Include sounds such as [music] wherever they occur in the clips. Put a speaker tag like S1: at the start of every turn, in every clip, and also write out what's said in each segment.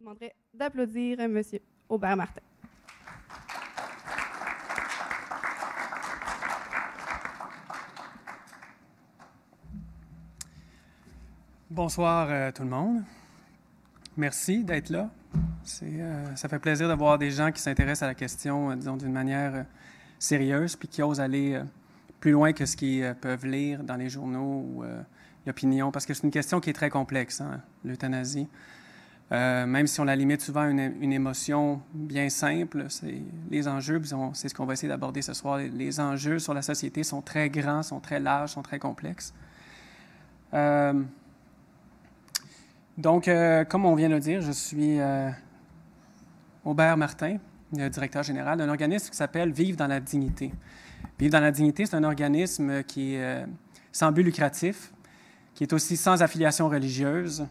S1: Je demanderai d'applaudir M. Aubert Martin. Bonsoir euh, tout le monde. Merci d'être là. Euh, ça fait plaisir de voir des gens qui s'intéressent à la question, euh, disons, d'une manière sérieuse, puis qui osent aller plus loin que ce qu'ils peuvent lire dans les journaux ou l'opinion, parce que c'est une question qui est très complexe, hein, l'euthanasie. Euh, même si on la limite souvent à une, émotion bien simple, c'est les enjeux, c'est ce qu'on va essayer d'aborder ce soir. Les, enjeux sur la société sont très grands, sont très larges, sont très complexes. Euh, donc, euh, comme on vient de le dire, je suis Aubert Martin, le directeur général d'un organisme qui s'appelle Vivre dans la dignité. Vivre dans la dignité, c'est un organisme qui est sans but lucratif, qui est aussi sans affiliation religieuse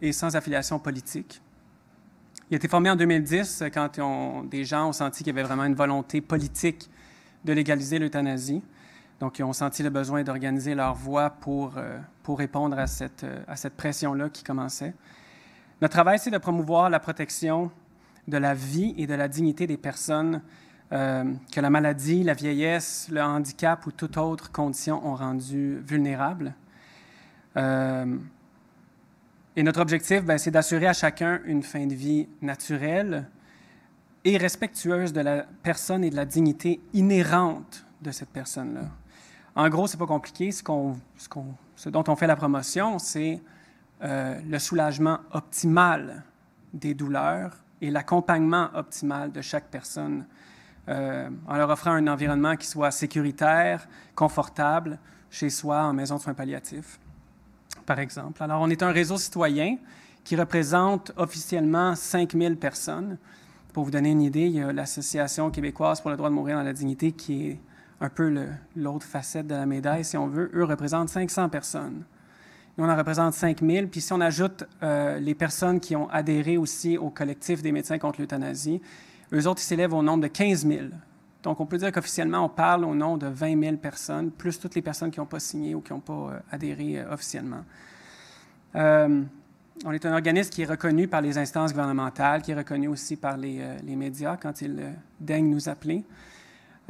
S1: et sans affiliation politique. Il a été formé en 2010 euh, quand des gens ont senti qu'il y avait vraiment une volonté politique de légaliser l'euthanasie. Donc, ils ont senti le besoin d'organiser leur voix pour, euh, pour répondre à cette, euh, à cette pression-là qui commençait. Notre travail, c'est de promouvoir la protection de la vie et de la dignité des personnes que la maladie, la vieillesse, le handicap ou toute autre condition ont rendu vulnérables. Et notre objectif, ben, c'est d'assurer à chacun une fin de vie naturelle et respectueuse de la personne et de la dignité inhérente de cette personne-là. En gros, c'est pas compliqué. Ce, ce, dont on fait la promotion, c'est euh, le soulagement optimal des douleurs et l'accompagnement optimal de chaque personne euh, en leur offrant un environnement qui soit sécuritaire, confortable, chez soi, en maison de soins palliatifs par exemple. Alors, on est un réseau citoyen qui représente officiellement 5000 personnes. Pour vous donner une idée, il y a l'Association québécoise pour le droit de mourir dans la dignité qui est un peu l'autre facette de la médaille, si on veut. Eux représentent 500 personnes. Nous, on en représente 5000. Puis si on ajoute euh, les personnes qui ont adhéré aussi au collectif des médecins contre l'euthanasie, eux autres, ils s'élèvent au nombre de 15 000 donc, on peut dire qu'officiellement, on parle au nom de 20 000 personnes, plus toutes les personnes qui n'ont pas signé ou qui n'ont pas euh, adhéré euh, officiellement. Euh, on est un organisme qui est reconnu par les instances gouvernementales, qui est reconnu aussi par les, médias quand ils daignent nous appeler.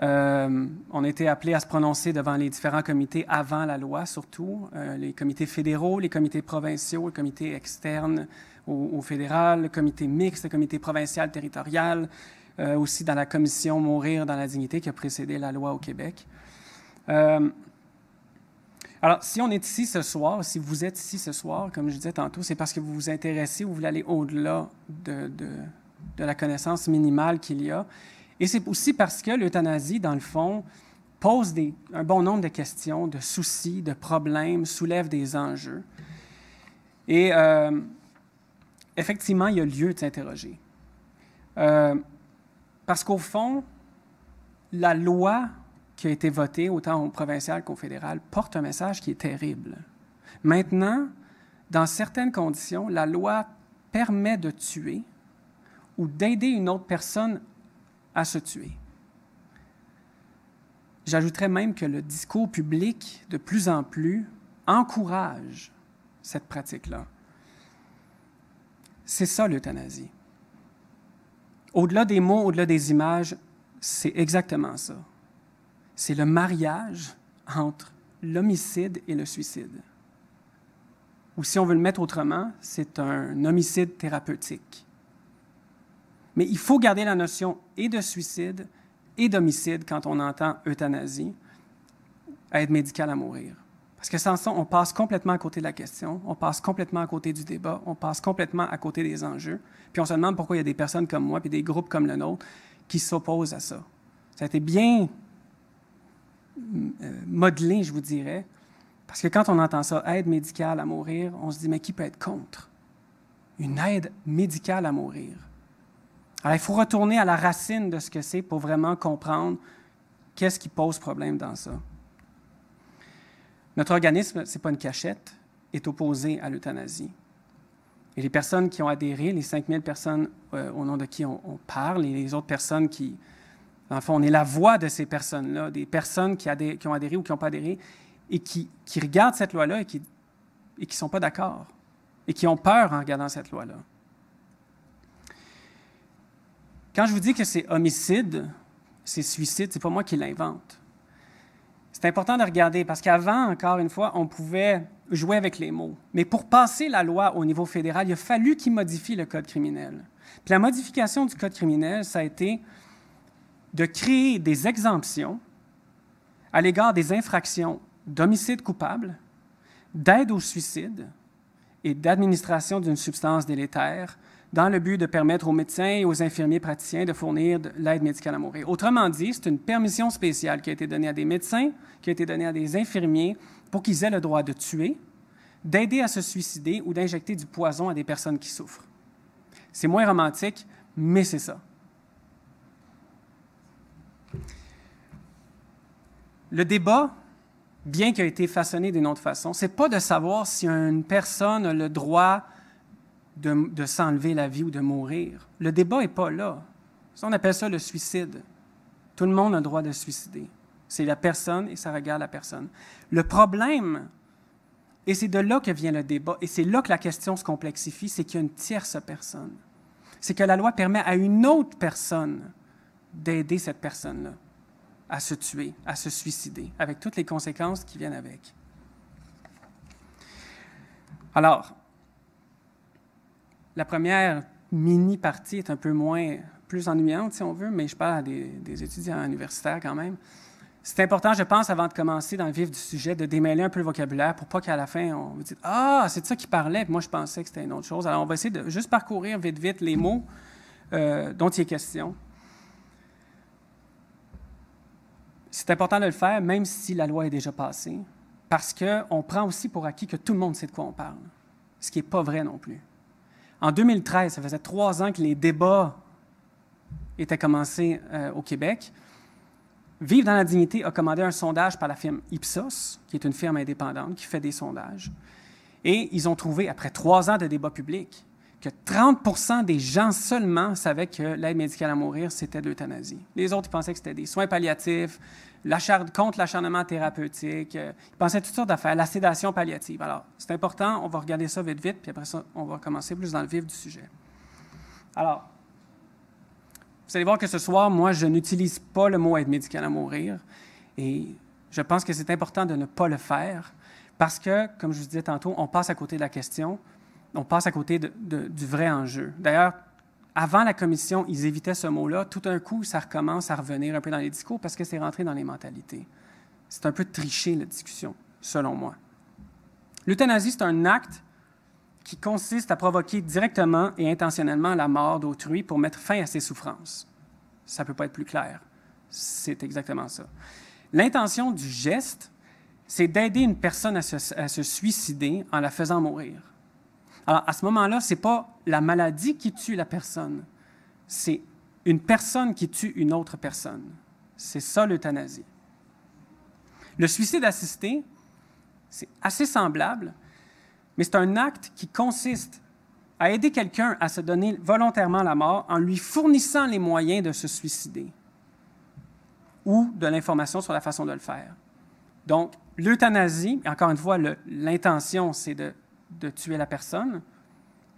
S1: On on été appelé à se prononcer devant les différents comités avant la loi, surtout les comités fédéraux, les comités provinciaux, les comités externes au, au fédéral, le comité mixte, le comité provincial territorial, euh, aussi dans la commission Mourir dans la dignité qui a précédé la loi au Québec. Euh, alors, si on est ici ce soir, si vous êtes ici ce soir, comme je disais tantôt, c'est parce que vous vous intéressez ou vous voulez aller au-delà de, de, la connaissance minimale qu'il y a. Et c'est aussi parce que l'euthanasie, dans le fond, pose des, un bon nombre de questions, de soucis, de problèmes, soulève des enjeux. Et euh, effectivement, il y a lieu de s'interroger. Parce qu'au fond, la loi qui a été votée, autant au provincial qu'au fédéral, porte un message qui est terrible. Maintenant, dans certaines conditions, la loi permet de tuer ou d'aider une autre personne à se tuer. J'ajouterais même que le discours public, de plus en plus, encourage cette pratique-là. C'est ça l'euthanasie. Au-delà des mots, au-delà des images, c'est exactement ça. C'est le mariage entre l'homicide et le suicide. Ou si on veut le mettre autrement, c'est un homicide thérapeutique. Mais il faut garder la notion et de suicide et d'homicide quand on entend euthanasie, aide médicale à mourir. Parce que sans ça, on passe complètement à côté de la question, on passe complètement à côté du débat, on passe complètement à côté des enjeux. Puis on se demande pourquoi il y a des personnes comme moi, puis des groupes comme le nôtre, qui s'opposent à ça. Ça a été bien euh, modelé, je vous dirais, parce que quand on entend ça, aide médicale à mourir, on se dit, mais qui peut être contre? Une aide médicale à mourir. Alors, il faut retourner à la racine de ce que c'est pour vraiment comprendre qu'est-ce qui pose problème dans ça. Notre organisme, ce n'est pas une cachette, est opposé à l'euthanasie. Et les personnes qui ont adhéré, les 5000 personnes euh, au nom de qui on, parle, et les autres personnes qui, enfin, fond, on est la voix de ces personnes-là, des personnes qui, ont adhéré ou qui n'ont pas adhéré, et qui, regardent cette loi-là et qui ne sont pas d'accord, et qui ont peur en regardant cette loi-là. Quand je vous dis que c'est homicide, c'est suicide, c'est pas moi qui l'invente. C'est important de regarder parce qu'avant, encore une fois, on pouvait jouer avec les mots. Mais pour passer la loi au niveau fédéral, il a fallu qu'ils modifie le code criminel. Puis la modification du code criminel, ça a été de créer des exemptions à l'égard des infractions d'homicide coupable, d'aide au suicide et d'administration d'une substance délétère dans le but de permettre aux médecins et aux infirmiers praticiens de fournir de l'aide médicale à mourir. Autrement dit, c'est une permission spéciale qui a été donnée à des médecins, qui a été donnée à des infirmiers pour qu'ils aient le droit de tuer, d'aider à se suicider ou d'injecter du poison à des personnes qui souffrent. C'est moins romantique, mais c'est ça. Le débat, bien qu'il ait été façonné d'une autre façon, c'est pas de savoir si une personne a le droit de, s'enlever la vie ou de mourir. Le débat n'est pas là. on appelle ça le suicide. Tout le monde a le droit de se suicider. C'est la personne et ça regarde la personne. Le problème, et c'est de là que vient le débat, et c'est là que la question se complexifie, c'est qu'il y a une tierce personne. C'est que la loi permet à une autre personne d'aider cette personne-là à se tuer, à se suicider, avec toutes les conséquences qui viennent avec. Alors, la première mini-partie est un peu moins, plus ennuyante, si on veut, mais je parle à des, étudiants universitaires quand même. C'est important, je pense, avant de commencer dans le vif du sujet, de démêler un peu le vocabulaire pour pas qu'à la fin, on vous dise Ah, c'est ça qu'il parlait, moi, je pensais que c'était une autre chose. Alors, on va essayer de juste parcourir vite, vite les mots euh, dont il est question. C'est important de le faire, même si la loi est déjà passée, parce qu'on prend aussi pour acquis que tout le monde sait de quoi on parle, ce qui n'est pas vrai non plus. En 2013, ça faisait trois ans que les débats étaient commencés euh, au Québec. Vivre dans la dignité a commandé un sondage par la firme Ipsos, qui est une firme indépendante qui fait des sondages. Et ils ont trouvé, après trois ans de débats publics, que 30 des gens seulement savaient que l'aide médicale à mourir, c'était l'euthanasie. Les autres, ils pensaient que c'était des soins palliatifs, contre l'acharnement thérapeutique. Euh, il pensait à toutes sortes d'affaires, la sédation palliative. Alors, c'est important, on va regarder ça vite, vite, puis après ça, on va commencer plus dans le vif du sujet. Alors, vous allez voir que ce soir, moi, je n'utilise pas le mot être médical à mourir. Et je pense que c'est important de ne pas le faire parce que, comme je vous disais tantôt, on passe à côté de la question, on passe à côté de, du vrai enjeu. D'ailleurs, avant la commission, ils évitaient ce mot-là. Tout d'un coup, ça recommence à revenir un peu dans les discours parce que c'est rentré dans les mentalités. C'est un peu triché, la discussion, selon moi. L'euthanasie, c'est un acte qui consiste à provoquer directement et intentionnellement la mort d'autrui pour mettre fin à ses souffrances. Ça ne peut pas être plus clair. C'est exactement ça. L'intention du geste, c'est d'aider une personne à se suicider en la faisant mourir. Alors, à ce moment-là, ce n'est pas la maladie qui tue la personne, c'est une personne qui tue une autre personne. C'est ça l'euthanasie. Le suicide assisté, c'est assez semblable, mais c'est un acte qui consiste à aider quelqu'un à se donner volontairement la mort en lui fournissant les moyens de se suicider ou de l'information sur la façon de le faire. Donc, l'euthanasie, encore une fois, l'intention, c'est de de tuer la personne,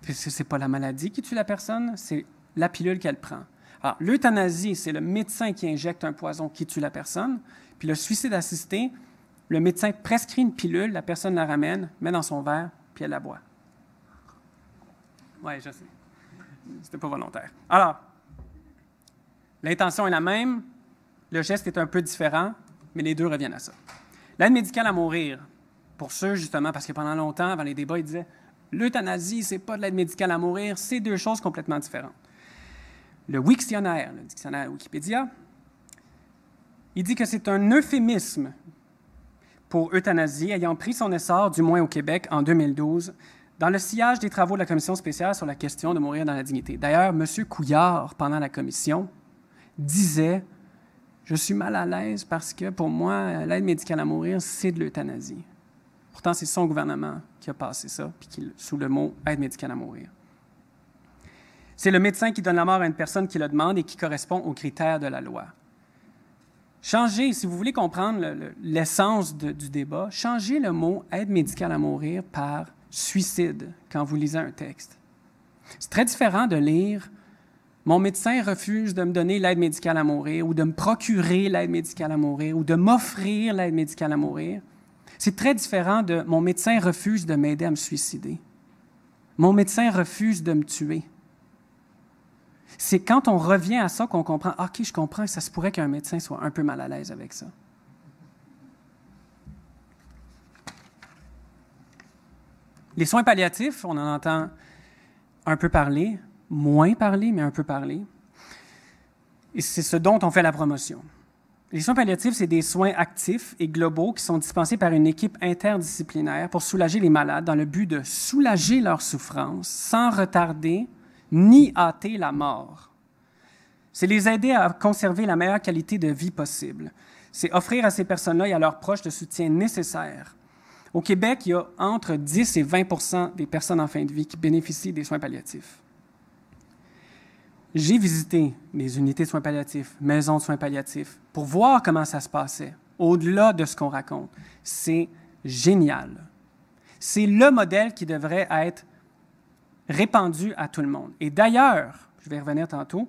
S1: puisque ce n'est pas la maladie qui tue la personne, c'est la pilule qu'elle prend. Alors, l'euthanasie, c'est le médecin qui injecte un poison qui tue la personne. Puis le suicide assisté, le médecin prescrit une pilule, la personne la ramène, met dans son verre, puis elle la boit. Oui, je sais. C'était pas volontaire. Alors, l'intention est la même, le geste est un peu différent, mais les deux reviennent à ça. L'aide médicale à mourir, pour ceux, justement, parce que pendant longtemps, avant les débats, il disait « l'euthanasie, c'est pas de l'aide médicale à mourir, c'est deux choses complètement différentes. Le Wiktionnaire, le dictionnaire Wikipédia, il dit que c'est un euphémisme pour euthanasie ayant pris son essor, du moins au Québec, en 2012, dans le sillage des travaux de la commission spéciale sur la question de mourir dans la dignité. D'ailleurs, M. Couillard, pendant la commission, disait Je suis mal à l'aise parce que pour moi, l'aide médicale à mourir, c'est de l'euthanasie. Pourtant, c'est son gouvernement qui a passé ça, sous le mot aide médicale à mourir. C'est le médecin qui donne la mort à une personne qui le demande et qui correspond aux critères de la loi. Changez, si vous voulez comprendre l'essence du débat, changez le mot aide médicale à mourir par suicide quand vous lisez un texte. C'est très différent de lire Mon médecin refuse de me donner l'aide médicale à mourir ou de me procurer l'aide médicale à mourir ou de m'offrir l'aide médicale à mourir. C'est très différent de mon médecin refuse de m'aider à me suicider. Mon médecin refuse de me tuer. C'est quand on revient à ça qu'on comprend, OK, je comprends, ça se pourrait qu'un médecin soit un peu mal à l'aise avec ça. Les soins palliatifs, on en entend un peu parler, moins parler, mais un peu parler. Et c'est ce dont on fait la promotion. Les soins palliatifs, c'est des soins actifs et globaux qui sont dispensés par une équipe interdisciplinaire pour soulager les malades dans le but de soulager leur souffrance sans retarder ni hâter la mort. C'est les aider à conserver la meilleure qualité de vie possible. C'est offrir à ces personnes-là et à leurs proches le soutien nécessaire. Au Québec, il y a entre 10 et 20 des personnes en fin de vie qui bénéficient des soins palliatifs. J'ai visité les unités de soins palliatifs, maisons de soins palliatifs, pour voir comment ça se passait, au-delà de ce qu'on raconte. C'est génial. C'est le modèle qui devrait être répandu à tout le monde. Et d'ailleurs, je vais y revenir tantôt,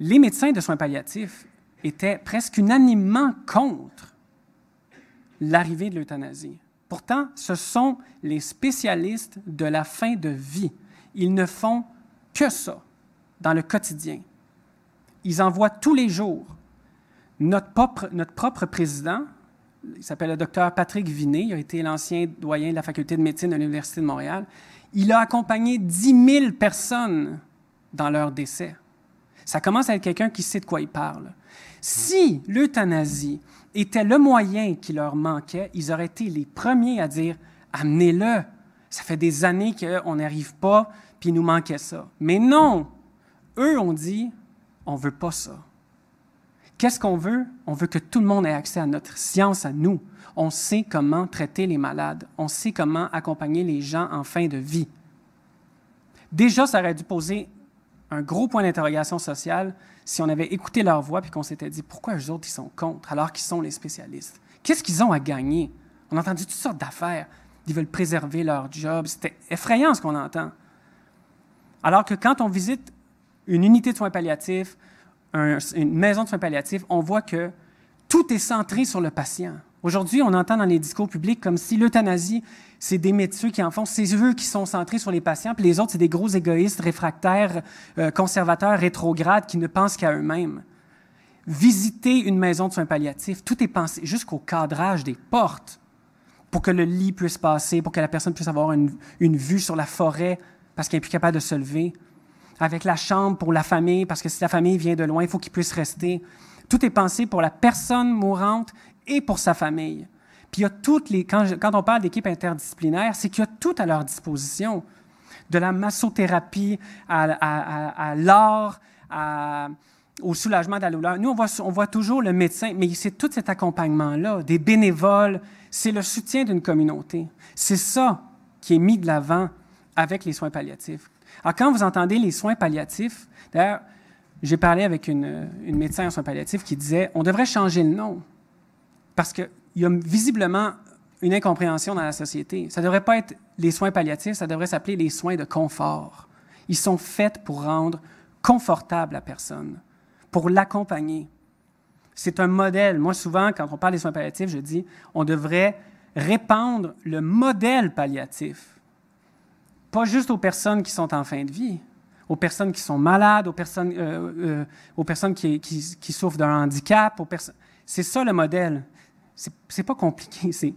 S1: les médecins de soins palliatifs étaient presque unanimement contre l'arrivée de l'euthanasie. Pourtant, ce sont les spécialistes de la fin de vie. Ils ne font que ça dans le quotidien. Ils en voient tous les jours notre propre, président, il s'appelle le docteur Patrick Vinet, il a été l'ancien doyen de la faculté de médecine de l'Université de Montréal. Il a accompagné 10 000 personnes dans leur décès. Ça commence à être quelqu'un qui sait de quoi il parle. Si l'euthanasie était le moyen qui leur manquait, ils auraient été les premiers à dire amenez-le. Ça fait des années qu'on n'arrive pas, puis il nous manquait ça. Mais non, eux ont dit on ne veut pas ça. Qu'est-ce qu'on veut? On veut que tout le monde ait accès à notre science, à nous. On sait comment traiter les malades. On sait comment accompagner les gens en fin de vie. Déjà, ça aurait dû poser un gros point d'interrogation sociale si on avait écouté leur voix et qu'on s'était dit pourquoi eux autres ils sont contre alors qu'ils sont les spécialistes. Qu'est-ce qu'ils ont à gagner? On a entendu toutes sortes d'affaires. Ils veulent préserver leur job. C'était effrayant ce qu'on entend. Alors que quand on visite une unité de soins palliatifs, une maison de soins palliatifs, on voit que tout est centré sur le patient. Aujourd'hui, on entend dans les discours publics comme si l'euthanasie, c'est des médecins qui en font, c'est eux qui sont centrés sur les patients, puis les autres, c'est des gros égoïstes, réfractaires, euh, conservateurs, rétrogrades, qui ne pensent qu'à eux-mêmes. Visiter une maison de soins palliatifs, tout est pensé jusqu'au cadrage des portes pour que le lit puisse passer, pour que la personne puisse avoir une, une vue sur la forêt parce qu'elle n'est plus capable de se lever avec la chambre pour la famille, parce que si la famille vient de loin, il faut qu'il puisse rester. Tout est pensé pour la personne mourante et pour sa famille. Puis il y a toutes les. Quand, quand on parle d'équipe interdisciplinaire, c'est qu'il y a tout à leur disposition. De la massothérapie à, à, l'art, au soulagement de la douleur. Nous, on voit, on voit toujours le médecin, mais c'est tout cet accompagnement-là, des bénévoles, c'est le soutien d'une communauté. C'est ça qui est mis de l'avant avec les soins palliatifs. Alors, quand vous entendez les soins palliatifs, d'ailleurs, j'ai parlé avec une, une, médecin en soins palliatifs qui disait on devrait changer le nom parce qu'il y a visiblement une incompréhension dans la société. Ça ne devrait pas être les soins palliatifs, ça devrait s'appeler les soins de confort. Ils sont faits pour rendre confortable la personne, pour l'accompagner. C'est un modèle. Moi, souvent, quand on parle des soins palliatifs, je dis on devrait répandre le modèle palliatif pas juste aux personnes qui sont en fin de vie, aux personnes qui sont malades, aux personnes, euh, euh, aux personnes qui, souffrent d'un handicap. c'est ça le modèle. C'est pas compliqué, [laughs] c'est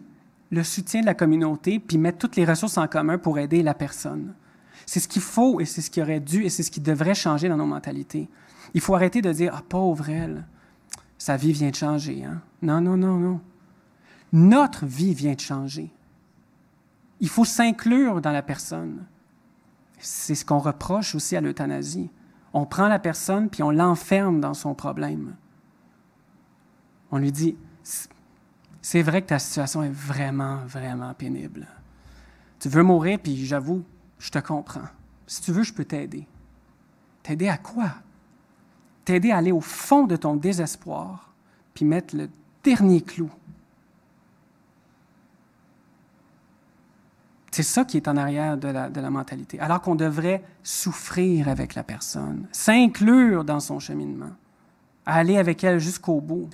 S1: le soutien de la communauté, puis mettre toutes les ressources en commun pour aider la personne. C'est ce qu'il faut et c'est ce qui aurait dû et c'est ce qui devrait changer dans nos mentalités. Il faut arrêter de dire, ah, pauvre elle, sa vie vient de changer. Hein. Non, non, non, non. Notre vie vient de changer. Il faut s'inclure dans la personne. C'est ce qu'on reproche aussi à l'euthanasie. On prend la personne puis on l'enferme dans son problème. On lui dit C'est vrai que ta situation est vraiment, vraiment pénible. Tu veux mourir, puis j'avoue, je te comprends. Si tu veux, je peux t'aider. T'aider à quoi? T'aider à aller au fond de ton désespoir, puis mettre le dernier clou C'est ça qui est en arrière de la, mentalité. Alors qu'on devrait souffrir avec la personne, s'inclure dans son cheminement, aller avec elle jusqu'au bout.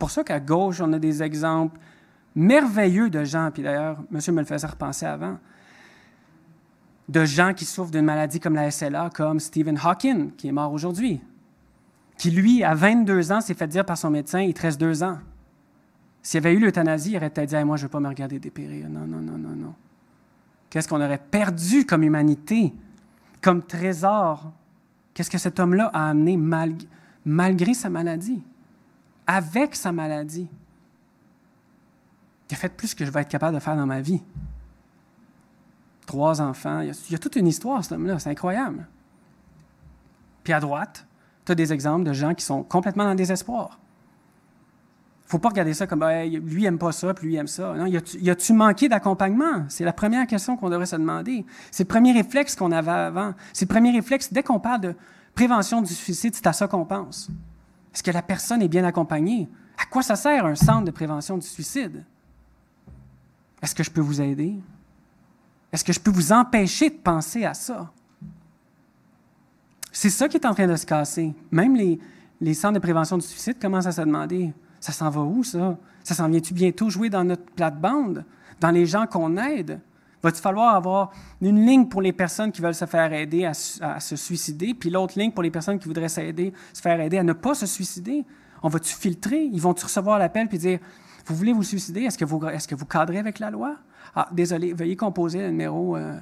S1: Pour ça qu'à gauche, on a des exemples merveilleux de gens, puis d'ailleurs, monsieur me le faisait repenser avant, de gens qui souffrent d'une maladie comme la SLA, comme Stephen Hawking, qui est mort aujourd'hui, qui lui, à 22 ans, s'est fait dire par son médecin, il reste deux ans. S'il y avait eu l'euthanasie, il aurait peut-être dit Moi, je ne veux pas me regarder dépérir. Non, non, non, non, non. Qu'est-ce qu'on aurait perdu comme humanité, comme trésor Qu'est-ce que cet homme-là a amené malgré sa maladie, avec sa maladie Il a fait plus que je vais être capable de faire dans ma vie. Trois enfants. il y a toute une histoire, cet homme-là. C'est incroyable. Puis à droite, tu as des exemples de gens qui sont complètement dans le désespoir ne faut pas regarder ça comme ah, lui aime pas ça, puis lui aime ça. Non, y a-tu manqué d'accompagnement C'est la première question qu'on devrait se demander. C'est le premier réflexe qu'on avait avant. C'est le premier réflexe dès qu'on parle de prévention du suicide, c'est à ça qu'on pense. Est-ce que la personne est bien accompagnée À quoi ça sert un centre de prévention du suicide Est-ce que je peux vous aider Est-ce que je peux vous empêcher de penser à ça C'est ça qui est en train de se casser. Même les, les centres de prévention du suicide commencent à se demander ça s'en va où, ça? Ça s'en vient-tu bientôt jouer dans notre plate-bande, dans les gens qu'on aide? Va-t-il falloir avoir une ligne pour les personnes qui veulent se faire aider à, se suicider, puis l'autre ligne pour les personnes qui voudraient se faire aider à ne pas se suicider? On va-tu filtrer? Ils vont-tu recevoir l'appel puis dire Vous voulez vous suicider? Est-ce que vous, est que vous cadrez avec la loi? Ah, désolé, veuillez composer le numéro. Euh,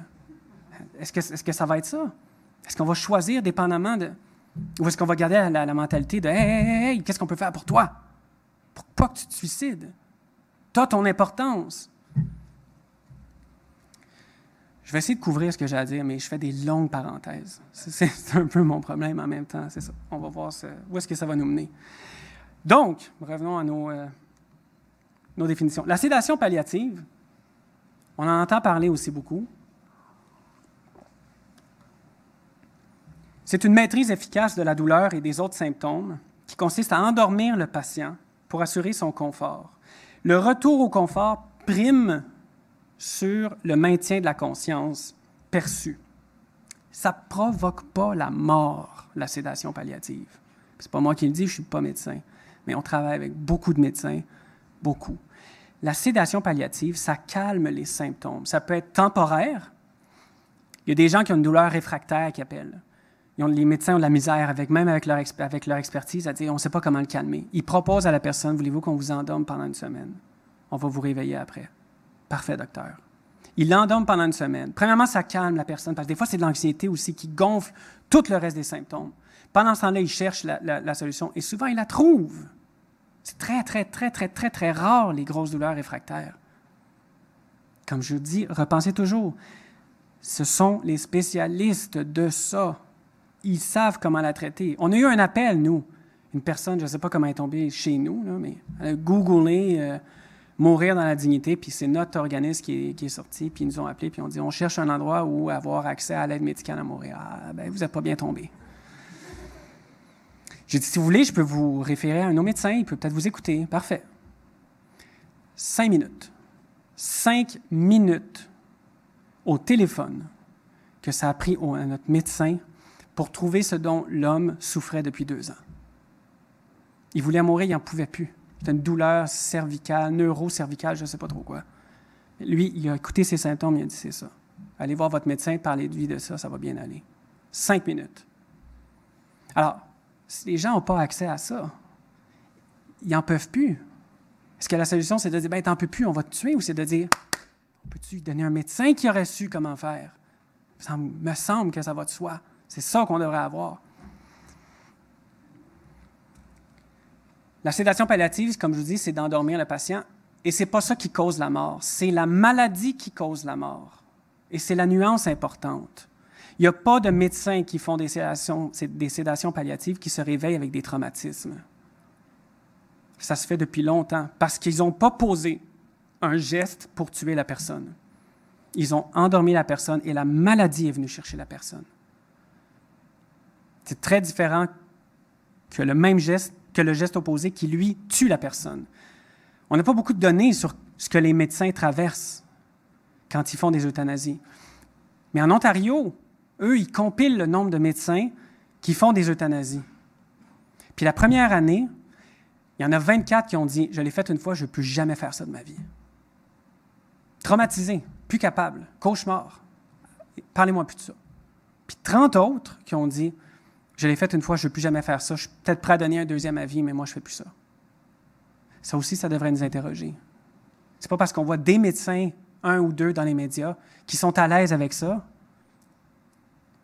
S1: est-ce que, est que ça va être ça? Est-ce qu'on va choisir dépendamment de. Ou est-ce qu'on va garder la, mentalité de Hey, qu'est-ce qu'on peut faire pour toi? Pourquoi pas que tu te suicides. Tu as ton importance. Je vais essayer de couvrir ce que j'ai à dire, mais je fais des longues parenthèses. C'est un peu mon problème en même temps, c'est ça. On va voir où est-ce que ça va nous mener. Donc, revenons à nos, euh, nos définitions. La sédation palliative, on en entend parler aussi beaucoup. C'est une maîtrise efficace de la douleur et des autres symptômes qui consiste à endormir le patient assurer son confort. Le retour au confort prime sur le maintien de la conscience perçue. Ça ne provoque pas la mort, la sédation palliative. C'est pas moi qui le dis, je ne suis pas médecin, mais on travaille avec beaucoup de médecins, beaucoup. La sédation palliative, ça calme les symptômes. Ça peut être temporaire. Il y a des gens qui ont une douleur réfractaire qui appelle les médecins ont de la misère, avec, même avec leur, expertise, à dire on ne sait pas comment le calmer. Ils proposent à la personne voulez-vous qu'on vous endorme pendant une semaine On va vous réveiller après. Parfait, docteur. Ils l'endorment pendant une semaine. Premièrement, ça calme la personne, parce que des fois, c'est de l'anxiété aussi qui gonfle tout le reste des symptômes. Pendant ce temps-là, ils cherchent la, solution et souvent, ils la trouvent. C'est très, très, très, très, très, très rare, les grosses douleurs réfractaires. Comme je vous dis, repensez toujours. Ce sont les spécialistes de ça ils savent comment la traiter. On a eu un appel, nous. Une personne, je ne sais pas comment elle est tombée chez nous, mais elle a googlé euh, mourir dans la dignité, puis c'est notre organisme qui est, sorti, puis ils nous ont appelé, puis on dit on cherche un endroit où avoir accès à l'aide médicale à mourir ». Ah, ben, vous n'êtes pas bien tombé. J'ai dit si vous voulez, je peux vous référer à un autre médecin, il peut peut-être vous écouter. Parfait. Cinq minutes. Cinq minutes au téléphone que ça a pris à notre médecin pour trouver ce dont l'homme souffrait depuis deux ans. Il voulait mourir, il n'en pouvait plus. C'était une douleur cervicale, neuro-cervicale, je ne sais pas trop quoi. Lui, il a écouté ses symptômes, il a dit c'est ça. Allez voir votre médecin, parlez de vie de ça, ça va bien aller. Cinq minutes. Alors, si les gens n'ont pas accès à ça, ils n'en peuvent plus. Est-ce que la solution, c'est de dire, ben, t'en peux plus, on va te tuer, ou c'est de dire, peux-tu donner un médecin qui aurait su comment faire? Ça me semble que ça va de soi. C'est ça qu'on devrait avoir. La sédation palliative, comme je vous dis, c'est d'endormir le patient. Et ce n'est pas ça qui cause la mort. C'est la maladie qui cause la mort. Et c'est la nuance importante. Il n'y a pas de médecins qui font des sédations, des palliatives qui se réveillent avec des traumatismes. Ça se fait depuis longtemps parce qu'ils n'ont pas posé un geste pour tuer la personne. Ils ont endormi la personne et la maladie est venue chercher la personne. C'est très différent que le même geste, que le geste opposé qui, lui, tue la personne. On n'a pas beaucoup de données sur ce que les médecins traversent quand ils font des euthanasies. Mais en Ontario, eux, ils compilent le nombre de médecins qui font des euthanasies. Puis la première année, il y en a 24 qui ont dit Je l'ai fait une fois, je ne peux jamais faire ça de ma vie. Traumatisé, plus capable, cauchemar, parlez-moi plus de ça. Puis 30 autres qui ont dit je l'ai fait une fois, je ne veux plus jamais faire ça. Je suis peut-être prêt à donner un deuxième avis, mais moi, je ne fais plus ça. Ça aussi, ça devrait nous interroger. C'est pas parce qu'on voit des médecins, un ou deux dans les médias, qui sont à l'aise avec ça,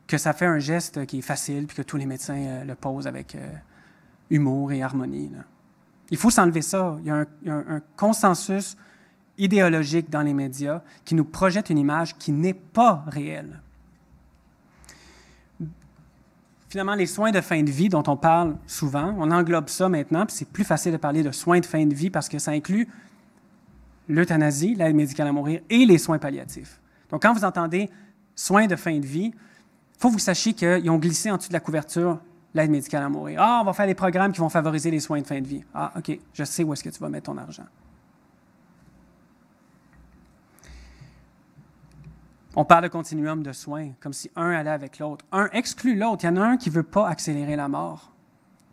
S1: que ça fait un geste qui est facile, puis que tous les médecins euh, le posent avec euh, humour et harmonie. Il faut s'enlever ça. Il y a, un consensus idéologique dans les médias qui nous projette une image qui n'est pas réelle. Finalement, les soins de fin de vie dont on parle souvent, on englobe ça maintenant, puis c'est plus facile de parler de soins de fin de vie parce que ça inclut l'euthanasie, l'aide médicale à mourir et les soins palliatifs. Donc, quand vous entendez soins de fin de vie, il faut que vous sachiez qu'ils ont glissé en dessous de la couverture l'aide médicale à mourir. Ah, on va faire des programmes qui vont favoriser les soins de fin de vie. Ah, OK, je sais où est-ce que tu vas mettre ton argent. On parle de continuum de soins, comme si un allait avec l'autre. Un exclut l'autre. Il y en a un qui ne veut pas accélérer la mort,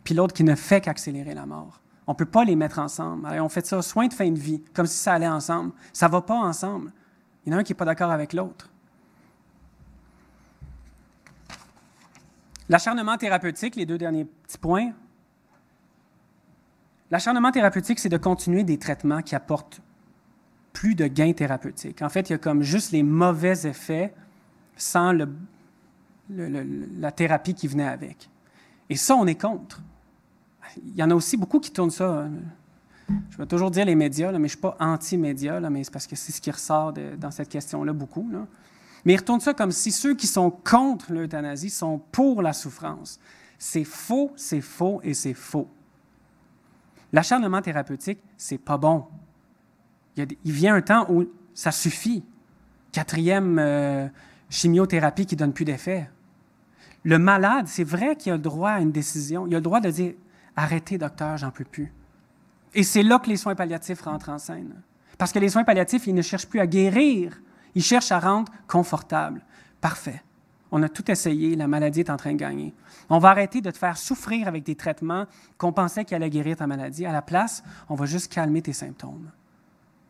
S1: puis l'autre qui ne fait qu'accélérer la mort. On ne peut pas les mettre ensemble. on fait ça soins de fin de vie, comme si ça allait ensemble. Ça ne va pas ensemble. Il y en a un qui n'est pas d'accord avec l'autre. L'acharnement thérapeutique, les deux derniers petits points. L'acharnement thérapeutique, c'est de continuer des traitements qui apportent plus de gains thérapeutiques. En fait, il y a comme juste les mauvais effets sans la thérapie qui venait avec. Et ça, on est contre. Il y en a aussi beaucoup qui tournent ça. Euh, je vais toujours dire les médias, mais je ne suis pas anti-médias, mais c'est parce que c'est ce qui ressort dans cette question-là beaucoup. Mais ils retournent ça comme si ceux qui sont contre l'euthanasie sont pour la souffrance. C'est faux, c'est faux et c'est faux. L'acharnement thérapeutique, c'est pas bon. Il, vient un temps où ça suffit. Quatrième euh, chimiothérapie qui donne plus d'effet. Le malade, c'est vrai qu'il a le droit à une décision. Il a le droit de dire Arrêtez, docteur, j'en peux plus. Et c'est là que les soins palliatifs rentrent en scène. Parce que les soins palliatifs, ils ne cherchent plus à guérir, ils cherchent à rendre confortable. Parfait. On a tout essayé, la maladie est en train de gagner. On va arrêter de te faire souffrir avec des traitements qu'on pensait qu'il allait guérir ta maladie. À la place, on va juste calmer tes symptômes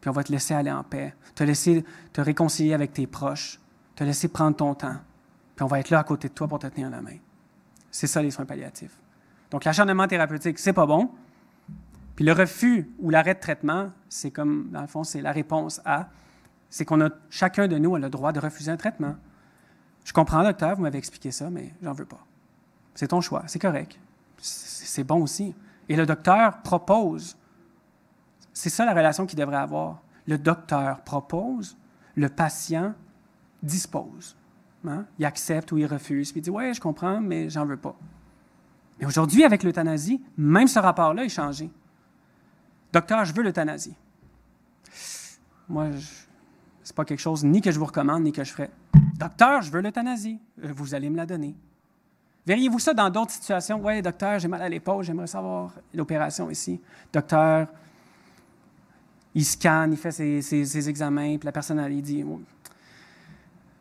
S1: puis on va te laisser aller en paix, te laisser te réconcilier avec tes proches, te laisser prendre ton temps, puis on va être là à côté de toi pour te tenir la main. C'est ça les soins palliatifs. Donc l'acharnement thérapeutique, c'est pas bon. Puis le refus ou l'arrêt de traitement, c'est comme, dans le fond, c'est la réponse à, c'est qu'on a, chacun de nous a le droit de refuser un traitement. Je comprends, docteur, vous m'avez expliqué ça, mais j'en veux pas. C'est ton choix, c'est correct. C'est bon aussi. Et le docteur propose c'est ça la relation qu'il devrait avoir. Le docteur propose, le patient dispose. Hein? Il accepte ou il refuse, puis il dit Ouais, je comprends, mais j'en veux pas. Mais aujourd'hui, avec l'euthanasie, même ce rapport-là est changé. Docteur, je veux l'euthanasie. Moi, je... c'est pas quelque chose ni que je vous recommande, ni que je ferais. « Docteur, je veux l'euthanasie. Euh, vous allez me la donner. Verriez-vous ça dans d'autres situations? Oui, docteur, j'ai mal à l'épaule, j'aimerais savoir l'opération ici. Docteur, il scanne, il fait ses, examens, puis la personne, elle, dit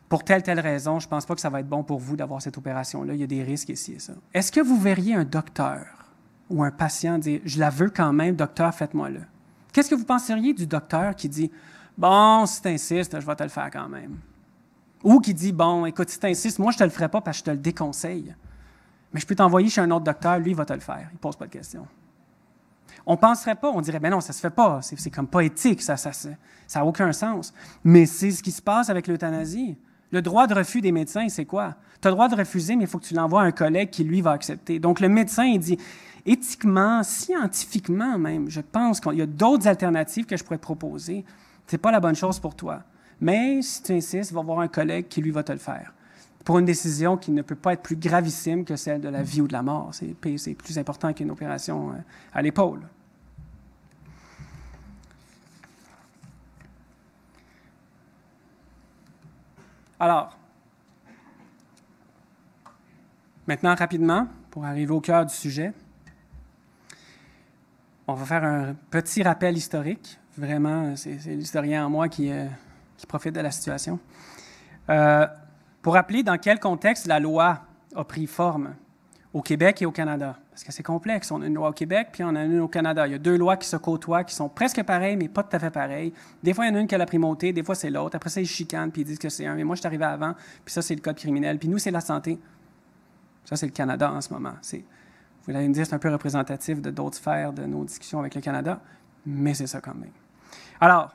S1: Pour telle, telle raison, je ne pense pas que ça va être bon pour vous d'avoir cette opération-là. Il y a des risques ici et ça. Est-ce que vous verriez un docteur ou un patient dire Je la veux quand même, docteur, faites-moi-le Qu'est-ce que vous penseriez du docteur qui dit Bon, si tu insistes, je vais te le faire quand même Ou qui dit Bon, écoute, si tu insistes, moi, je ne te le ferai pas parce que je te le déconseille. Mais je peux t'envoyer chez un autre docteur, lui, il va te le faire. Il ne pose pas de questions on ne penserait pas, on dirait, mais ben non, ça se fait pas, c'est comme pas éthique, ça n'a ça, ça, aucun sens. Mais c'est ce qui se passe avec l'euthanasie. Le droit de refus des médecins, c'est quoi? Tu as le droit de refuser, mais il faut que tu l'envoies à un collègue qui, lui, va accepter. Donc, le médecin, il dit, éthiquement, scientifiquement même, je pense qu'il y a d'autres alternatives que je pourrais te proposer. C'est pas la bonne chose pour toi. Mais si tu insistes, va voir un collègue qui, lui, va te le faire pour une décision qui ne peut pas être plus gravissime que celle de la vie ou de la mort. C'est plus important qu'une opération euh, à l'épaule. Alors, maintenant rapidement, pour arriver au cœur du sujet, on va faire un petit rappel historique. Vraiment, c'est l'historien en moi euh, qui, profite de la situation. Euh, pour rappeler dans quel contexte la loi a pris forme au Québec et au Canada. Parce que c'est complexe. On a une loi au Québec, puis on a une au Canada. Il y a deux lois qui se côtoient, qui sont presque pareilles, mais pas tout à fait pareilles. Des fois, il y en a une qui a la primauté, des fois, c'est l'autre. Après ça, ils chicanent, puis ils disent que c'est un. Mais moi, je suis arrivé avant, puis ça, c'est le code criminel. Puis nous, c'est la santé. Ça, c'est le Canada en ce moment. C'est, vous allez me c'est un peu représentatif de d'autres sphères de nos discussions avec le Canada, mais c'est ça quand même. Alors,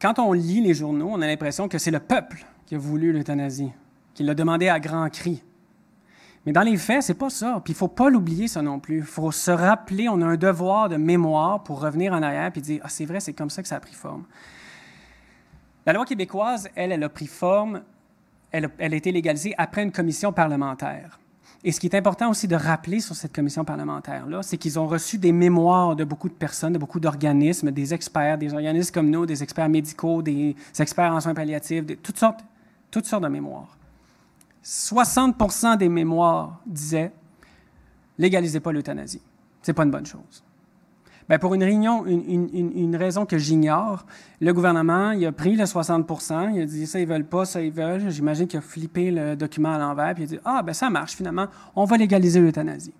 S1: quand on lit les journaux, on a l'impression que c'est le peuple qui a voulu l'euthanasie, qui l'a demandé à grands cris. Mais dans les faits, c'est pas ça. Puis il faut pas l'oublier ça non plus. Il faut se rappeler, on a un devoir de mémoire pour revenir en arrière et dire ah c'est vrai, c'est comme ça que ça a pris forme. La loi québécoise, elle, elle a pris forme, elle elle a été légalisée après une commission parlementaire. Et ce qui est important aussi de rappeler sur cette commission parlementaire-là, c'est qu'ils ont reçu des mémoires de beaucoup de personnes, de beaucoup d'organismes, des experts, des organismes comme nous, des experts médicaux, des experts en soins palliatifs, toutes, sortes, toutes sortes de mémoires. 60 des mémoires disaient légalisez pas l'euthanasie. C'est pas une bonne chose. Ben, pour une, réunion, une, raison que j'ignore, le gouvernement, il a pris le 60 il a dit ça, ils veulent pas, ça, ils veulent. J'imagine qu'il a flippé le document à l'envers, puis il a dit Ah, ben ça marche finalement, on va légaliser l'euthanasie.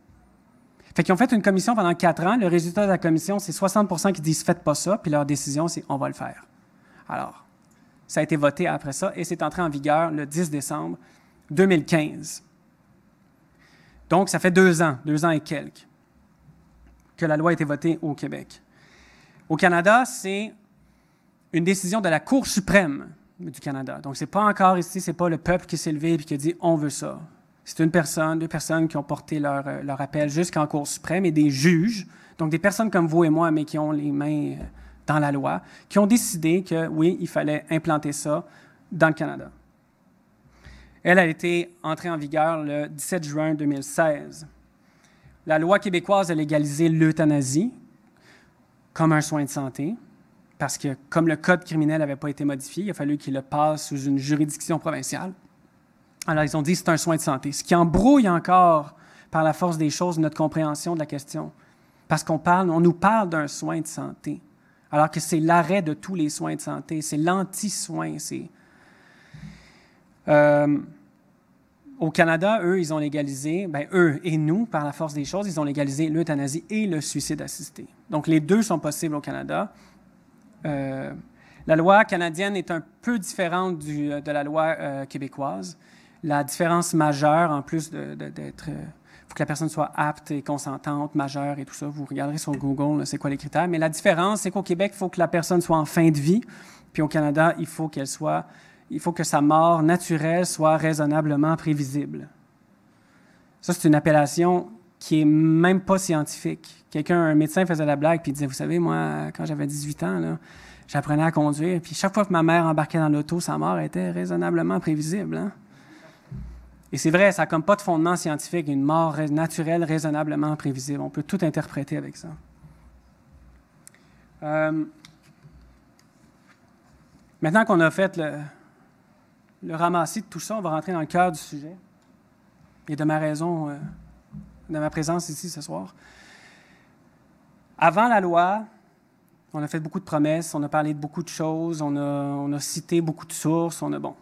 S1: Fait qu'ils ont fait une commission pendant quatre ans. Le résultat de la commission, c'est 60 qui disent faites pas ça, puis leur décision, c'est on va le faire. Alors, ça a été voté après ça et c'est entré en vigueur le 10 décembre 2015. Donc, ça fait deux ans, deux ans et quelques que la loi a été votée au Québec. Au Canada, c'est une décision de la Cour suprême du Canada. Donc, ce n'est pas encore ici, ce n'est pas le peuple qui s'est levé et qui a dit on veut ça. C'est une personne, deux personnes qui ont porté leur, euh, leur appel jusqu'en Cour suprême et des juges, donc des personnes comme vous et moi, mais qui ont les mains euh, dans la loi, qui ont décidé que oui, il fallait implanter ça dans le Canada. Elle a été entrée en vigueur le 17 juin 2016. La loi québécoise a légalisé l'euthanasie comme un soin de santé, parce que comme le code criminel n'avait pas été modifié, il a fallu qu'il le passe sous une juridiction provinciale. Alors ils ont dit c'est un soin de santé, ce qui embrouille encore par la force des choses notre compréhension de la question, parce qu'on parle, on nous parle d'un soin de santé, alors que c'est l'arrêt de tous les soins de santé, c'est l'anti-soin, c'est euh, au Canada, eux, ils ont légalisé, ben, eux et nous, par la force des choses, ils ont légalisé l'euthanasie et le suicide assisté. Donc, les deux sont possibles au Canada. Euh, la loi canadienne est un peu différente du, euh, de la loi euh, québécoise. La différence majeure, en plus d'être... Il faut que la personne soit apte et consentante, majeure et tout ça. Vous regarderez sur Google, c'est quoi les critères. Mais la différence, c'est qu'au Québec, il faut que la personne soit en fin de vie. Puis au Canada, il faut qu'elle soit il faut que sa mort naturelle soit raisonnablement prévisible. Ça, c'est une appellation qui est même pas scientifique. Quelqu'un, un médecin faisait la blague puis disait, vous savez, moi, quand j'avais 18 ans, j'apprenais à conduire, puis chaque fois que ma mère embarquait dans l'auto, sa mort était raisonnablement prévisible. Hein. Et c'est vrai, ça n'a comme pas de fondement scientifique, une mort naturelle raisonnablement prévisible. On peut tout interpréter avec ça. Euh, maintenant qu'on a fait le, le ramasser de tout ça, on va rentrer dans le cœur du sujet et de ma raison, euh, de ma présence ici ce soir. Avant la loi, on a fait beaucoup de promesses, on a parlé de beaucoup de choses, on a, on a cité beaucoup de sources, on a bon.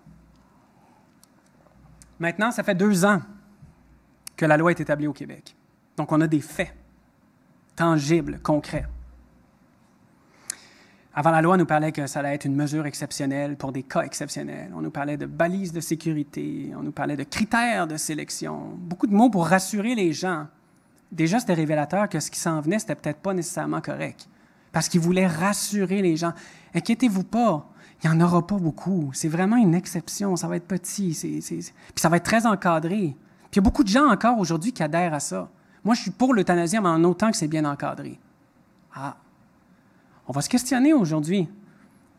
S1: Maintenant, ça fait deux ans que la loi est établie au Québec. Donc, on a des faits tangibles, concrets. Avant la loi, on nous parlait que ça allait être une mesure exceptionnelle pour des cas exceptionnels. On nous parlait de balises de sécurité, on nous parlait de critères de sélection, beaucoup de mots pour rassurer les gens. Déjà, c'était révélateur que ce qui s'en venait, c'était peut-être pas nécessairement correct, parce qu'ils voulaient rassurer les gens. Inquiétez-vous pas, il n'y en aura pas beaucoup. C'est vraiment une exception, ça va être petit, puis ça va être très encadré. Puis il y a beaucoup de gens encore aujourd'hui qui adhèrent à ça. Moi, je suis pour l'euthanasie, mais en autant que c'est bien encadré. Ah, on va se questionner aujourd'hui.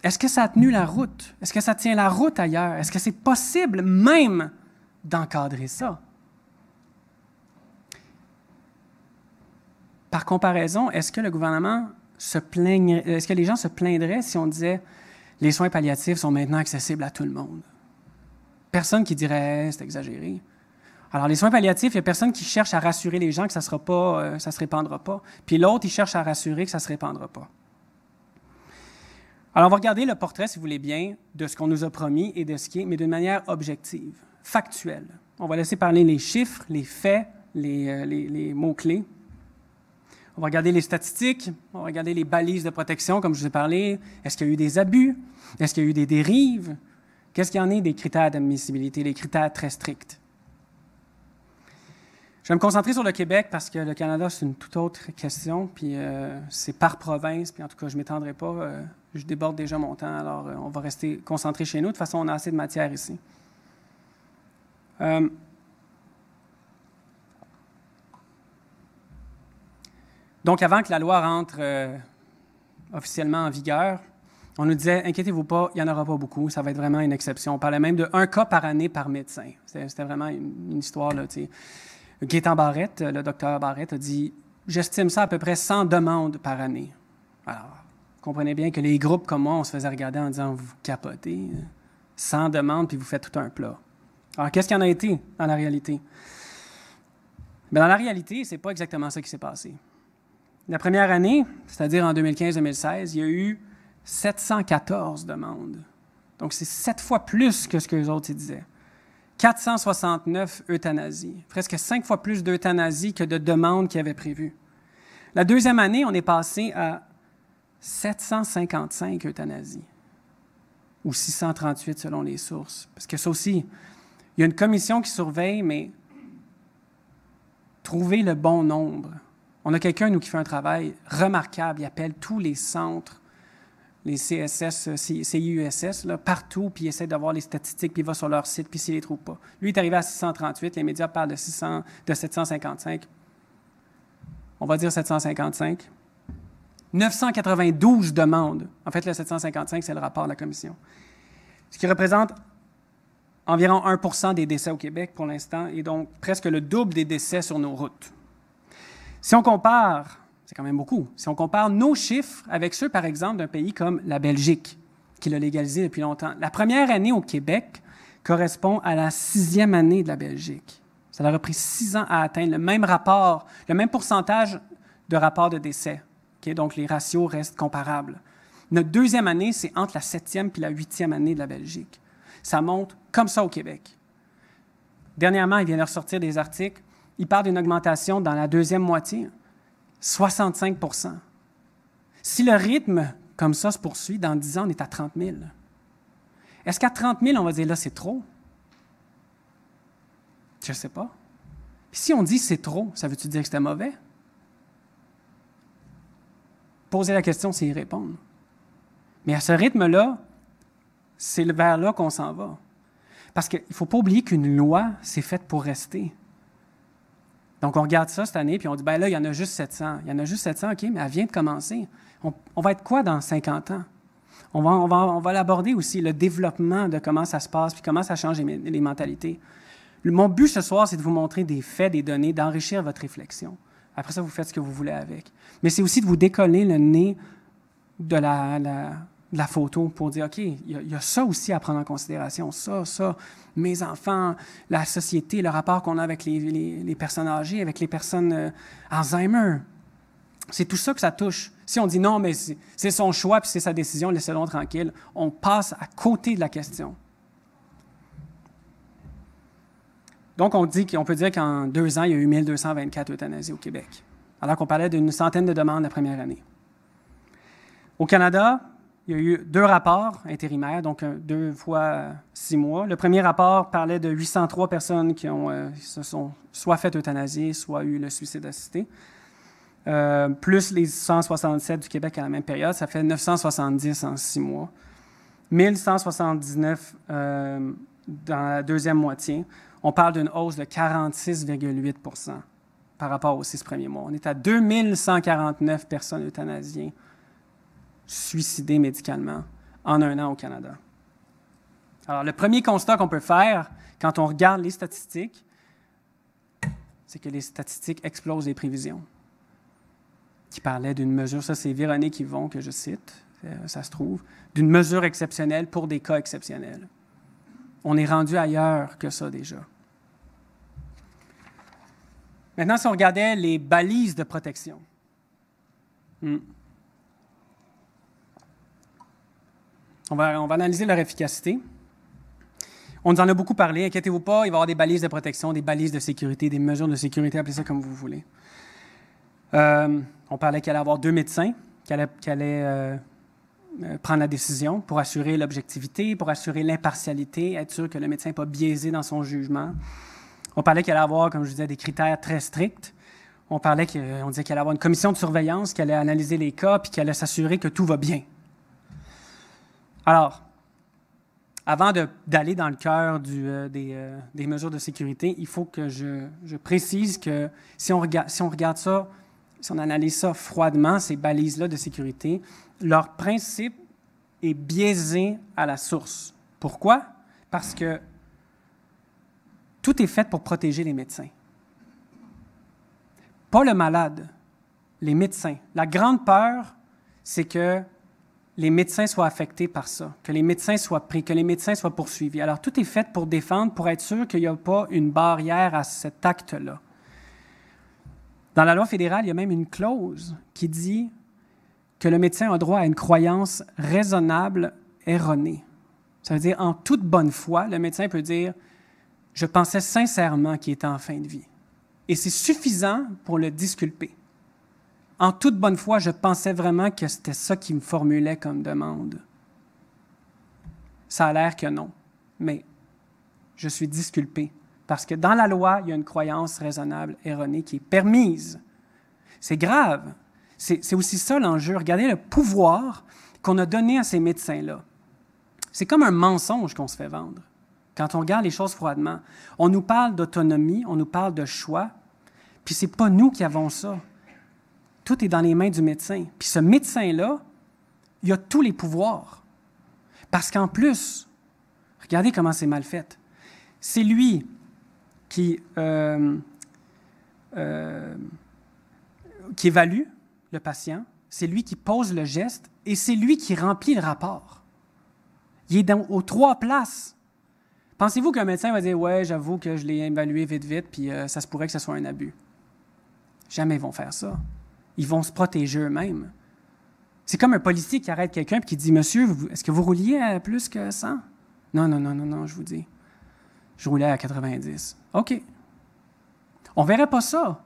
S1: Est-ce que ça a tenu la route? Est-ce que ça tient la route ailleurs? Est-ce que c'est possible même d'encadrer ça? Par comparaison, est-ce que le gouvernement se plaignerait, est-ce que les gens se plaindraient si on disait les soins palliatifs sont maintenant accessibles à tout le monde? Personne qui dirait c'est exagéré. Alors, les soins palliatifs, il n'y a personne qui cherche à rassurer les gens que ça ne euh, se répandra pas. Puis l'autre, il cherche à rassurer que ça ne se répandra pas. Alors, on va regarder le portrait, si vous voulez bien, de ce qu'on nous a promis et de ce qui est, mais d'une manière objective, factuelle. On va laisser parler les chiffres, les faits, euh, les, mots-clés. On va regarder les statistiques, on va regarder les balises de protection, comme je vous ai parlé. Est-ce qu'il y a eu des abus? Est-ce qu'il y a eu des dérives? Qu'est-ce qu'il y en est des critères d'admissibilité, des critères très stricts? Je vais me concentrer sur le Québec parce que le Canada, c'est une toute autre question, puis euh, c'est par province, puis en tout cas, je ne m'étendrai pas euh, je déborde déjà mon temps, alors euh, on va rester concentré chez nous. De toute façon, on a assez de matière ici. Euh, donc, avant que la loi rentre euh, officiellement en vigueur, on nous disait, inquiétez-vous pas, il n'y en aura pas beaucoup, ça va être vraiment une exception. On parlait même de un cas par année par médecin. C'était vraiment une, histoire, là, tu Barrette, le docteur Barrette, a dit, j'estime ça à peu près 100 demandes par année. Alors, comprenez bien que les groupes comme moi, on se faisait regarder en disant Vous capotez, sans demande, puis vous faites tout un plat. Alors, qu'est-ce qu'il y en a été dans la réalité? Bien, dans la réalité, ce n'est pas exactement ça qui s'est passé. La première année, c'est-à-dire en 2015-2016, il y a eu 714 demandes. Donc, c'est sept fois plus que ce que les autres disaient. 469 euthanasies, presque cinq fois plus d'euthanasies que de demandes qu'ils avaient prévues. La deuxième année, on est passé à 755 euthanasies, ou 638 selon les sources. Parce que ça aussi, il y a une commission qui surveille, mais trouver le bon nombre. On a quelqu'un, nous, qui fait un travail remarquable. Il appelle tous les centres, les CSS, CIUSS, là, partout, puis il essaie d'avoir les statistiques, puis il va sur leur site, puis s'il ne les trouve pas. Lui est arrivé à 638, les médias parlent de, 600, de 755. On va dire 755. 992 demandes. En fait, le 755, c'est le rapport de la commission. Ce qui représente environ 1 des décès au Québec pour l'instant et donc presque le double des décès sur nos routes. Si on compare, c'est quand même beaucoup, si on compare nos chiffres avec ceux, par exemple, d'un pays comme la Belgique, qui l'a légalisé depuis longtemps, la première année au Québec correspond à la sixième année de la Belgique. Ça leur a pris six ans à atteindre le même rapport, le même pourcentage de rapports de décès donc, les ratios restent comparables. Notre deuxième année, c'est entre la septième et la huitième année de la Belgique. Ça monte comme ça au Québec. Dernièrement, il vient de ressortir des articles. Il parle d'une augmentation dans la deuxième moitié, 65 Si le rythme comme ça se poursuit, dans 10 ans, on est à 30 000. Est-ce qu'à 30 000, on va dire là, c'est trop? Je ne sais pas. si on dit c'est trop, ça veut-tu dire que c'était mauvais? Poser la question, c'est y répondre. Mais à ce rythme-là, c'est vers là qu'on s'en va. Parce qu'il ne faut pas oublier qu'une loi, c'est faite pour rester. Donc, on regarde ça cette année, puis on dit, ben là, il y en a juste 700. Il y en a juste 700, OK, mais elle vient de commencer. On, va être quoi dans 50 ans? On va, on va, l'aborder aussi, le développement de comment ça se passe, puis comment ça change les mentalités. Mon but ce soir, c'est de vous montrer des faits, des données, d'enrichir votre réflexion. Après ça, vous faites ce que vous voulez avec. Mais c'est aussi de vous décoller le nez de la, photo pour dire, OK, il y, a ça aussi à prendre en considération, ça, ça, mes enfants, la société, le rapport qu'on a avec les, personnes âgées, avec les personnes euh, Alzheimer. C'est tout ça que ça touche. Si on dit non, mais c'est son choix, puis c'est sa décision, laissez-le tranquille, on passe à côté de la question. Donc, on, dit peut dire qu'en deux ans, il y a eu 1224 euthanasies au Québec, alors qu'on parlait d'une centaine de demandes la première année. Au Canada, il y a eu deux rapports intérimaires, donc deux fois six mois. Le premier rapport parlait de 803 personnes qui, euh, se sont soit faites euthanasier, soit eu le suicide assisté. Euh, plus les 167 du Québec à la même période, ça fait 970 en six mois. 1179 euh, dans la deuxième moitié on parle d'une hausse de 46,8 par rapport aux six premiers mois. On est à 2149 personnes euthanasiennes suicidées médicalement en un an au Canada. Alors, le premier constat qu'on peut faire quand on regarde les statistiques, c'est que les statistiques explosent les prévisions. Qui parlait d'une mesure, ça c'est Véronique Yvon que je cite, euh, ça se trouve, d'une mesure exceptionnelle pour des cas exceptionnels. On est rendu ailleurs que ça déjà. Maintenant, si on regardait les balises de protection. Hmm. On, va, analyser leur efficacité. On nous en a beaucoup parlé. Inquiétez-vous pas, il va y avoir des balises de protection, des balises de sécurité, des mesures de sécurité, appelez ça comme vous voulez. Euh, on parlait qu'il allait avoir deux médecins qui allaient, allait, euh, euh, prendre la décision pour assurer l'objectivité, pour assurer l'impartialité, être sûr que le médecin n'est pas biaisé dans son jugement. On parlait qu'elle allait avoir, comme je disais, des critères très stricts. On parlait disait qu'elle allait avoir une commission de surveillance qui allait analyser les cas puis qui allait s'assurer que tout va bien. Alors, avant d'aller dans le cœur euh, euh, des, mesures de sécurité, il faut que je, précise que si on, regarde, si on regarde ça, si on analyse ça froidement, ces balises-là de sécurité, leur principe est biaisé à la source. Pourquoi? Parce que tout est fait pour protéger les médecins. Pas le malade, les médecins. La grande peur, c'est que les médecins soient affectés par ça, que les médecins soient pris, que les médecins soient poursuivis. Alors tout est fait pour défendre, pour être sûr qu'il n'y a pas une barrière à cet acte-là. Dans la loi fédérale, il y a même une clause qui dit que le médecin a droit à une croyance raisonnable erronée. Ça veut dire, en toute bonne foi, le médecin peut dire je pensais sincèrement qu'il était en fin de vie. Et c'est suffisant pour le disculper. En toute bonne foi, je pensais vraiment que c'était ça qui me formulait comme demande. Ça a l'air que non, mais je suis disculpé parce que dans la loi, il y a une croyance raisonnable erronée qui est permise. C'est grave. C'est aussi ça l'enjeu. Regardez le pouvoir qu'on a donné à ces médecins-là. C'est comme un mensonge qu'on se fait vendre quand on regarde les choses froidement. On nous parle d'autonomie, on nous parle de choix, puis c'est pas nous qui avons ça. Tout est dans les mains du médecin. Puis ce médecin-là, il a tous les pouvoirs. Parce qu'en plus, regardez comment c'est mal fait. C'est lui qui, euh, euh, qui évalue le patient, c'est lui qui pose le geste et c'est lui qui remplit le rapport. Il est aux trois places. Pensez-vous qu'un médecin va dire Ouais, j'avoue que je l'ai évalué vite, vite, puis euh, ça se pourrait que ce soit un abus Jamais ils vont faire ça. Ils vont se protéger eux-mêmes. C'est comme un policier qui arrête quelqu'un et qui dit Monsieur, est-ce que vous rouliez à plus que 100 Non, non, non, non, non, je vous dis. Je roulais à 90. OK. On ne verrait pas ça.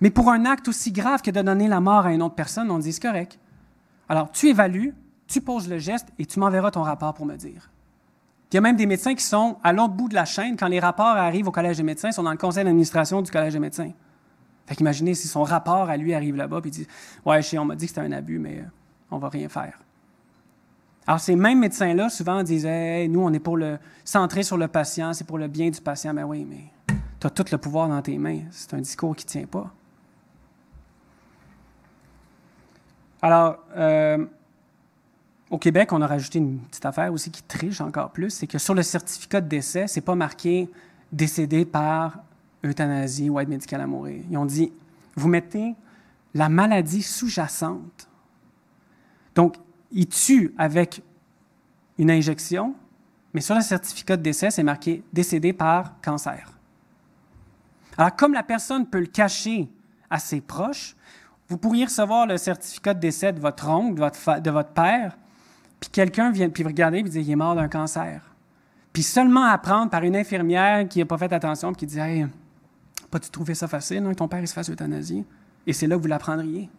S1: Mais pour un acte aussi grave que de donner la mort à une autre personne, on dit c'est correct. Alors, tu évalues, tu poses le geste et tu m'enverras ton rapport pour me dire il y a même des médecins qui sont à l'autre bout de la chaîne. Quand les rapports arrivent au Collège des médecins, ils sont dans le conseil d'administration du Collège des médecins. Fait qu'imaginez si son rapport à lui arrive là-bas et dit Ouais, on m'a dit que c'était un abus, mais euh, on va rien faire. Alors, ces mêmes médecins-là, souvent, disaient Nous, on est pour le centrer sur le patient, c'est pour le bien du patient. Mais ben oui, mais tu as tout le pouvoir dans tes mains. C'est un discours qui ne tient pas. Alors, euh, au Québec, on a rajouté une petite affaire aussi qui triche encore plus, c'est que sur le certificat de décès, c'est pas marqué décédé par euthanasie ou aide médicale à mourir. Ils ont dit, vous mettez la maladie sous-jacente. Donc, il tue avec une injection, mais sur le certificat de décès, c'est marqué décédé par cancer. Alors, comme la personne peut le cacher à ses proches, vous pourriez recevoir le certificat de décès de votre oncle, de votre, de votre père, puis quelqu'un vient, puis regarder, puis dit, il est mort d'un cancer. Puis seulement apprendre par une infirmière qui n'a pas fait attention, puis qui dit, hey, pas-tu trouvé ça facile, non, hein, que ton père il se fasse euthanasie? Et c'est là que vous l'apprendriez.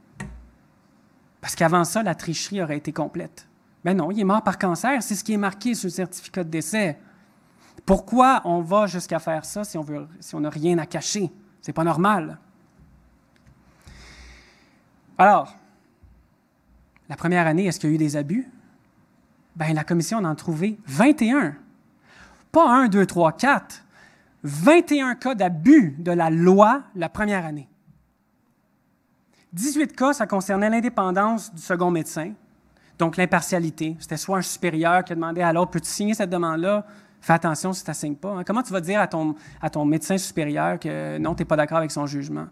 S1: Parce qu'avant ça, la tricherie aurait été complète. Mais ben non, il est mort par cancer, c'est ce qui est marqué sur le certificat de décès. Pourquoi on va jusqu'à faire ça si on veut, si on n'a rien à cacher? C'est pas normal. Alors, la première année, est-ce qu'il y a eu des abus? Bien, la commission en a trouvé 21. Pas 1, 2, 3, 4. 21 cas d'abus de la loi la première année. 18 cas, ça concernait l'indépendance du second médecin, donc l'impartialité. C'était soit un supérieur qui demandait à l'autre Peux-tu signer cette demande-là Fais attention si tu ne signes pas. Hein. Comment tu vas dire à ton, à ton médecin supérieur que non, tu n'es pas d'accord avec son jugement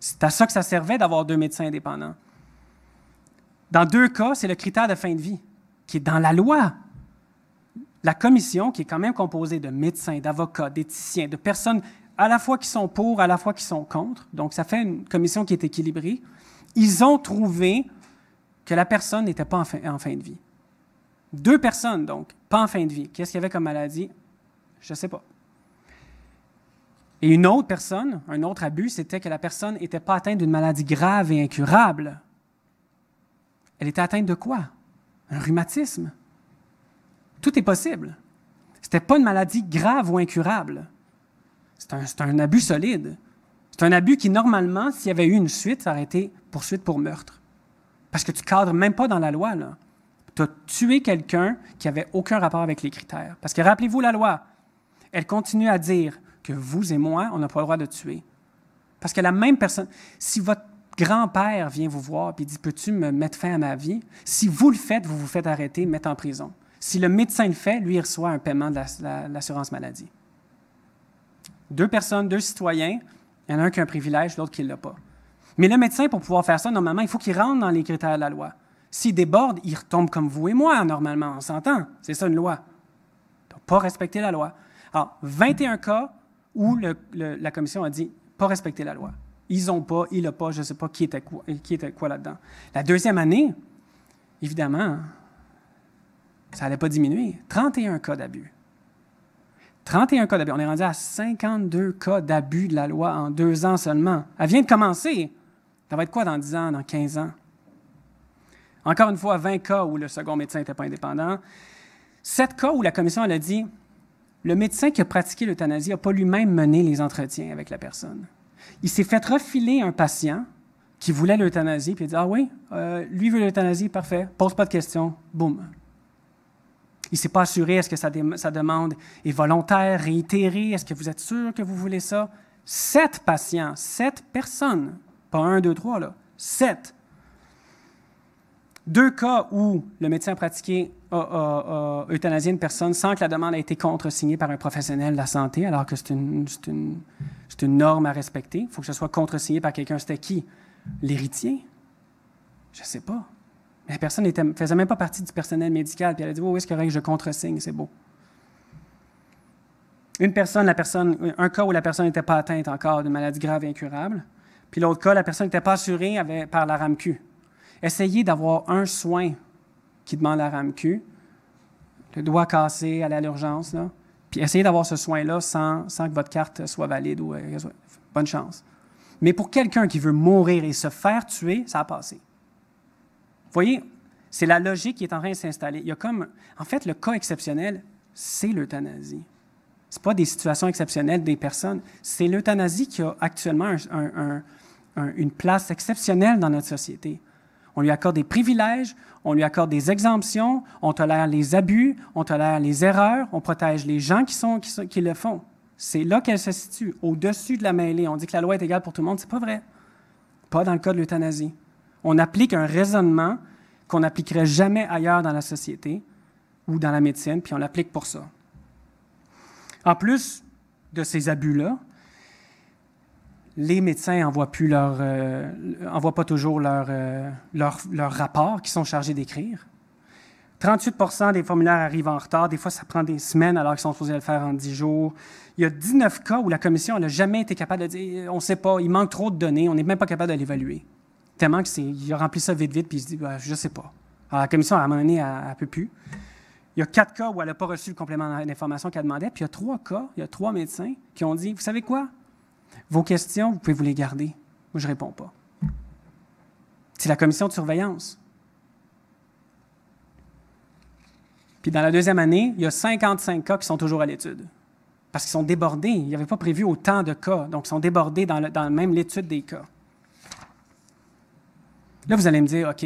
S1: C'est à ça que ça servait d'avoir deux médecins indépendants. Dans deux cas, c'est le critère de fin de vie qui est dans la loi. La commission, qui est quand même composée de médecins, d'avocats, d'éthiciens, de personnes à la fois qui sont pour, à la fois qui sont contre, donc ça fait une commission qui est équilibrée, ils ont trouvé que la personne n'était pas en fin, de vie. Deux personnes, donc, pas en fin de vie. Qu'est-ce qu'il y avait comme maladie? Je ne sais pas. Et une autre personne, un autre abus, c'était que la personne n'était pas atteinte d'une maladie grave et incurable. Elle était atteinte de quoi? un rhumatisme. Tout est possible. n'était pas une maladie grave ou incurable. C'est un, abus solide. C'est un abus qui, normalement, s'il y avait eu une suite, ça aurait été poursuite pour meurtre. Parce que tu cadres même pas dans la loi, là. Tu as tué quelqu'un qui n'avait aucun rapport avec les critères. Parce que rappelez-vous la loi. Elle continue à dire que vous et moi, on n'a pas le droit de tuer. Parce que la même personne, si votre grand-père vient vous voir et dit Peux-tu me mettre fin à ma vie Si vous le faites, vous vous faites arrêter, mettre en prison. Si le médecin le fait, lui, il reçoit un paiement de l'assurance maladie. Deux personnes, deux citoyens, il y en a un qui a un privilège, l'autre qui ne l'a pas. Mais le médecin, pour pouvoir faire ça, normalement, il faut qu'il rentre dans les critères de la loi. S'il déborde, il retombe comme vous et moi, normalement, on s'entend. C'est ça une loi. pas respecter la loi. Alors, 21 cas où la commission a dit pas respecter la loi. Ils n'ont pas, il n'a pas, je ne sais pas qui était quoi, qui était quoi là-dedans. La deuxième année, évidemment, ça n'allait pas diminuer. 31 cas d'abus. 31 cas d'abus. On est rendu à 52 cas d'abus de la loi en deux ans seulement. Elle vient de commencer. Ça va être quoi dans 10 ans, dans 15 ans? Encore une fois, 20 cas où le second médecin n'était pas indépendant. 7 cas où la commission a dit le médecin qui a pratiqué l'euthanasie n'a pas lui-même mené les entretiens avec la personne. Il s'est fait refiler un patient qui voulait l'euthanasie, puis il dit Ah oui, euh, lui veut l'euthanasie, parfait, pose pas de questions, boum. Il ne s'est pas assuré, est-ce que sa, demande est volontaire, réitérée, est-ce que vous êtes sûr que vous voulez ça? Sept patients, sept personnes, pas un, deux, trois, là, sept. Deux cas où le médecin pratiqué a, euthanasié une personne sans que la demande ait été contresignée par un professionnel de la santé, alors que c'est une une norme à respecter. Il faut que ce soit contresigné par quelqu'un. C'était qui? L'héritier? Je ne sais pas. Mais la personne ne faisait même pas partie du personnel médical. Puis elle a dit, oh, oui, c'est correct, je contresigne, c'est beau. Une personne, la personne, un cas où la personne n'était pas atteinte encore d'une maladie grave et incurable. Puis l'autre cas, la personne n'était pas assurée par la RAMQ. Essayez d'avoir un soin qui demande la RAMQ. Le doigt cassé, aller à l'urgence, là. Puis essayez d'avoir ce soin-là sans, que votre carte soit valide ou euh, bonne chance. Mais pour quelqu'un qui veut mourir et se faire tuer, ça a passé. Vous voyez, c'est la logique qui est en train de s'installer. Il y a comme, en fait, le cas exceptionnel, c'est l'euthanasie. C'est pas des situations exceptionnelles des personnes, c'est l'euthanasie qui a actuellement une place exceptionnelle dans notre société. On lui accorde des privilèges, on lui accorde des exemptions, on tolère les abus, on tolère les erreurs, on protège les gens qui, sont, qui, le font. C'est là qu'elle se situe, au-dessus de la mêlée. On dit que la loi est égale pour tout le monde, c'est pas vrai. Pas dans le cas de l'euthanasie. On applique un raisonnement qu'on n'appliquerait jamais ailleurs dans la société ou dans la médecine, puis on l'applique pour ça. En plus de ces abus-là, les médecins n'envoient plus leur, euh, pas toujours leurs euh, leur, leur rapports qu'ils sont chargés d'écrire. 38 des formulaires arrivent en retard. Des fois, ça prend des semaines alors qu'ils sont supposés le faire en 10 jours. Il y a 19 cas où la commission n'a jamais été capable de dire euh, on ne sait pas, il manque trop de données, on n'est même pas capable de l'évaluer. Tellement qu'il a rempli ça vite, vite, puis il se dit bah, je ne sais pas. Alors, la commission, à un moment donné, elle ne plus. Il y a quatre cas où elle n'a pas reçu le complément d'information qu'elle demandait, puis il y a trois cas, il y a trois médecins qui ont dit Vous savez quoi vos questions, vous pouvez vous les garder. Moi, je ne réponds pas. C'est la commission de surveillance. Puis dans la deuxième année, il y a 55 cas qui sont toujours à l'étude. Parce qu'ils sont débordés. Il n'y avait pas prévu autant de cas. Donc, ils sont débordés dans, le, même l'étude des cas. Là, vous allez me dire, OK,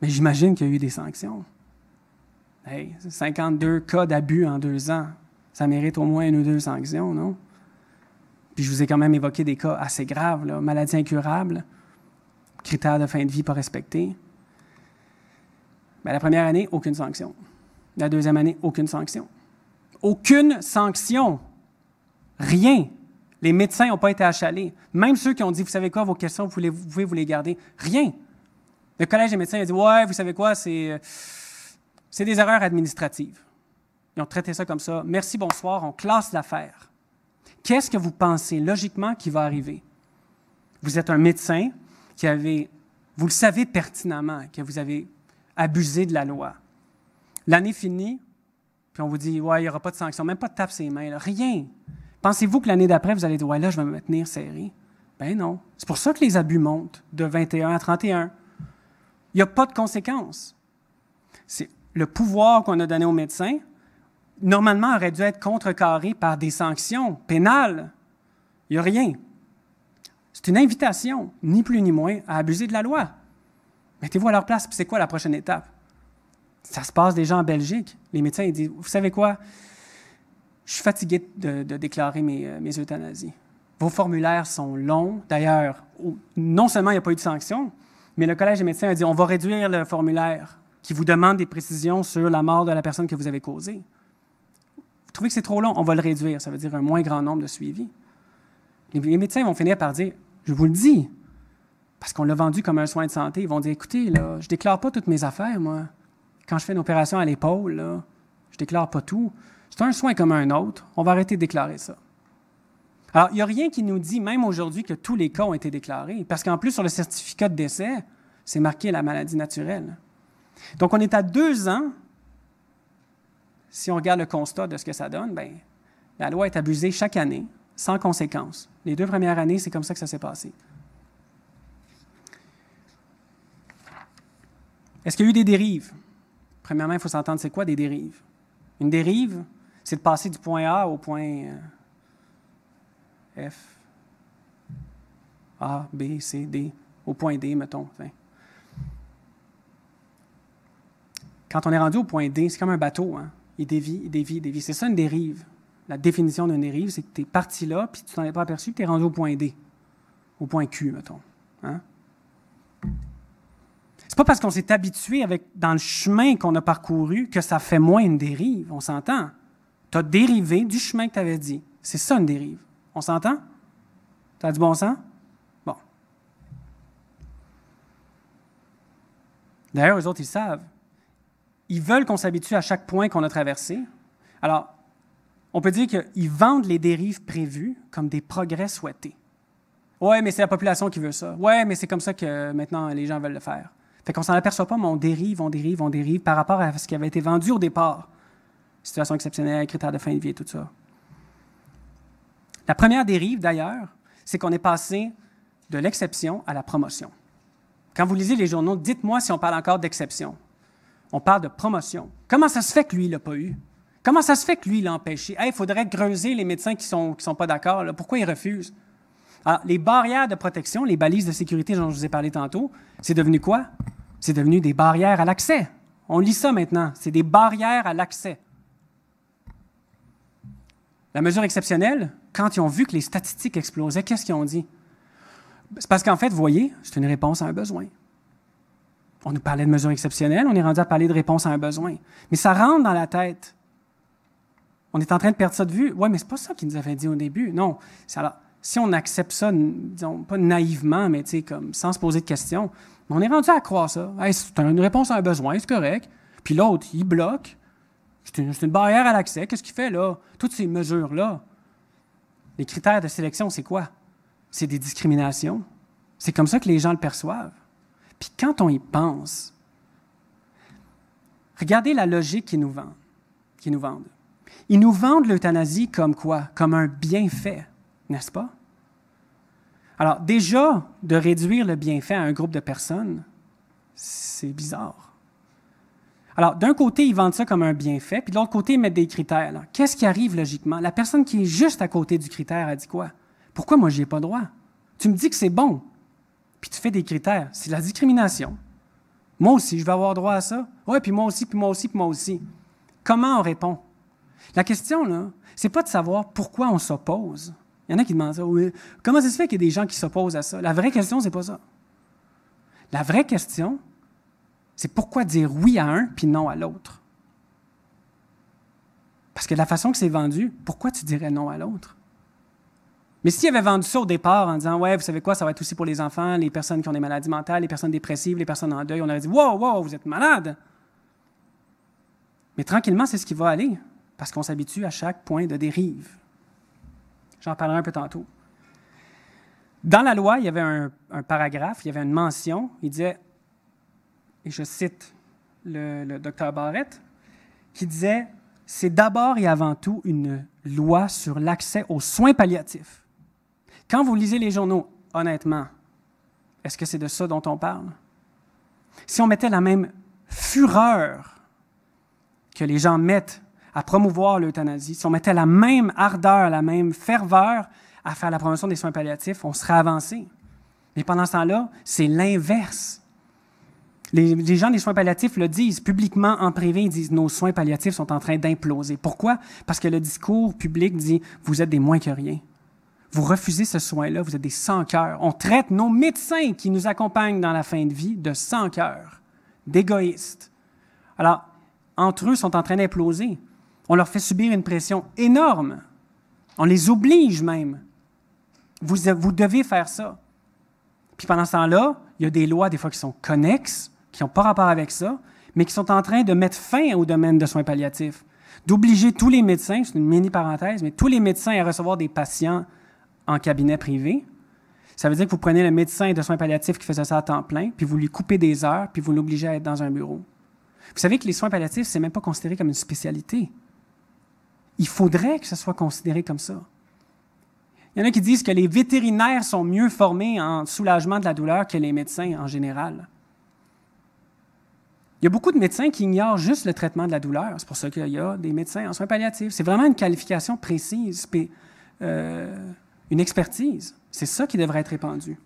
S1: mais j'imagine qu'il y a eu des sanctions. Hey, 52 cas d'abus en deux ans. Ça mérite au moins une ou deux sanctions, non? Puis je vous ai quand même évoqué des cas assez graves, là, maladies incurables, critères de fin de vie pas respectés. Bien, la première année, aucune sanction. La deuxième année, aucune sanction. Aucune sanction. Rien. Les médecins n'ont pas été achalés. Même ceux qui ont dit, vous savez quoi, vos questions, vous vous, pouvez vous les garder. Rien. Le collège des médecins a dit, ouais, vous savez quoi, c'est, c'est des erreurs administratives. Ils ont traité ça comme ça. Merci, bonsoir, on classe l'affaire qu'est-ce que vous pensez logiquement qui va arriver? Vous êtes un médecin qui avait, vous le savez pertinemment, que vous avez abusé de la loi. L'année finie, puis on vous dit, ouais, il n'y aura pas de sanction, même pas de tape ses mains, rien. Pensez-vous que l'année d'après, vous allez dire, ouais, là, je vais me tenir serré? Ben non. C'est pour ça que les abus montent de 21 à 31. Il n'y a pas de conséquences. C'est le pouvoir qu'on a donné aux médecins, normalement, aurait dû être contrecarré par des sanctions pénales. Il n'y a rien. C'est une invitation, ni plus ni moins, à abuser de la loi. Mettez-vous à leur place, puis c'est quoi la prochaine étape? Ça se passe déjà en Belgique. Les médecins ils disent Vous savez quoi? Je suis fatigué de, déclarer euh, mes, euthanasies. Vos formulaires sont longs. D'ailleurs, non seulement il n'y a pas eu de sanctions, mais le Collège des médecins a dit On va réduire le formulaire qui vous demande des précisions sur la mort de la personne que vous avez causée trouvez que c'est trop long, on va le réduire. Ça veut dire un moins grand nombre de suivis. Les, médecins vont finir par dire Je vous le dis, parce qu'on l'a vendu comme un soin de santé. Ils vont dire Écoutez, là, je déclare pas toutes mes affaires, moi. Quand je fais une opération à l'épaule, là, je déclare pas tout. C'est un soin comme un autre. On va arrêter de déclarer ça. Alors, il n'y a rien qui nous dit, même aujourd'hui, que tous les cas ont été déclarés, parce qu'en plus, sur le certificat de décès, c'est marqué la maladie naturelle. Donc, on est à deux ans si on regarde le constat de ce que ça donne, ben la loi est abusée chaque année, sans conséquence. Les deux premières années, c'est comme ça que ça s'est passé. Est-ce qu'il y a eu des dérives? Premièrement, il faut s'entendre, c'est quoi des dérives? Une dérive, c'est de passer du point A au point euh, F, A, B, C, D, au point D, mettons. quand on est rendu au point D, c'est comme un bateau. Hein? il dévie, il dévie, il dévie. C'est ça une dérive. La définition d'une dérive, c'est que tu es parti là, puis tu t'en es pas aperçu, que tu es rendu au point D, au point Q, mettons. Hein? C'est pas parce qu'on s'est habitué avec, dans le chemin qu'on a parcouru que ça fait moins une dérive, on s'entend. Tu as dérivé du chemin que tu avais dit. C'est ça une dérive. On s'entend? Tu as du bon sens? Bon. D'ailleurs, les autres, ils savent. Ils veulent qu'on s'habitue à chaque point qu'on a traversé. Alors, on peut dire qu'ils vendent les dérives prévues comme des progrès souhaités. Ouais, mais c'est la population qui veut ça. Ouais, mais c'est comme ça que euh, maintenant les gens veulent le faire. Fait qu'on s'en aperçoit pas, mais on dérive, on dérive, on dérive par rapport à ce qui avait été vendu au départ. Situation exceptionnelle, critères de fin de vie tout ça. La première dérive, d'ailleurs, c'est qu'on est passé de l'exception à la promotion. Quand vous lisez les journaux, dites-moi si on parle encore d'exception on parle de promotion. Comment ça se fait que lui, il l'a pas eu? Comment ça se fait que lui, il l'a empêché? Il faudrait creuser les médecins qui ne sont, qui sont pas d'accord. Pourquoi ils refusent? Ah, les barrières de protection, les balises de sécurité dont je vous ai parlé tantôt, c'est devenu quoi? C'est devenu des barrières à l'accès. On lit ça maintenant. C'est des barrières à l'accès. La mesure exceptionnelle, quand ils ont vu que les statistiques explosaient, qu'est-ce qu'ils ont dit? C'est parce qu'en fait, vous voyez, c'est une réponse à un besoin. On nous parlait de mesures exceptionnelles, on est rendu à parler de réponse à un besoin. Mais ça rentre dans la tête. On est en train de perdre ça de vue. Oui, mais c'est pas ça qu'ils nous avaient dit au début. Non. Alors, si on accepte ça, disons, pas naïvement, mais comme sans se poser de questions, on est rendu à croire ça. c'est une réponse à un besoin, c'est correct. Puis l'autre, il bloque. C'est une, une, barrière à l'accès. Qu'est-ce qu'il fait là? Toutes ces mesures-là, les critères de sélection, c'est quoi? C'est des discriminations. C'est comme ça que les gens le perçoivent. Puis quand on y pense, regardez la logique qu'ils nous vendent. qu'ils nous vendent. Ils nous vendent l'euthanasie comme quoi? Comme un bienfait, n'est-ce pas? Alors déjà, de réduire le bienfait à un groupe de personnes, c'est bizarre. Alors, d'un côté, ils vendent ça comme un bienfait, puis de l'autre côté, ils mettent des critères. Qu'est-ce qui arrive logiquement? La personne qui est juste à côté du critère a dit quoi? Pourquoi moi, je ai pas droit? Tu me dis que c'est bon. Puis tu fais des critères. C'est la discrimination. Moi aussi, je vais avoir droit à ça. Oui, puis moi aussi, puis moi aussi, puis moi aussi. Comment on répond? La question, là, c'est pas de savoir pourquoi on s'oppose. Il y en a qui demandent ça. Comment ça se fait qu'il y a des gens qui s'opposent à ça? La vraie question, c'est pas ça. La vraie question, c'est pourquoi dire oui à un puis non à l'autre? Parce que de la façon que c'est vendu, pourquoi tu dirais non à l'autre? Mais s'il avait vendu ça au départ en disant, ouais, vous savez quoi, ça va être aussi pour les enfants, les personnes qui ont des maladies mentales, les personnes dépressives, les personnes en deuil, on aurait dit, wow, wow, vous êtes malade. Mais tranquillement, c'est ce qui va aller, parce qu'on s'habitue à chaque point de dérive. J'en parlerai un peu tantôt. Dans la loi, il y avait un, paragraphe, il y avait une mention, il disait, et je cite le, le docteur Barrett, qui disait, c'est d'abord et avant tout une loi sur l'accès aux soins palliatifs quand vous lisez les journaux, honnêtement, est-ce que c'est de ça dont on parle? Si on mettait la même fureur que les gens mettent à promouvoir l'euthanasie, si on mettait la même ardeur, la même ferveur à faire la promotion des soins palliatifs, on serait avancé. Mais pendant ce temps-là, c'est l'inverse. Les, gens des soins palliatifs le disent publiquement, en privé, ils disent nos soins palliatifs sont en train d'imploser. Pourquoi? Parce que le discours public dit vous êtes des moins que rien. Vous refusez ce soin-là, vous êtes des sans coeurs On traite nos médecins qui nous accompagnent dans la fin de vie de sans coeurs d'égoïstes. Alors, entre eux sont en train d'imploser. On leur fait subir une pression énorme. On les oblige même. Vous, vous devez faire ça. Puis pendant ce temps-là, il y a des lois, des fois, qui sont connexes, qui n'ont pas rapport avec ça, mais qui sont en train de mettre fin au domaine de soins palliatifs. D'obliger tous les médecins, c'est une mini-parenthèse, mais tous les médecins à recevoir des patients en cabinet privé, ça veut dire que vous prenez le médecin de soins palliatifs qui faisait ça à temps plein, puis vous lui coupez des heures, puis vous l'obligez à être dans un bureau. Vous savez que les soins palliatifs, n'est même pas considéré comme une spécialité. Il faudrait que ce soit considéré comme ça. Il y en a qui disent que les vétérinaires sont mieux formés en soulagement de la douleur que les médecins en général. Il y a beaucoup de médecins qui ignorent juste le traitement de la douleur. C'est pour ça qu'il y a des médecins en soins palliatifs. C'est vraiment une qualification précise. Euh, une expertise. C'est ça qui devrait être répandu.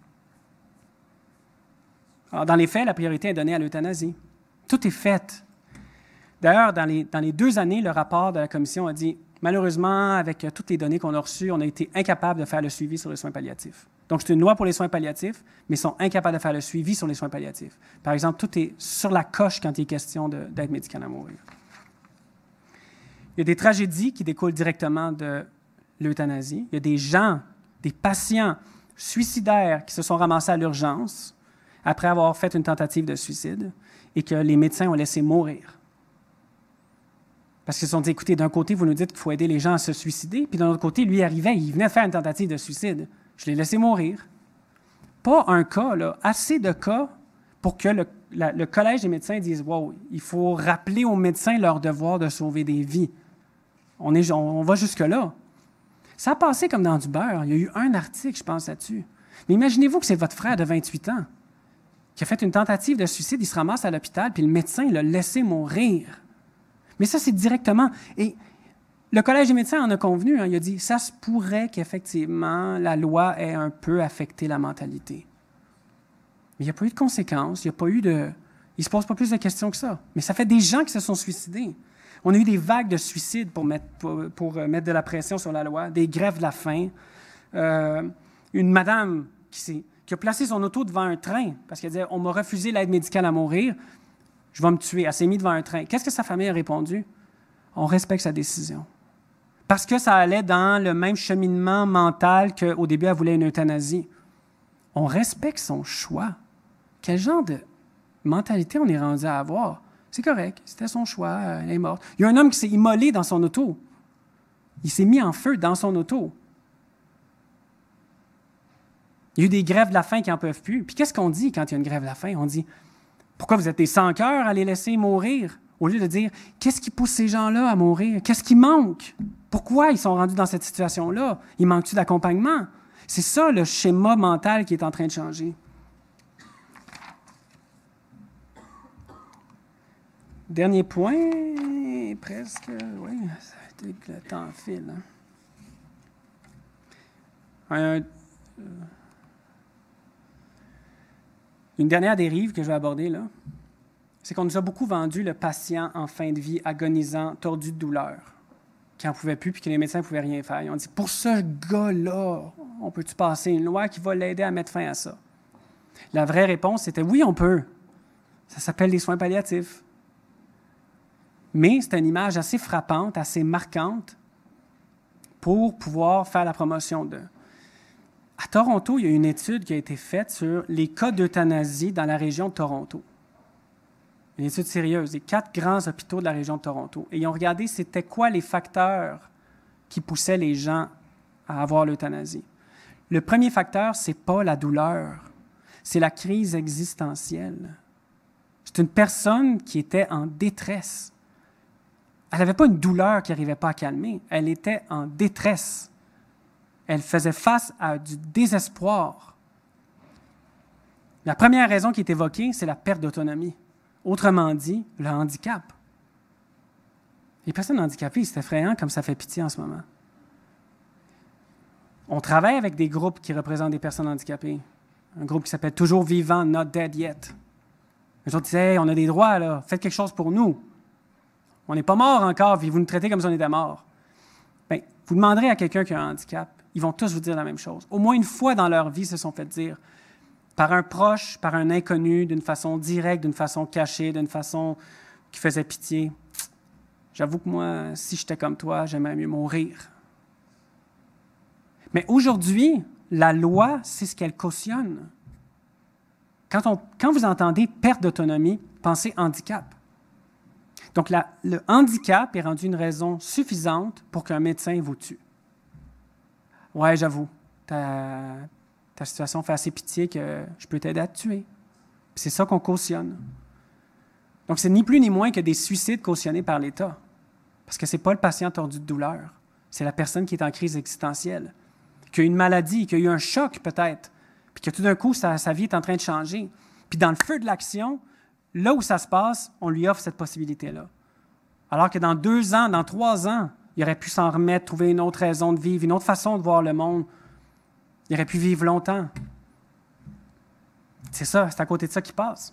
S1: Alors, dans les faits, la priorité est donnée à l'euthanasie. Tout est fait. D'ailleurs, dans les, dans les deux années, le rapport de la commission a dit Malheureusement, avec euh, toutes les données qu'on a reçues, on a été incapable de faire le suivi sur les soins palliatifs. Donc, c'est une loi pour les soins palliatifs, mais ils sont incapables de faire le suivi sur les soins palliatifs. Par exemple, tout est sur la coche quand il est question d'aide médicale à mourir. Il y a des tragédies qui découlent directement de l'euthanasie. Il y a des gens, des patients suicidaires qui se sont ramassés à l'urgence après avoir fait une tentative de suicide et que les médecins ont laissé mourir. Parce qu'ils se sont dit, écoutez, d'un côté, vous nous dites qu'il faut aider les gens à se suicider, puis d'un autre côté, lui arrivait, il venait faire une tentative de suicide. Je l'ai laissé mourir. Pas un cas, là, assez de cas pour que le, collège des médecins dise, wow, il faut rappeler aux médecins leur devoir de sauver des vies. on va jusque-là. Ça a passé comme dans du beurre. Il y a eu un article, je pense, là-dessus. Mais imaginez-vous que c'est votre frère de 28 ans qui a fait une tentative de suicide, il se ramasse à l'hôpital, puis le médecin l'a laissé mourir. Mais ça, c'est directement. Et le Collège des médecins en a convenu. Hein. il a dit ça se pourrait qu'effectivement, la loi ait un peu affecté la mentalité. Mais il n'y a pas eu de conséquences, il n'y a pas eu de. Il ne se pose pas plus de questions que ça. Mais ça fait des gens qui se sont suicidés. On a eu des vagues de suicides pour euh, mettre, de la pression sur la loi, des grèves de la faim. Euh, une madame qui, qui, a placé son auto devant un train parce qu'elle disait On m'a refusé l'aide médicale à mourir, je vais me tuer. Elle s'est mise devant un train. Qu'est-ce que sa famille a répondu On respecte sa décision. Parce que ça allait dans le même cheminement mental qu'au début, elle voulait une euthanasie. On respecte son choix. Quel genre de mentalité on est rendu à avoir? C'est correct, c'était son choix, euh, elle est morte. Il y a un homme qui s'est immolé dans son auto. Il s'est mis en feu dans son auto. Il y a eu des grèves de la faim qui n'en peuvent plus. Puis qu'est-ce qu'on dit quand il y a une grève de la faim? On dit Pourquoi vous êtes des sans cœur à les laisser mourir? Au lieu de dire Qu'est-ce qui pousse ces gens-là à mourir? Qu'est-ce qui manque? Pourquoi ils sont rendus dans cette situation-là? Il manque-tu d'accompagnement? C'est ça le schéma mental qui est en train de changer. Dernier point, presque. Oui, ça le temps file. Hein. Euh, une dernière dérive que je vais aborder là, c'est qu'on nous a beaucoup vendu le patient en fin de vie agonisant, tordu de douleur, qui n'en pouvait plus puis que les médecins ne pouvaient rien faire. on dit pour ce gars-là, on peut-tu passer une loi qui va l'aider à mettre fin à ça? La vraie réponse était oui, on peut. Ça s'appelle les soins palliatifs. Mais c'est une image assez frappante, assez marquante pour pouvoir faire la promotion de. À Toronto, il y a une étude qui a été faite sur les cas d'euthanasie dans la région de Toronto. Une étude sérieuse des quatre grands hôpitaux de la région de Toronto. Et ils ont regardé c'était quoi les facteurs qui poussaient les gens à avoir l'euthanasie. Le premier facteur, c'est pas la douleur, c'est la crise existentielle. C'est une personne qui était en détresse. Elle n'avait pas une douleur qui n'arrivait pas à calmer. Elle était en détresse. Elle faisait face à du désespoir. La première raison qui est évoquée, c'est la perte d'autonomie. Autrement dit, le handicap. Les personnes handicapées, c'est effrayant comme ça fait pitié en ce moment. On travaille avec des groupes qui représentent des personnes handicapées. Un groupe qui s'appelle Toujours Vivant, Not Dead Yet. Les gens disaient hey, on a des droits, là, faites quelque chose pour nous. On n'est pas mort encore, puis vous nous traitez comme si on était mort. Bien, vous demanderez à quelqu'un qui a un handicap, ils vont tous vous dire la même chose. Au moins une fois dans leur vie, ils se sont fait dire par un proche, par un inconnu, d'une façon directe, d'une façon cachée, d'une façon qui faisait pitié. J'avoue que moi, si j'étais comme toi, j'aimerais mieux mourir. Mais aujourd'hui, la loi, c'est ce qu'elle cautionne. Quand, on, quand vous entendez perte d'autonomie, pensez handicap. Donc, le handicap est rendu une raison suffisante pour qu'un médecin vous tue. Ouais, j'avoue, ta, situation fait assez pitié que je peux t'aider à te tuer. C'est ça qu'on cautionne. Donc, c'est ni plus ni moins que des suicides cautionnés par l'État. Parce que ce n'est pas le patient tordu de douleur, c'est la personne qui est en crise existentielle, qui a eu une maladie, qui a eu un choc peut-être, puis que tout d'un coup, sa vie est en train de changer. Puis dans le feu de l'action, là où ça se passe, on lui offre cette possibilité-là. Alors que dans deux ans, dans trois ans, il aurait pu s'en remettre, trouver une autre raison de vivre, une autre façon de voir le monde. Il aurait pu vivre longtemps. C'est ça, c'est à côté de ça qu'il passe.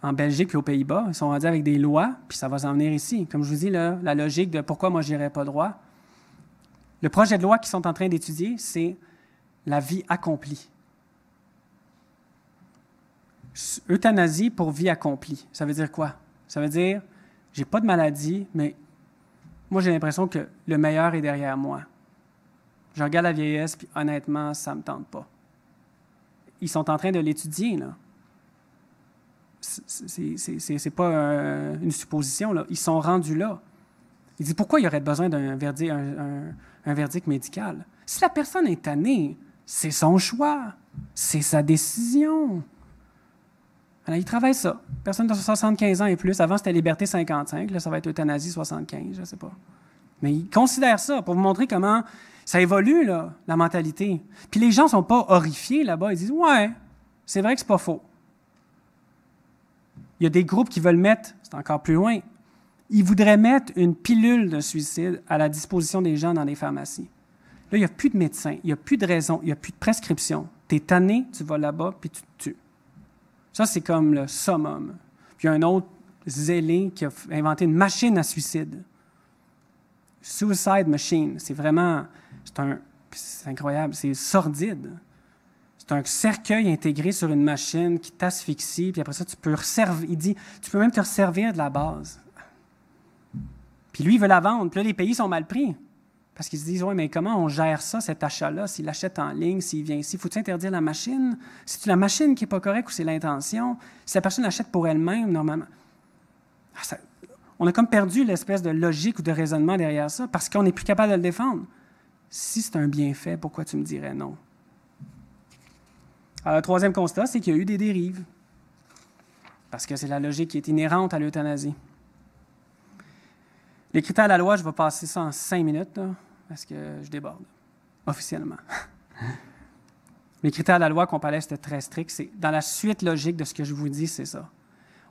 S1: En Belgique et aux Pays-Bas, ils sont rendus avec des lois, puis ça va s'en venir ici. Comme je vous dis, la logique de pourquoi moi j'irai pas droit. Le projet de loi qu'ils sont en train d'étudier, c'est la vie accomplie. Euthanasie pour vie accomplie, ça veut dire quoi? Ça veut dire, j'ai pas de maladie, mais moi, j'ai l'impression que le meilleur est derrière moi. Je regarde la vieillesse, puis honnêtement, ça me tente pas. Ils sont en train de l'étudier, là. C'est pas euh, une supposition, là. Ils sont rendus là. Il dit pourquoi il y aurait besoin d'un verdict, un, verdict médical? Si la personne est tannée, c'est son choix, c'est sa décision. Il ils travaillent ça. Personne de 75 ans et plus. Avant, c'était liberté 55. Là, ça va être euthanasie 75, je ne sais pas. Mais ils considèrent ça pour vous montrer comment ça évolue, la mentalité. Puis les gens ne sont pas horrifiés là-bas. Ils disent Ouais, c'est vrai que c'est pas faux. Il y a des groupes qui veulent mettre, c'est encore plus loin, ils voudraient mettre une pilule de suicide à la disposition des gens dans les pharmacies. Là, il n'y a plus de médecin, il n'y a plus de raison, il n'y a plus de prescription. Tu es tanné, tu vas là-bas, puis tu te tues. Ça, c'est comme le summum. Puis y a un autre zélé qui a inventé une machine à suicide. Suicide Machine. C'est vraiment. C'est un. C'est incroyable. C'est sordide. C'est un cercueil intégré sur une machine qui t'asphyxie, puis après ça, tu peux Il dit tu peux même te resservir de la base. Puis lui, il veut la vendre. Puis là, les pays sont mal pris. Parce qu'ils se disent, oui, mais comment on gère ça, cet achat-là, s'il l'achète en ligne, s'il vient ici? Faut-il interdire la machine? Si C'est la machine qui n'est pas correcte ou c'est l'intention? Si la personne l'achète pour elle-même, normalement. Ah, on a comme perdu l'espèce de logique ou de raisonnement derrière ça parce qu'on n'est plus capable de le défendre. Si c'est un bienfait, pourquoi tu me dirais non? Alors, euh, le troisième constat, c'est qu'il y a eu des dérives parce que c'est la logique qui est inhérente à l'euthanasie. Les critères de la loi, je vais passer ça en cinq minutes. Là parce que je déborde, officiellement. [laughs] Les critères de la loi qu'on parlait, c'était très strict. C'est, dans la suite logique de ce que je vous dis, c'est ça.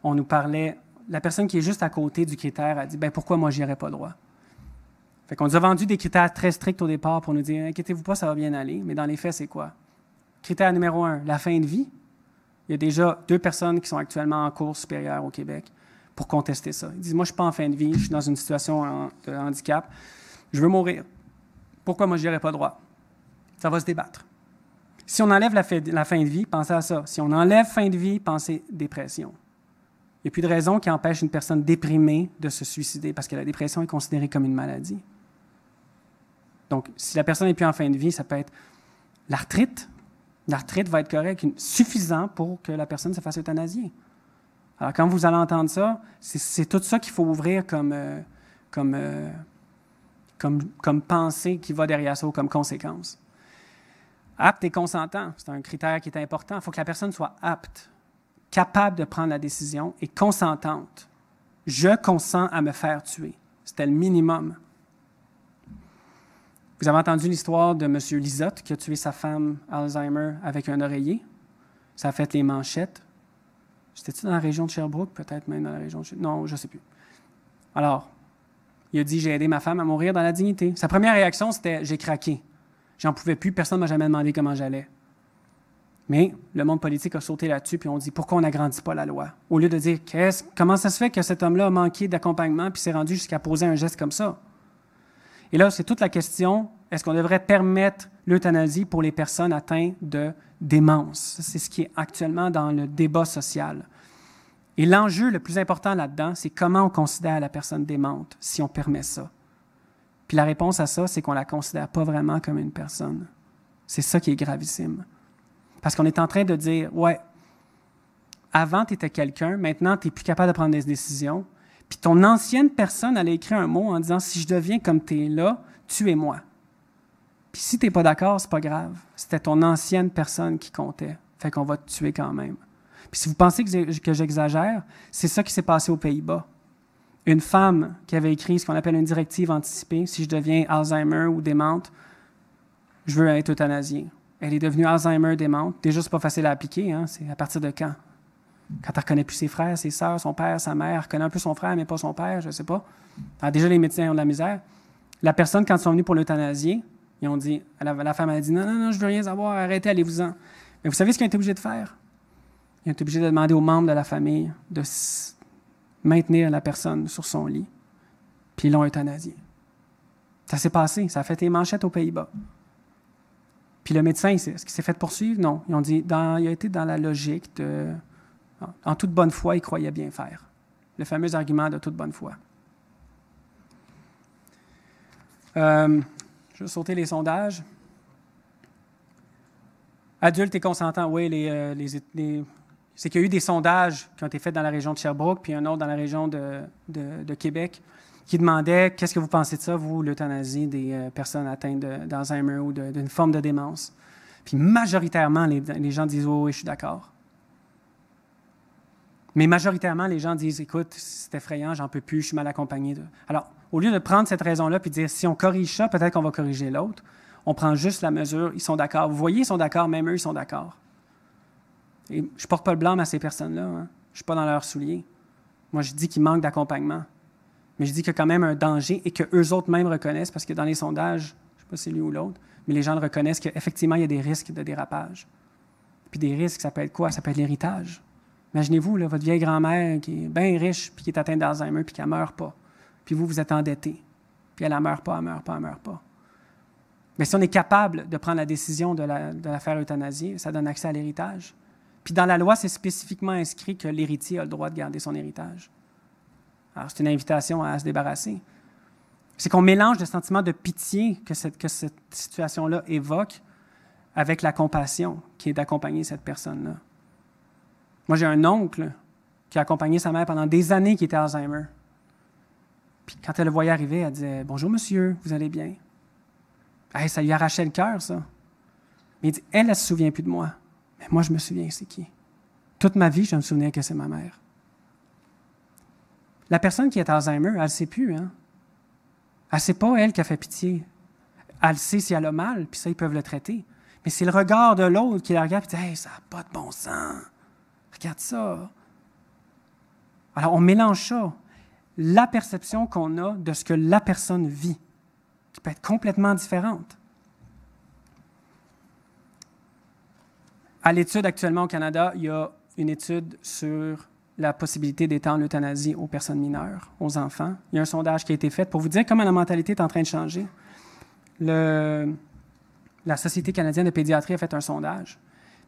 S1: On nous parlait, la personne qui est juste à côté du critère a dit, ben pourquoi moi je j'irai pas droit? Fait qu'on nous a vendu des critères très stricts au départ pour nous dire, inquiétez-vous pas, ça va bien aller. Mais dans les faits, c'est quoi? Critère numéro un, la fin de vie. Il y a déjà deux personnes qui sont actuellement en cours supérieure au Québec pour contester ça. Ils disent, moi je ne suis pas en fin de vie, je suis dans une situation de handicap, je veux mourir. Pourquoi moi, je n'irai pas droit? Ça va se débattre. Si on enlève la, fin de vie, pensez à ça. Si on enlève fin de vie, pensez dépression. Il n'y a plus de raison qui empêche une personne déprimée de se suicider parce que la dépression est considérée comme une maladie. Donc, si la personne n'est plus en fin de vie, ça peut être l'arthrite. L'arthrite va être correcte, suffisant pour que la personne se fasse euthanasier. Alors, quand vous allez entendre ça, c'est tout ça qu'il faut ouvrir comme, euh, comme euh, comme, pensée qui va derrière ça ou comme conséquence. Apte et consentant, c'est un critère qui est important. Il faut que la personne soit apte, capable de prendre la décision et consentante. Je consens à me faire tuer. C'était le minimum. Vous avez entendu l'histoire de M. Lisotte qui a tué sa femme Alzheimer avec un oreiller. Ça a fait les manchettes. C'était-tu dans la région de Sherbrooke? Peut-être même dans la région de Sherbrooke. Non, je ne sais plus. Alors, il a dit J'ai aidé ma femme à mourir dans la dignité. Sa première réaction, c'était J'ai craqué. J'en pouvais plus, personne ne m'a jamais demandé comment j'allais. Mais le monde politique a sauté là-dessus, puis on dit pourquoi on n'agrandit pas la loi Au lieu de dire comment ça se fait que cet homme-là a manqué d'accompagnement, puis s'est rendu jusqu'à poser un geste comme ça Et là, c'est toute la question est-ce qu'on devrait permettre l'euthanasie pour les personnes atteintes de démence C'est ce qui est actuellement dans le débat social. Et l'enjeu le plus important là-dedans, c'est comment on considère la personne démente, si on permet ça. Puis la réponse à ça, c'est qu'on ne la considère pas vraiment comme une personne. C'est ça qui est gravissime. Parce qu'on est en train de dire, ouais, avant tu étais quelqu'un, maintenant tu n'es plus capable de prendre des décisions. Puis ton ancienne personne, allait écrire un mot en disant, si je deviens comme tu es là, tu es moi. Puis si tu n'es pas d'accord, ce c'est pas grave. C'était ton ancienne personne qui comptait. Fait qu'on va te tuer quand même si vous pensez que j'exagère, c'est ça qui s'est passé aux Pays-Bas. Une femme qui avait écrit ce qu'on appelle une directive anticipée, si je deviens Alzheimer ou démente, je veux être euthanasiée. Elle est devenue Alzheimer démente. Déjà, n'est pas facile à appliquer, hein, c'est à partir de quand? Quand elle reconnaît plus ses frères, ses sœurs, son père, sa mère, elle connaît un peu son frère, mais pas son père, je ne sais pas. déjà, les médecins ont de la misère. La personne, quand ils sont venus pour l'euthanasier, ils ont dit, la, femme a dit, non, non, non, je veux rien savoir, arrêtez, allez-vous-en. Mais vous savez ce qu'ils ont été obligés de faire? il été obligé de demander aux membres de la famille de maintenir la personne sur son lit, puis ils l'ont euthanasié. Ça s'est passé, ça a fait des manchettes aux Pays-Bas. Puis le médecin, est-ce qu'il s'est fait poursuivre? Non. Ils ont dit, dans, il a été dans la logique de. En toute bonne foi, il croyait bien faire. Le fameux argument de toute bonne foi. Euh, je vais sauter les sondages. Adultes et consentants, oui, les, euh, les, les, c'est qu'il y a eu des sondages qui ont été faits dans la région de Sherbrooke, puis un autre dans la région de, Québec, qui demandaient qu'est-ce que vous pensez de ça, vous, l'euthanasie des euh, personnes atteintes d'Alzheimer ou d'une forme de démence. Puis majoritairement, les, gens disent oh, oui, je suis d'accord. Mais majoritairement, les gens disent écoute, c'est effrayant, j'en peux plus, je suis mal accompagné. Alors, au lieu de prendre cette raison-là puis dire si on corrige ça, peut-être qu'on va corriger l'autre, on prend juste la mesure, ils sont d'accord. Vous voyez, ils sont d'accord, même eux, ils sont d'accord je ne porte pas le blâme à ces personnes-là. Hein. Je ne suis pas dans leurs souliers. Moi, je dis qu'ils manquent d'accompagnement. Mais je dis qu'il y a quand même un danger et qu'eux autres mêmes reconnaissent, parce que dans les sondages, je ne sais pas si c'est lui ou l'autre, mais les gens reconnaissent qu'effectivement, il y a des risques de dérapage. Puis des risques, ça peut être quoi? Ça peut être l'héritage. Imaginez-vous, votre vieille grand-mère qui est bien riche, puis qui est atteinte d'Alzheimer, puis qui ne meurt pas. Puis vous, vous êtes endetté. Puis elle ne meurt pas, elle ne meurt pas, elle ne meurt pas. Mais si on est capable de prendre la décision de la, de faire euthanasier, ça donne accès à l'héritage. Puis dans la loi, c'est spécifiquement inscrit que l'héritier a le droit de garder son héritage. Alors, c'est une invitation à se débarrasser. C'est qu'on mélange le sentiment de pitié que cette, que situation-là évoque avec la compassion qui est d'accompagner cette personne-là. Moi, j'ai un oncle qui a accompagné sa mère pendant des années qui était Alzheimer. Puis quand elle le voyait arriver, elle disait Bonjour, monsieur, vous allez bien? ça lui arrachait le cœur, ça. Mais il dit, elle, elle ne se souvient plus de moi. Mais moi, je me souviens c'est qui. Toute ma vie, je me souviens que c'est ma mère. La personne qui est Alzheimer, elle ne sait plus. Hein? Elle ne sait pas, elle, qui a fait pitié. Elle sait si elle a mal, puis ça, ils peuvent le traiter. Mais c'est le regard de l'autre qui la regarde et dit Hey, ça n'a pas de bon sens. Regarde ça. Alors, on mélange ça. La perception qu'on a de ce que la personne vit, qui peut être complètement différente. À l'étude actuellement au Canada, il y a une étude sur la possibilité d'étendre l'euthanasie aux personnes mineures, aux enfants. Il y a un sondage qui a été fait pour vous dire comment la mentalité est en train de changer. la Société canadienne de pédiatrie a fait un sondage.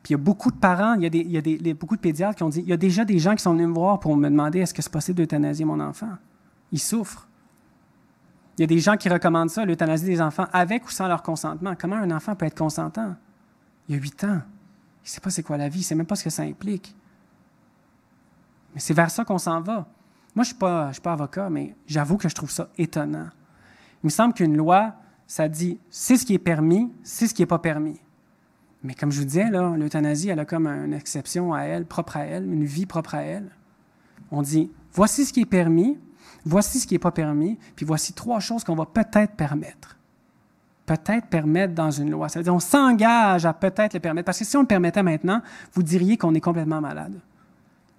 S1: Puis il y a beaucoup de parents, il y a, beaucoup de pédiatres qui ont dit, il y a déjà des gens qui sont venus me voir pour me demander est-ce que c'est possible d'euthanasier mon enfant. Il souffre. Il y a des gens qui recommandent ça, l'euthanasie des enfants, avec ou sans leur consentement. Comment un enfant peut être consentant? Il y a huit ans. Il ne sait pas c'est quoi la vie, il ne sait même pas ce que ça implique. Mais c'est vers ça qu'on s'en va. Moi, je ne suis, pas avocat, mais j'avoue que je trouve ça étonnant. Il me semble qu'une loi, ça dit c'est ce qui est permis, c'est ce qui n'est pas permis. Mais comme je vous disais, l'euthanasie, elle a comme une exception à elle, propre à elle, une vie propre à elle. On dit voici ce qui est permis, voici ce qui n'est pas permis, puis voici trois choses qu'on va peut-être permettre peut-être permettre dans une loi. cest à dire on s'engage à peut-être le permettre. Parce que si on le permettait maintenant, vous diriez qu'on est complètement malade.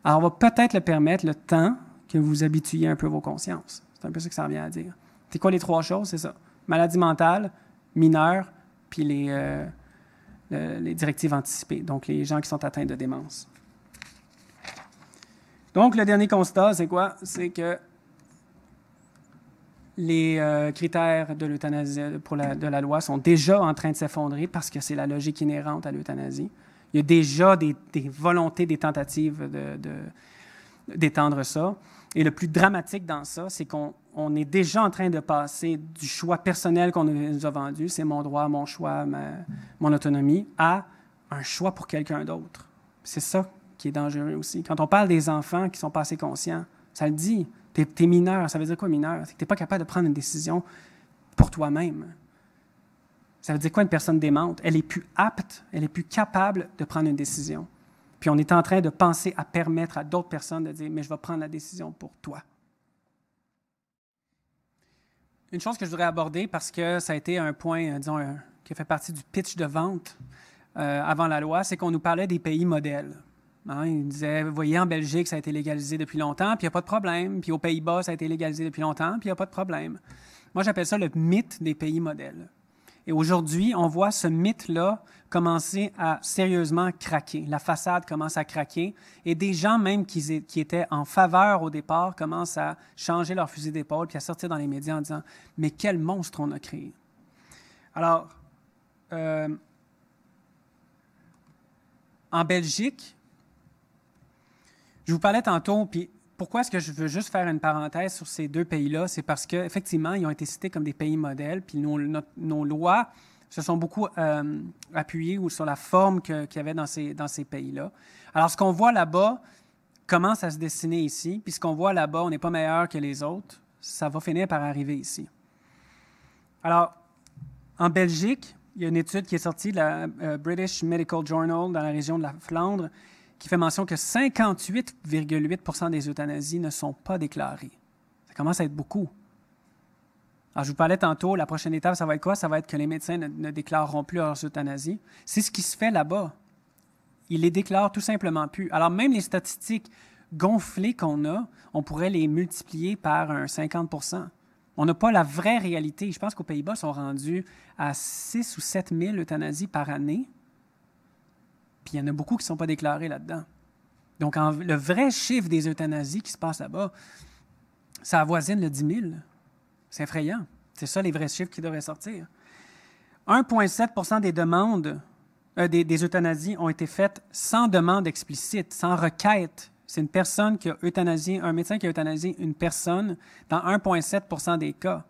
S1: Alors, on va peut-être le permettre le temps que vous habituiez un peu vos consciences. C'est un peu ce que ça revient à dire. C'est quoi les trois choses? C'est ça. Maladie mentale, mineure, puis les, euh, les directives anticipées, donc les gens qui sont atteints de démence. Donc, le dernier constat, c'est quoi? C'est que les euh, critères de l'euthanasie pour la, de la loi sont déjà en train de s'effondrer parce que c'est la logique inhérente à l'euthanasie. Il y a déjà des, volontés, des tentatives de, d'étendre ça. Et le plus dramatique dans ça, c'est qu'on on est déjà en train de passer du choix personnel qu'on nous a vendu, c'est mon droit, mon choix, ma, mon autonomie, à un choix pour quelqu'un d'autre. C'est ça qui est dangereux aussi. Quand on parle des enfants qui sont pas assez conscients, ça le dit. Tu es, mineur. Ça veut dire quoi, mineur? C'est que tu n'es pas capable de prendre une décision pour toi-même. Ça veut dire quoi une personne démente? Elle est plus apte, elle est plus capable de prendre une décision. Puis on est en train de penser à permettre à d'autres personnes de dire, mais je vais prendre la décision pour toi. Une chose que je voudrais aborder parce que ça a été un point, euh, disons, qui a fait partie du pitch de vente euh, avant la loi, c'est qu'on nous parlait des pays modèles. Hein, il disait, vous voyez, en Belgique, ça a été légalisé depuis longtemps, puis il n'y a pas de problème. Puis aux Pays-Bas, ça a été légalisé depuis longtemps, puis il n'y a pas de problème. Moi, j'appelle ça le mythe des pays modèles. Et aujourd'hui, on voit ce mythe-là commencer à sérieusement craquer. La façade commence à craquer et des gens même qui, étaient en faveur au départ commencent à changer leur fusil d'épaule puis à sortir dans les médias en disant Mais quel monstre on a créé Alors, euh, en Belgique, je vous parlais tantôt, puis pourquoi est-ce que je veux juste faire une parenthèse sur ces deux pays-là? C'est parce qu'effectivement, ils ont été cités comme des pays modèles, puis nos, lois se sont beaucoup euh, appuyées ou sur la forme qu'il y avait dans ces, dans ces pays-là. Alors, ce qu'on voit là-bas commence à se dessiner ici, puis ce qu'on voit là-bas, on n'est pas meilleur que les autres, ça va finir par arriver ici. Alors, en Belgique, il y a une étude qui est sortie de la euh, British Medical Journal dans la région de la Flandre qui fait mention que 58,8 des euthanasies ne sont pas déclarées. Ça commence à être beaucoup. Alors, je vous parlais tantôt, la prochaine étape, ça va être quoi? Ça va être que les médecins ne, déclareront plus leurs euthanasies. C'est ce qui se fait là-bas. Ils les déclarent tout simplement plus. Alors, même les statistiques gonflées qu'on a, on pourrait les multiplier par un 50 On n'a pas la vraie réalité. Je pense qu'aux Pays-Bas, ils sont rendus à 6 ou 7 000 euthanasies par année il y en a beaucoup qui ne sont pas déclarés là-dedans. Donc le vrai chiffre des euthanasies qui se passent là-bas, ça avoisine le 10 000. C'est effrayant. C'est ça les vrais chiffres qui devraient sortir. 1,7 des demandes, euh, des, euthanasies ont été faites sans demande explicite, sans requête. C'est une personne qui a euthanasié, un médecin qui a euthanasié une personne dans 1,7 des cas.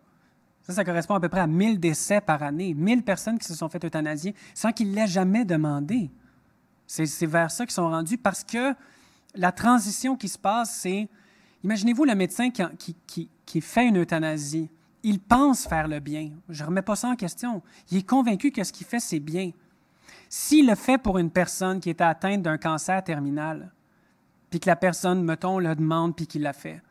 S1: Ça, ça correspond à peu près à 1 000 décès par année, 1000 personnes qui se sont faites euthanasier sans qu'il l'ait jamais demandé. C'est vers ça qu'ils sont rendus parce que la transition qui se passe, c'est, imaginez-vous le médecin qui, fait une euthanasie. Il pense faire le bien. Je ne remets pas ça en question. Il est convaincu que ce qu'il fait, c'est bien. S'il le fait pour une personne qui est atteinte d'un cancer terminal, puis que la personne, mettons, le demande, puis qu'il l'a fait,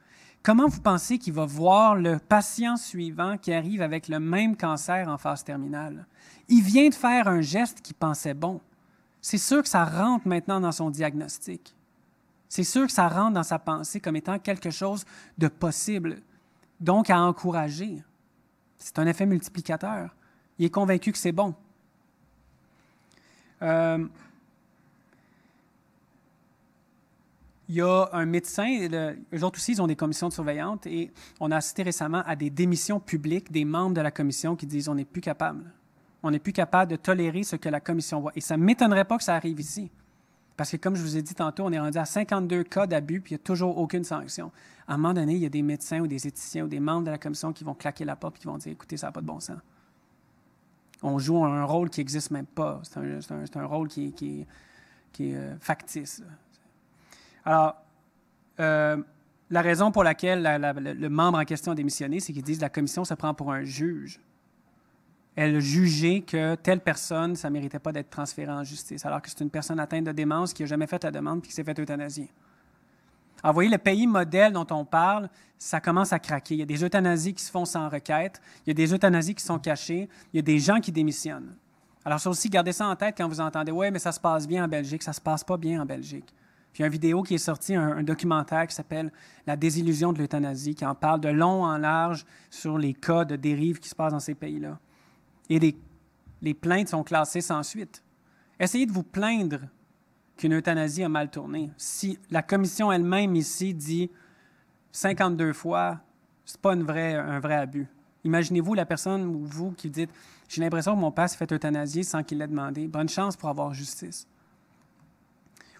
S1: comment vous pensez qu'il va voir le patient suivant qui arrive avec le même cancer en phase terminale? Il vient de faire un geste qu'il pensait bon c'est sûr que ça rentre maintenant dans son diagnostic. C'est sûr que ça rentre dans sa pensée comme étant quelque chose de possible, donc à encourager. C'est un effet multiplicateur. Il est convaincu que c'est bon. Euh, il y a un médecin, Les autres aussi, ils ont des commissions de surveillance et on a assisté récemment à des démissions publiques des membres de la commission qui disent on n'est plus capable on n'est plus capable de tolérer ce que la commission voit. Et ça ne m'étonnerait pas que ça arrive ici. Parce que, comme je vous ai dit tantôt, on est rendu à 52 cas d'abus, puis il n'y a toujours aucune sanction. À un moment donné, il y a des médecins ou des éthiciens ou des membres de la commission qui vont claquer la porte et qui vont dire écoutez, ça n'a pas de bon sens. On joue un rôle qui n'existe même pas. C'est un, rôle qui, est euh, factice. Alors, euh, la raison pour laquelle le membre en question a démissionné, c'est qu'ils disent que la commission se prend pour un juge elle jugeait que telle personne, ça ne méritait pas d'être transférée en justice, alors que c'est une personne atteinte de démence qui n'a jamais fait la demande et qui s'est fait euthanasier. Alors, vous voyez, le pays modèle dont on parle, ça commence à craquer. Il y a des euthanasies qui se font sans requête, il y a des euthanasies qui sont cachées, il y a des gens qui démissionnent. Alors, ça aussi, gardez ça en tête quand vous entendez Oui, mais ça se passe bien en Belgique, ça se passe pas bien en Belgique. Puis, il y a une vidéo qui est sortie, un, documentaire qui s'appelle La désillusion de l'euthanasie, qui en parle de long en large sur les cas de dérive qui se passent dans ces pays-là et les, plaintes sont classées sans suite. Essayez de vous plaindre qu'une euthanasie a mal tourné. Si la commission elle-même ici dit 52 fois, n'est pas un vrai abus. Imaginez-vous la personne ou vous qui dites J'ai l'impression que mon père s'est fait euthanasier sans qu'il l'ait demandé. Bonne chance pour avoir justice.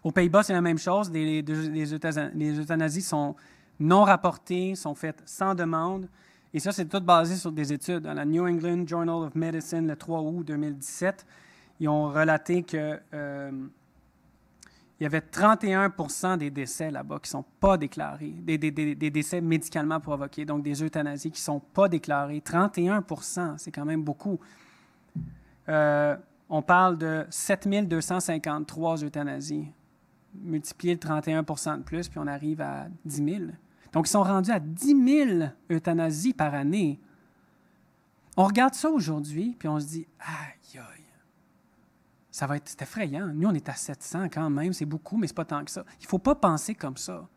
S1: Aux Pays-Bas, c'est la même chose. les, euthanasies sont non rapportées, sont faites sans demande. Et ça, c'est tout basé sur des études. Dans la New England Journal of Medicine, le 3 août 2017, ils ont relaté que euh, il y avait 31 des décès là-bas qui ne sont pas déclarés, des, décès médicalement provoqués, donc des euthanasies qui ne sont pas déclarées. 31 c'est quand même beaucoup. Euh, on parle de 7253 euthanasies. Multiplier le 31 de plus, puis on arrive à 10 000. Donc, ils sont rendus à 10 000 euthanasies par année. On regarde ça aujourd'hui, puis on se dit, aïe, aïe, ça va être effrayant. Nous, on est à 700 quand même, c'est beaucoup, mais c'est pas tant que ça. Il faut pas penser comme ça.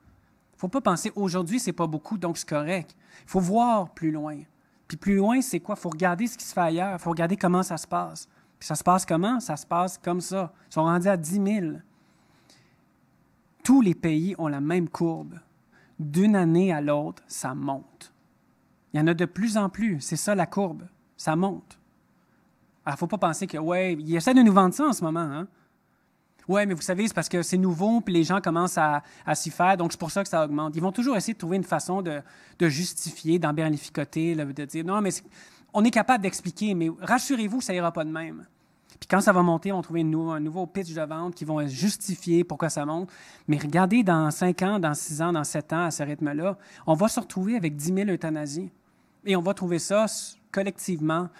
S1: Il faut pas penser aujourd'hui, c'est pas beaucoup, donc c'est correct. Il faut voir plus loin. Puis plus loin, c'est quoi? Il faut regarder ce qui se fait ailleurs, il faut regarder comment ça se passe. Puis ça se passe comment? Ça se passe comme ça. Ils sont rendus à 10 000. Tous les pays ont la même courbe d'une année à l'autre, ça monte. Il y en a de plus en plus. C'est ça la courbe. Ça monte. Alors, faut pas penser que, ouais, il essaie de nous vendre ça en ce moment. Hein? Ouais, mais vous savez, c'est parce que c'est nouveau, puis les gens commencent à, s'y faire, donc c'est pour ça que ça augmente. Ils vont toujours essayer de trouver une façon de, de justifier, d'emberlificoter, de dire non, mais on est capable d'expliquer, mais rassurez-vous, ça ira pas de même. Puis quand ça va monter, on va trouver un nouveau pitch de vente qui vont justifier pourquoi ça monte. Mais regardez, dans cinq ans, dans six ans, dans sept ans, à ce rythme-là, on va se retrouver avec 10 000 euthanasies. Et on va trouver ça collectivement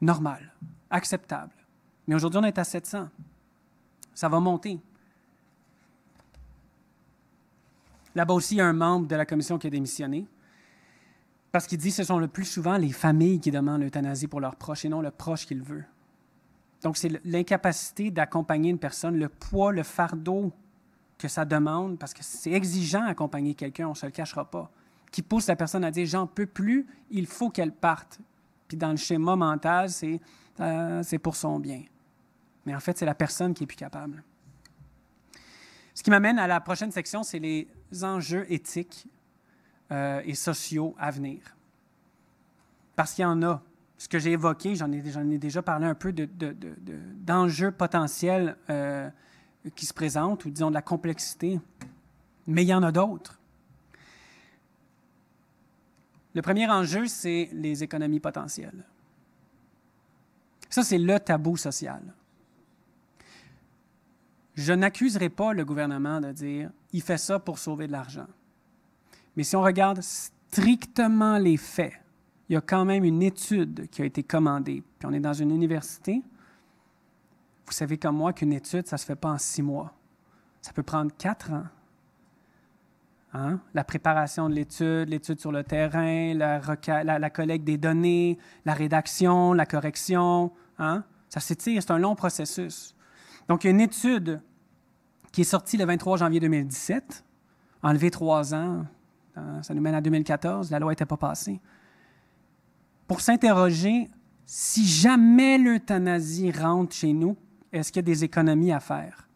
S1: normal, acceptable. Mais aujourd'hui, on est à 700. Ça va monter. Là-bas aussi, il y a un membre de la commission qui a démissionné. Parce qu'il dit que ce sont le plus souvent les familles qui demandent l'euthanasie pour leurs proches et non le proche qu'il le veut. Donc, c'est l'incapacité d'accompagner une personne, le poids, le fardeau que ça demande, parce que c'est exigeant d'accompagner quelqu'un, on ne se le cachera pas, qui pousse la personne à dire J'en peux plus, il faut qu'elle parte. Puis dans le schéma mental, euh, c'est pour son bien. Mais en fait, c'est la personne qui est plus capable. Ce qui m'amène à la prochaine section, c'est les enjeux éthiques euh, et sociaux à venir. Parce qu'il y en a ce que j'ai évoqué, j'en ai, déjà parlé un peu, d'enjeux de, de, potentiels euh, qui se présentent, ou disons de la complexité, mais il y en a d'autres. Le premier enjeu, c'est les économies potentielles. Ça, c'est le tabou social. Je n'accuserai pas le gouvernement de dire il fait ça pour sauver de l'argent. Mais si on regarde strictement les faits, il y a quand même une étude qui a été commandée. Puis on est dans une université. Vous savez comme moi qu'une étude, ça ne se fait pas en six mois. Ça peut prendre quatre ans. Hein? La préparation de l'étude, l'étude sur le terrain, la, collecte des données, la rédaction, la correction. Hein? Ça s'étire, c'est un long processus. Donc, il y a une étude qui est sortie le 23 janvier 2017, enlevée trois ans, hein? ça nous mène à 2014, la loi n'était pas passée pour s'interroger si jamais l'euthanasie rentre chez nous, est-ce qu'il y a des économies à faire?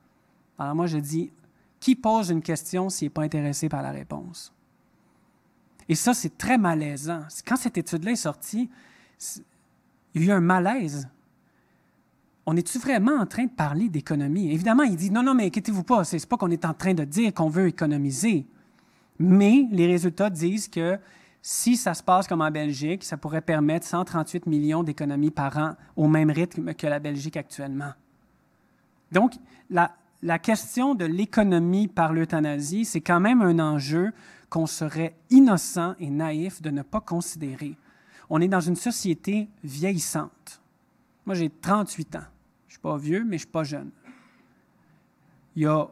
S1: Alors moi, je dis, qui pose une question s'il n'est pas intéressé par la réponse? Et ça, c'est très malaisant. Quand cette étude-là est sortie, il y a eu un malaise. On est-tu vraiment en train de parler d'économie? Évidemment, il dit, non, non, mais inquiétez-vous pas, c'est pas qu'on est en train de dire qu'on veut économiser. Mais les résultats disent que si ça se passe comme en Belgique, ça pourrait permettre 138 millions d'économies par an au même rythme que la Belgique actuellement. Donc, la, question de l'économie par l'euthanasie, c'est quand même un enjeu qu'on serait innocent et naïf de ne pas considérer. On est dans une société vieillissante. Moi, j'ai 38 ans. Je ne suis pas vieux, mais je ne suis pas jeune. Il y a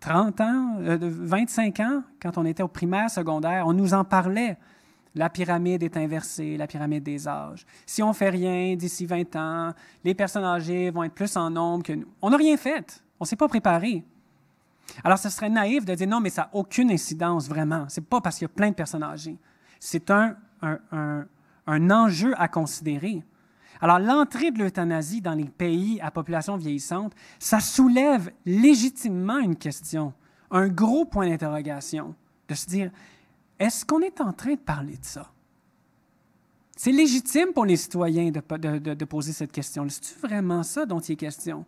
S1: 30 ans, 25 euh, ans, quand on était au primaire, secondaire, on nous en parlait la pyramide est inversée, la pyramide des âges. Si on fait rien d'ici 20 ans, les personnes âgées vont être plus en nombre que nous. On n'a rien fait. On ne s'est pas préparé. Alors, ce serait naïf de dire non, mais ça n'a aucune incidence vraiment. C'est pas parce qu'il y a plein de personnes âgées. C'est un enjeu à considérer. Alors, l'entrée de l'euthanasie dans les pays à population vieillissante, ça soulève légitimement une question, un gros point d'interrogation, de se dire, est-ce qu'on est en train de parler de ça? C'est légitime pour les citoyens de, poser cette question. C'est-tu vraiment ça dont il est question?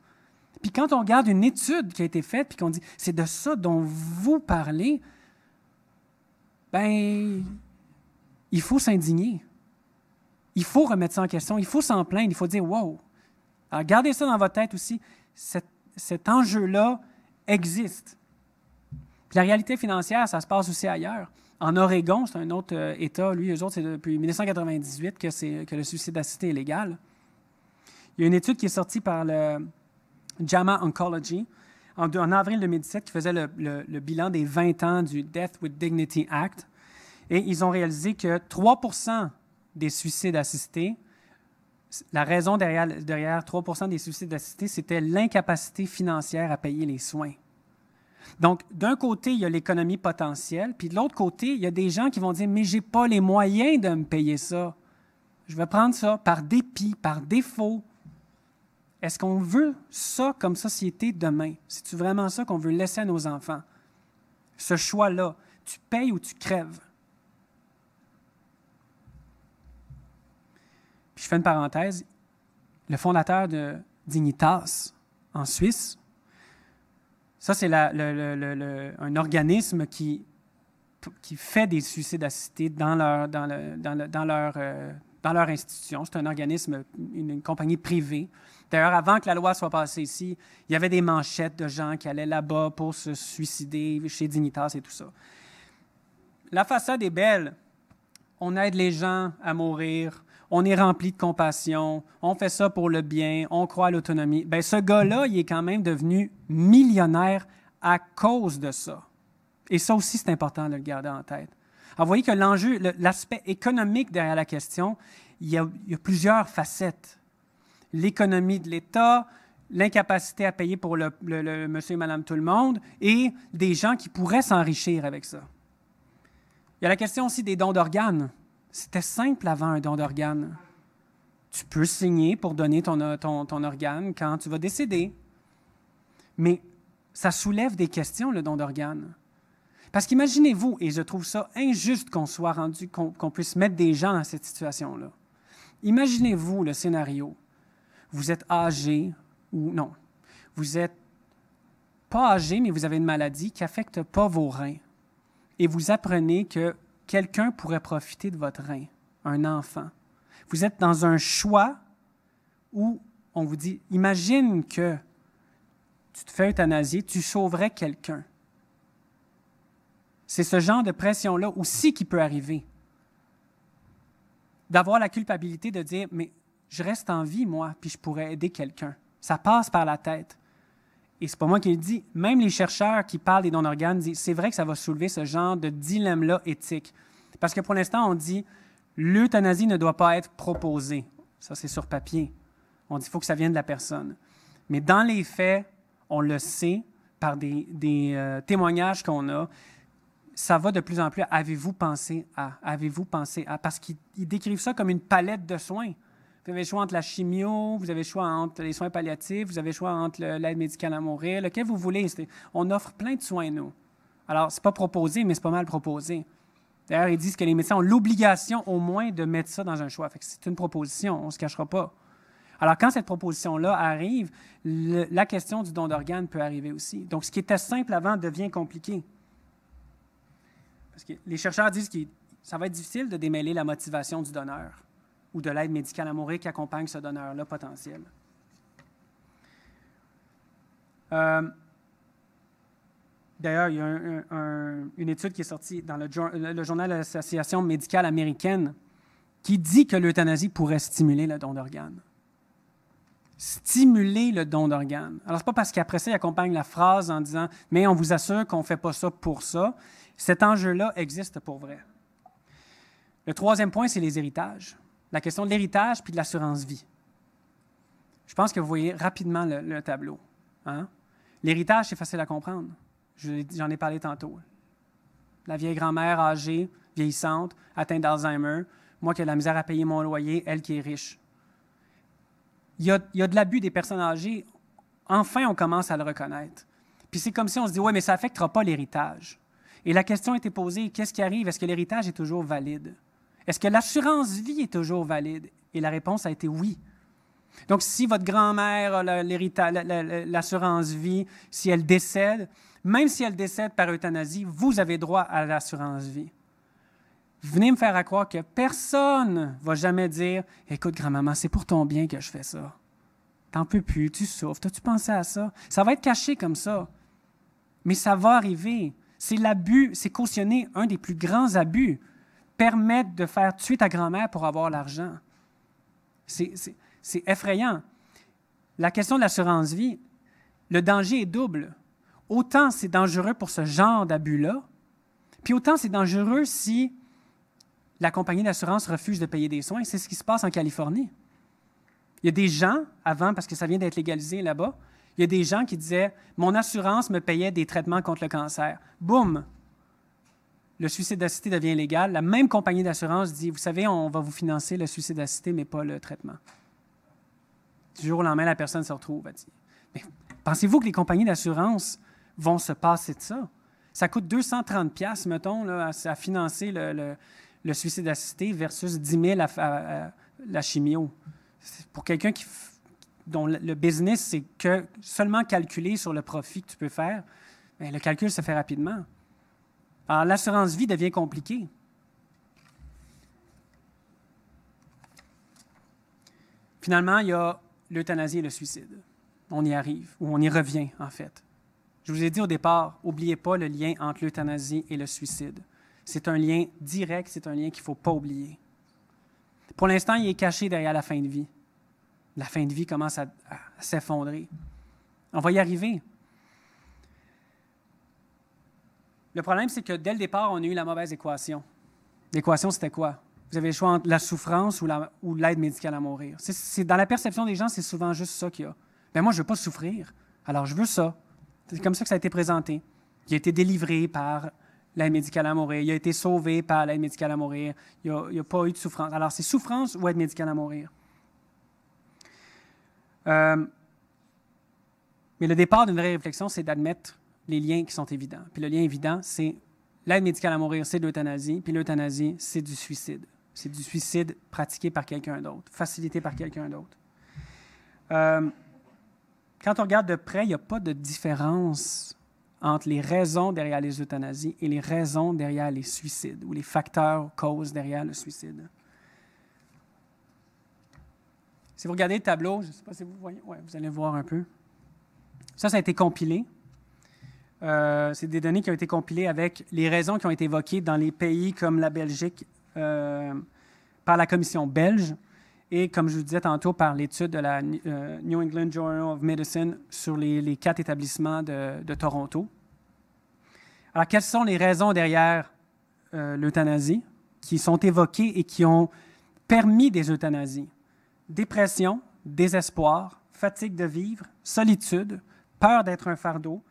S1: Puis quand on regarde une étude qui a été faite, puis qu'on dit c'est de ça dont vous parlez, ben il faut s'indigner. Il faut remettre ça en question. Il faut s'en plaindre. Il faut dire wow. Alors gardez ça dans votre tête aussi. Cet, cet enjeu-là existe. Puis la réalité financière, ça se passe aussi ailleurs. En Oregon, c'est un autre euh, État, lui, eux autres, c'est depuis 1998 que, c'est, le suicide assisté est légal. Il y a une étude qui est sortie par le JAMA Oncology en, avril 2017 qui faisait le, bilan des 20 ans du Death with Dignity Act. Et ils ont réalisé que 3 des suicides assistés, la raison derrière, derrière 3 des suicides assistés, c'était l'incapacité financière à payer les soins. Donc, d'un côté, il y a l'économie potentielle, puis de l'autre côté, il y a des gens qui vont dire, mais j'ai pas les moyens de me payer ça. Je vais prendre ça par dépit, par défaut. Est-ce qu'on veut ça comme société demain? C'est-tu vraiment ça qu'on veut laisser à nos enfants? Ce choix-là, tu payes ou tu crèves. Puis je fais une parenthèse. Le fondateur de Dignitas en Suisse, ça, c'est un organisme qui, qui fait des suicides assistés dans leur, dans, dans, leur, euh, dans leur institution. C'est un organisme, une compagnie privée. D'ailleurs, avant que la loi soit passée ici, il y avait des manchettes de gens qui allaient là-bas pour se suicider chez Dignitas et tout ça. La façade est belle. On aide les gens à mourir on est rempli de compassion, on fait ça pour le bien, on croit à l'autonomie. Ben, ce gars-là, il est quand même devenu millionnaire à cause de ça. Et ça aussi, c'est important de le garder en tête. Alors, vous voyez que l'enjeu, l'aspect économique derrière la question, il y a, plusieurs facettes. L'économie de l'État, l'incapacité à payer pour le, monsieur et madame tout le monde et des gens qui pourraient s'enrichir avec ça. Il y a la question aussi des dons d'organes. C'était simple avant un don d'organe. Tu peux signer pour donner euh, ton, ton, organe quand tu vas décéder. Mais ça soulève des questions, le don d'organe. Parce qu'imaginez-vous, et je trouve ça injuste qu'on soit rendu, qu'on puisse mettre des gens dans cette situation-là. Imaginez-vous le scénario. Vous êtes âgé, ou non, vous êtes pas âgé, mais vous avez une maladie qui n'affecte pas vos reins. Et vous apprenez que quelqu'un pourrait profiter de votre rein, un enfant. Vous êtes dans un choix où on vous dit, imagine que tu te fais euthanasier, tu sauverais quelqu'un. C'est ce genre de pression-là aussi qui peut arriver. D'avoir la culpabilité de dire, mais je reste en vie, moi, puis je pourrais aider quelqu'un. Ça passe par la tête et c'est pas moi qui le dis, même les chercheurs qui parlent des dons d'organes disent c'est vrai que ça va soulever ce genre de dilemme-là éthique. Parce que pour l'instant, on dit l'euthanasie ne doit pas être proposée. Ça, c'est sur papier. On dit il faut que ça vienne de la personne. Mais dans les faits, on le sait par des, euh, témoignages qu'on a, ça va de plus en plus. Avez-vous pensé à Avez-vous pensé à Parce qu'ils décrivent ça comme une palette de soins. Vous avez le choix entre la chimio, vous avez le choix entre les soins palliatifs, vous avez le choix entre l'aide médicale à mourir, lequel vous voulez. On offre plein de soins, nous. Alors, ce n'est pas proposé, mais c'est pas mal proposé. D'ailleurs, ils disent que les médecins ont l'obligation au moins de mettre ça dans un choix. c'est une proposition, on ne se cachera pas. Alors, quand cette proposition-là arrive, la question du don d'organes peut arriver aussi. Donc, ce qui était simple avant devient compliqué. Parce que les chercheurs disent que ça va être difficile de démêler la motivation du donneur ou de l'aide médicale à mourir qui accompagne ce donneur-là potentiel. Euh, d'ailleurs, il y a une étude qui est sortie dans le, journal de l'Association médicale américaine qui dit que l'euthanasie pourrait stimuler le don d'organes. Stimuler le don d'organes. Alors, ce n'est pas parce qu'après ça, il accompagne la phrase en disant Mais on vous assure qu'on ne fait pas ça pour ça. Cet enjeu-là existe pour vrai. Le troisième point, c'est les héritages la question de l'héritage puis de l'assurance vie. Je pense que vous voyez rapidement le, tableau. Hein? L'héritage, c'est facile à comprendre. J'en ai parlé tantôt. La vieille grand-mère âgée, vieillissante, atteinte d'Alzheimer, moi qui ai de la misère à payer mon loyer, elle qui est riche. Il y a, il y a de l'abus des personnes âgées. Enfin, on commence à le reconnaître. Puis c'est comme si on se dit, oui, mais ça n'affectera pas l'héritage. Et la question était posée, qu'est-ce qui arrive? Est-ce que l'héritage est toujours valide? Est-ce que l'assurance vie est toujours valide? Et la réponse a été oui. Donc, si votre grand-mère a l'assurance vie, si elle décède, même si elle décède par euthanasie, vous avez droit à l'assurance vie. Venez me faire croire que personne ne va jamais dire Écoute, grand-maman, c'est pour ton bien que je fais ça. T'en peux plus, tu souffres, as-tu pensé à ça? Ça va être caché comme ça. Mais ça va arriver. C'est l'abus, c'est cautionner un des plus grands abus permettre de faire tuer ta grand-mère pour avoir l'argent. C'est effrayant. La question de l'assurance vie, le danger est double. Autant c'est dangereux pour ce genre d'abus-là, puis autant c'est dangereux si la compagnie d'assurance refuse de payer des soins. C'est ce qui se passe en Californie. Il y a des gens, avant, parce que ça vient d'être légalisé là-bas, il y a des gens qui disaient Mon assurance me payait des traitements contre le cancer. Boum le suicide assisté devient légal, la même compagnie d'assurance dit, vous savez, on va vous financer le suicide assisté, mais pas le traitement. Du jour au lendemain, la personne se retrouve, à pensez-vous que les compagnies d'assurance vont se passer de ça? Ça coûte 230 pièces, mettons, à, financer le, suicide assisté versus 10 000 à, la chimio. Pour quelqu'un qui, dont le business, c'est que seulement calculer sur le profit que tu peux faire, ben, le calcul se fait rapidement. Alors, ah, l'assurance vie devient compliquée. Finalement, il y a l'euthanasie et le suicide. On y arrive, ou on y revient, en fait. Je vous ai dit au départ, n'oubliez pas le lien entre l'euthanasie et le suicide. C'est un lien direct, c'est un lien qu'il ne faut pas oublier. Pour l'instant, il est caché derrière la fin de vie. La fin de vie commence à, à s'effondrer. On va y arriver. Le problème, c'est que dès le départ, on a eu la mauvaise équation. L'équation, c'était quoi? Vous avez le choix entre la souffrance ou, l'aide médicale à mourir. C'est, dans la perception des gens, c'est souvent juste ça qu'il y a. Mais ben, moi, je ne veux pas souffrir. Alors, je veux ça. C'est comme ça que ça a été présenté. Il a été délivré par l'aide médicale à mourir. Il a été sauvé par l'aide médicale à mourir. Il n'y a, pas eu de souffrance. Alors, c'est souffrance ou aide médicale à mourir. Euh, mais le départ d'une vraie réflexion, c'est d'admettre les liens qui sont évidents. Puis le lien évident, c'est l'aide médicale à mourir, c'est de l'euthanasie, puis l'euthanasie, c'est du suicide. C'est du suicide pratiqué par quelqu'un d'autre, facilité par quelqu'un d'autre. Euh, quand on regarde de près, il n'y a pas de différence entre les raisons derrière les euthanasies et les raisons derrière les suicides, ou les facteurs causes derrière le suicide. Si vous regardez le tableau, je ne sais pas si vous voyez, ouais, vous allez voir un peu. Ça, ça a été compilé euh, c'est des données qui ont été compilées avec les raisons qui ont été évoquées dans les pays comme la Belgique euh, par la commission belge et, comme je vous disais tantôt, par l'étude de la euh, New England Journal of Medicine sur les, quatre établissements de, de, Toronto. Alors, quelles sont les raisons derrière l'euthanasie qui sont évoquées et qui ont permis des euthanasies? Dépression, désespoir, fatigue de vivre, solitude, peur d'être un fardeau,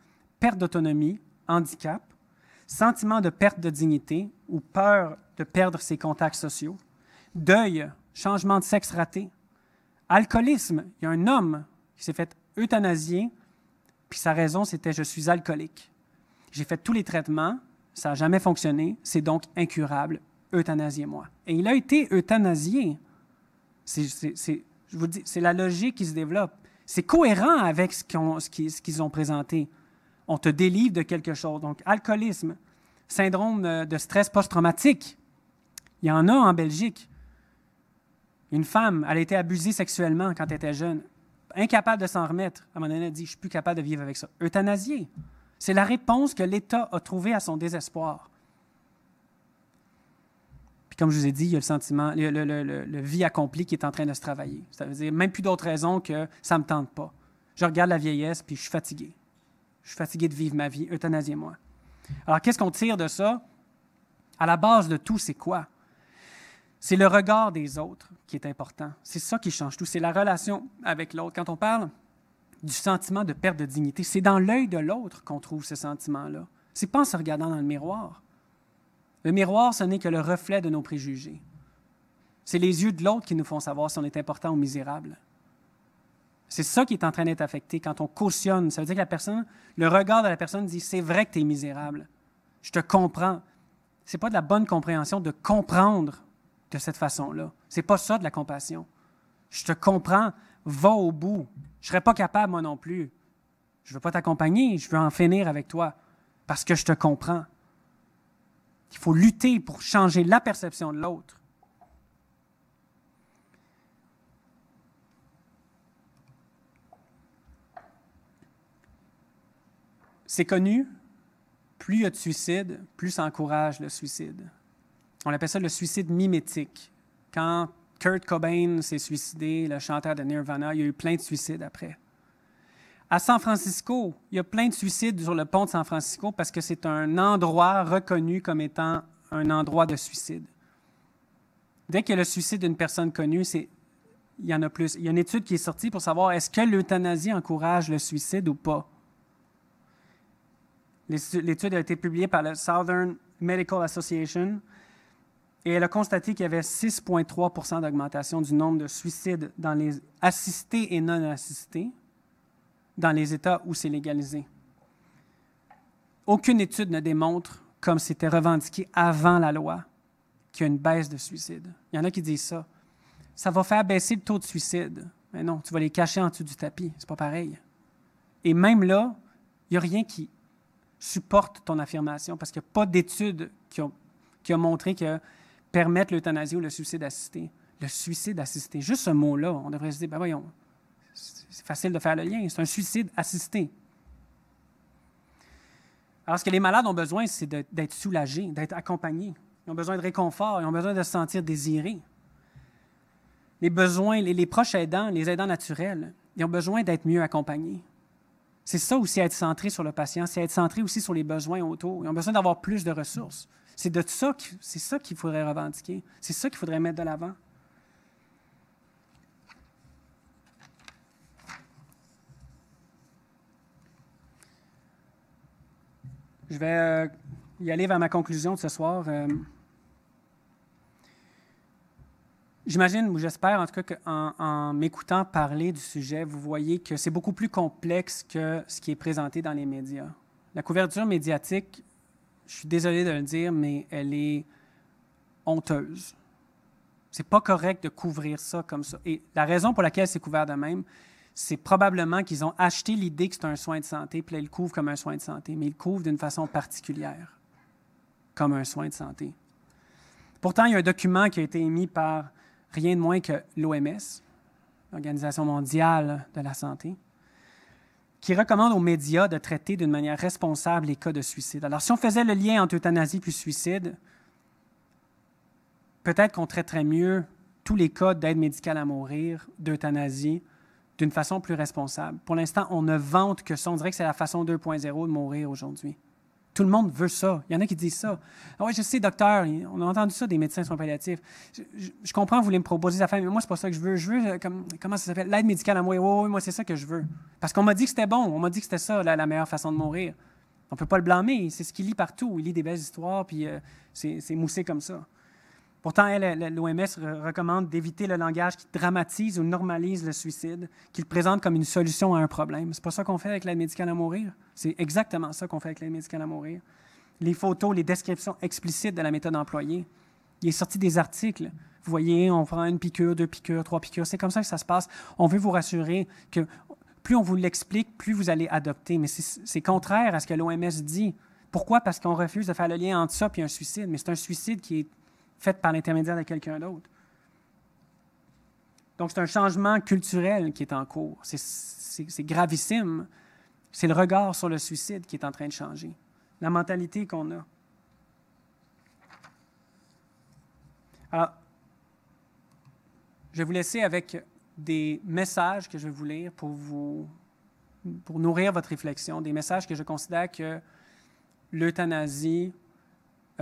S1: perte d'autonomie, handicap, sentiment de perte de dignité ou peur de perdre ses contacts sociaux, deuil, changement de sexe raté, alcoolisme. Il y a un homme qui s'est fait euthanasier, puis sa raison c'était je suis alcoolique. J'ai fait tous les traitements, ça n'a jamais fonctionné, c'est donc incurable, euthanasiez-moi. Et il a été euthanasié. C'est, je vous c'est la logique qui se développe. C'est cohérent avec ce qu'ils ont présenté on te délivre de quelque chose. Donc, alcoolisme, syndrome de stress post-traumatique, il y en a en Belgique. Une femme, elle a été abusée sexuellement quand elle était jeune, incapable de s'en remettre. À un moment donné, elle dit, je ne suis plus capable de vivre avec ça. Euthanasier, c'est la réponse que l'État a trouvée à son désespoir. Puis comme je vous ai dit, il y a le sentiment, le, vie accomplie qui est en train de se travailler. Ça veut dire même plus d'autres raisons que ça ne me tente pas. Je regarde la vieillesse, puis je suis fatigué. Je suis fatigué de vivre ma vie, euthanasiez-moi. Alors, qu'est-ce qu'on tire de ça? À la base de tout, c'est quoi? C'est le regard des autres qui est important. C'est ça qui change tout. C'est la relation avec l'autre. Quand on parle du sentiment de perte de dignité, c'est dans l'œil de l'autre qu'on trouve ce sentiment-là. C'est pas en se regardant dans le miroir. Le miroir, ce n'est que le reflet de nos préjugés. C'est les yeux de l'autre qui nous font savoir si on est important ou misérable. C'est ça qui est en train d'être affecté quand on cautionne. Ça veut dire que la personne, le regard de la personne dit C'est vrai que tu es misérable. Je te comprends. Ce n'est pas de la bonne compréhension de comprendre de cette façon-là. Ce n'est pas ça de la compassion. Je te comprends. Va au bout. Je ne serais pas capable, moi non plus. Je ne veux pas t'accompagner. Je veux en finir avec toi parce que je te comprends. Il faut lutter pour changer la perception de l'autre C'est connu, plus il y a de suicides, plus ça encourage le suicide. On appelle ça le suicide mimétique. Quand Kurt Cobain s'est suicidé, le chanteur de Nirvana, il y a eu plein de suicides après. À San Francisco, il y a plein de suicides sur le pont de San Francisco parce que c'est un endroit reconnu comme étant un endroit de suicide. Dès qu'il y a le suicide d'une personne connue, c'est il y en a plus. Il y a une étude qui est sortie pour savoir est-ce que l'euthanasie encourage le suicide ou pas. L'étude a été publiée par la Southern Medical Association et elle a constaté qu'il y avait 6,3 d'augmentation du nombre de suicides dans les assistés et non assistés dans les États où c'est légalisé. Aucune étude ne démontre, comme c'était revendiqué avant la loi, qu'il y a une baisse de suicide. Il y en a qui disent ça. Ça va faire baisser le taux de suicide. Mais non, tu vas les cacher en dessous du tapis. C'est pas pareil. Et même là, il n'y a rien qui supporte ton affirmation parce qu'il n'y a pas d'études qui ont, montré que permettre l'euthanasie ou le suicide assisté. Le suicide assisté, juste ce mot-là, on devrait se dire, ben voyons, c'est facile de faire le lien, c'est un suicide assisté. Alors, ce que les malades ont besoin, c'est d'être soulagés, d'être accompagnés. Ils ont besoin de réconfort, ils ont besoin de se sentir désirés. Les besoins, les proches aidants, les aidants naturels, ils ont besoin d'être mieux accompagnés. C'est ça aussi être centré sur le patient, c'est être centré aussi sur les besoins autour. Ils ont besoin d'avoir plus de ressources. C'est de ça c'est ça qu'il faudrait revendiquer. C'est ça qu'il faudrait mettre de l'avant. Je vais euh, y aller vers ma conclusion de ce soir. Euh, J'imagine, ou j'espère en tout cas qu'en m'écoutant parler du sujet, vous voyez que c'est beaucoup plus complexe que ce qui est présenté dans les médias. La couverture médiatique, je suis désolé de le dire, mais elle est honteuse. C'est pas correct de couvrir ça comme ça. Et la raison pour laquelle c'est couvert de même, c'est probablement qu'ils ont acheté l'idée que c'est un soin de santé, puis là, ils le couvrent comme un soin de santé, mais ils le couvrent d'une façon particulière, comme un soin de santé. Pourtant, il y a un document qui a été émis par rien de moins que l'OMS, l'Organisation mondiale de la santé, qui recommande aux médias de traiter d'une manière responsable les cas de suicide. Alors, si on faisait le lien entre euthanasie et suicide, peut-être qu'on traiterait mieux tous les cas d'aide médicale à mourir, d'euthanasie, d'une façon plus responsable. Pour l'instant, on ne vante que ça. On dirait que c'est la façon 2.0 de mourir aujourd'hui. Tout le monde veut ça. Il y en a qui disent ça. Ah ouais, je sais, docteur, on a entendu ça des médecins sont palliatifs. Je, comprends, vous voulez me proposer des affaires, mais moi, c'est pas ça que je veux. Je veux, euh, comme, comment ça s'appelle, l'aide médicale à mourir. Oui, oui, moi, c'est ça que je veux. Parce qu'on m'a dit que c'était bon. On m'a dit que c'était ça, la, meilleure façon de mourir. On ne peut pas le blâmer. C'est ce qu'il lit partout. Il lit des belles histoires, puis euh, c'est moussé comme ça. Pourtant, l'OMS recommande d'éviter le langage qui dramatise ou normalise le suicide, qu'il présente comme une solution à un problème. C'est pas ça qu'on fait avec la médicale à mourir. C'est exactement ça qu'on fait avec la médicale à mourir. Les photos, les descriptions explicites de la méthode employée. Il est sorti des articles. Vous voyez, on prend une piqûre, deux piqûres, trois piqûres. C'est comme ça que ça se passe. On veut vous rassurer que plus on vous l'explique, plus vous allez adopter. Mais c'est contraire à ce que l'OMS dit. Pourquoi? Parce qu'on refuse de faire le lien entre ça et un suicide. Mais c'est un suicide qui est faite par l'intermédiaire de quelqu'un d'autre. Donc, c'est un changement culturel qui est en cours. C'est gravissime. C'est le regard sur le suicide qui est en train de changer, la mentalité qu'on a. Alors, je vais vous laisser avec des messages que je vais vous lire pour vous pour nourrir votre réflexion, des messages que je considère que l'euthanasie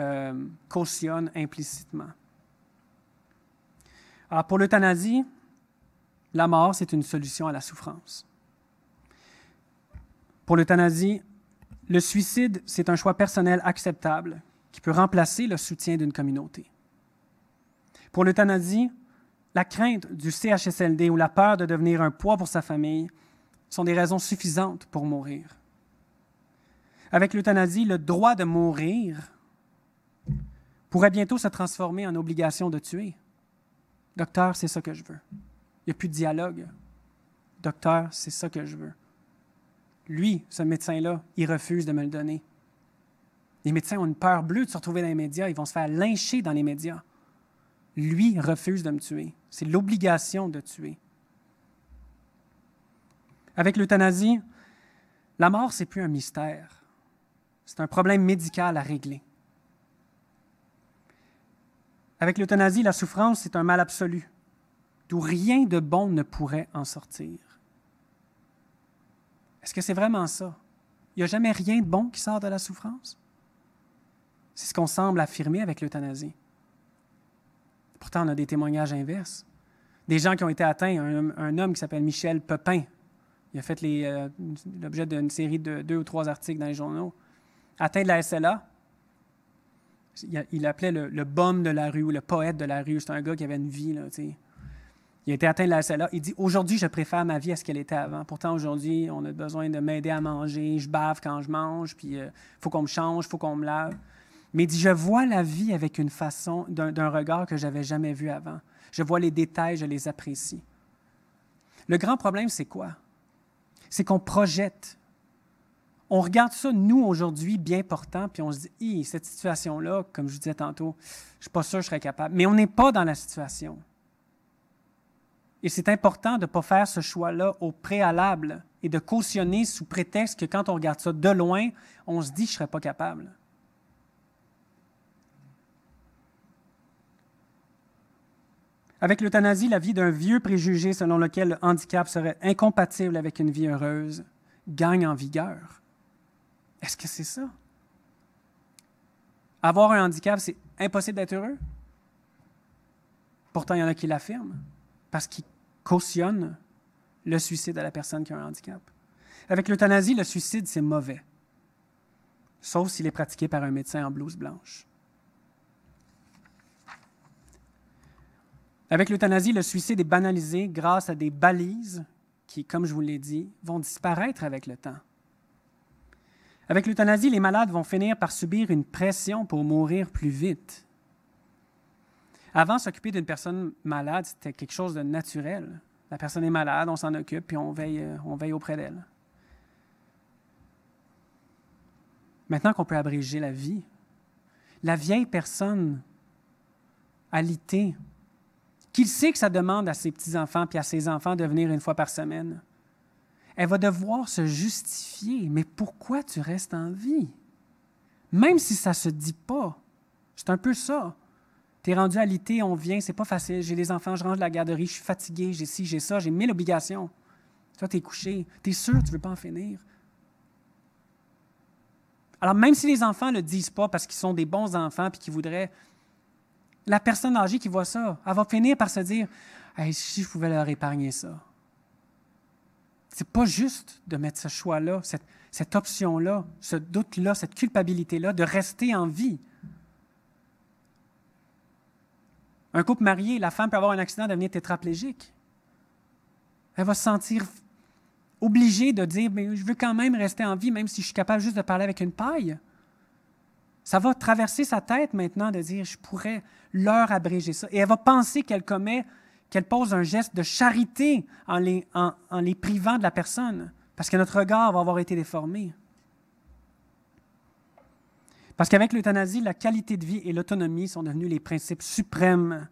S1: euh, cautionne implicitement. pour l'euthanasie, la mort, c'est une solution à la souffrance. Pour l'euthanasie, le suicide, c'est un choix personnel acceptable qui peut remplacer le soutien d'une communauté. Pour l'euthanasie, la crainte du CHSLD ou la peur de devenir un poids pour sa famille sont des raisons suffisantes pour mourir. Avec l'euthanasie, le droit de mourir pourrait bientôt se transformer en obligation de tuer. Docteur, c'est ça que je veux. Il n'y a plus de dialogue. Docteur, c'est ça que je veux. Lui, ce médecin-là, il refuse de me le donner. Les médecins ont une peur bleue de se retrouver dans les médias. Ils vont se faire lyncher dans les médias. Lui refuse de me tuer. C'est l'obligation de tuer. Avec l'euthanasie, la mort, c'est plus un mystère. C'est un problème médical à régler. Avec l'euthanasie, la souffrance, c'est un mal absolu, d'où rien de bon ne pourrait en sortir. Est-ce que c'est vraiment ça? Il n'y a jamais rien de bon qui sort de la souffrance? C'est ce qu'on semble affirmer avec l'euthanasie. Pourtant, on a des témoignages inverses. Des gens qui ont été atteints, un, homme qui s'appelle Michel Pepin, il a fait euh, l'objet d'une série de deux ou trois articles dans les journaux, atteint de la SLA, il appelait le, le de la rue ou le poète de la rue. C'est un gars qui avait une vie, là, Il a été atteint de la celle Il dit Aujourd'hui, je préfère ma vie à ce qu'elle était avant. Pourtant, aujourd'hui, on a besoin de m'aider à manger. Je bave quand je mange, puis il euh, faut qu'on me change, faut qu'on me lave. Mais il dit Je vois la vie avec une façon, d'un, d'un regard que j'avais jamais vu avant. Je vois les détails, je les apprécie. Le grand problème, c'est quoi C'est qu'on projette on regarde ça, nous, aujourd'hui, bien portant, puis on se dit, cette situation-là, comme je vous disais tantôt, je ne suis pas sûr que je serais capable. Mais on n'est pas dans la situation. Et c'est important de ne pas faire ce choix-là au préalable et de cautionner sous prétexte que quand on regarde ça de loin, on se dit, je ne serais pas capable. Avec l'euthanasie, la vie d'un vieux préjugé selon lequel le handicap serait incompatible avec une vie heureuse gagne en vigueur. Est-ce que c'est ça? Avoir un handicap, c'est impossible d'être heureux? Pourtant, il y en a qui l'affirment parce qu'ils cautionnent le suicide à la personne qui a un handicap. Avec l'euthanasie, le suicide, c'est mauvais, sauf s'il est pratiqué par un médecin en blouse blanche. Avec l'euthanasie, le suicide est banalisé grâce à des balises qui, comme je vous l'ai dit, vont disparaître avec le temps. Avec l'euthanasie, les malades vont finir par subir une pression pour mourir plus vite. Avant, s'occuper d'une personne malade, c'était quelque chose de naturel. La personne est malade, on s'en occupe, puis on veille, euh, on veille auprès d'elle. Maintenant qu'on peut abréger la vie, la vieille personne alitée, qu'il sait que ça demande à ses petits-enfants puis à ses enfants de venir une fois par semaine, elle va devoir se justifier. Mais pourquoi tu restes en vie? Même si ça ne se dit pas. C'est un peu ça. Tu es rendu à l'été, on vient, c'est pas facile. J'ai les enfants, je range la garderie, je suis fatigué, j'ai ci, j'ai ça, j'ai mille obligations. Toi, tu es couché. Tu es sûr tu tu veux pas en finir? Alors, même si les enfants ne le disent pas parce qu'ils sont des bons enfants et qu'ils voudraient, la personne âgée qui voit ça, elle va finir par se dire si je pouvais leur épargner ça. C'est pas juste de mettre ce choix-là, cette, option-là, ce doute-là, cette culpabilité-là, de rester en vie. Un couple marié, la femme peut avoir un accident, devenir tétraplégique. Elle va se sentir obligée de dire mais je veux quand même rester en vie, même si je suis capable juste de parler avec une paille. Ça va traverser sa tête maintenant de dire je pourrais leur abréger ça. Et elle va penser qu'elle commet qu'elle pose un geste de charité en les, privant de la personne, parce que notre regard va avoir été déformé. Parce qu'avec l'euthanasie, la qualité de vie et l'autonomie sont devenus les principes suprêmes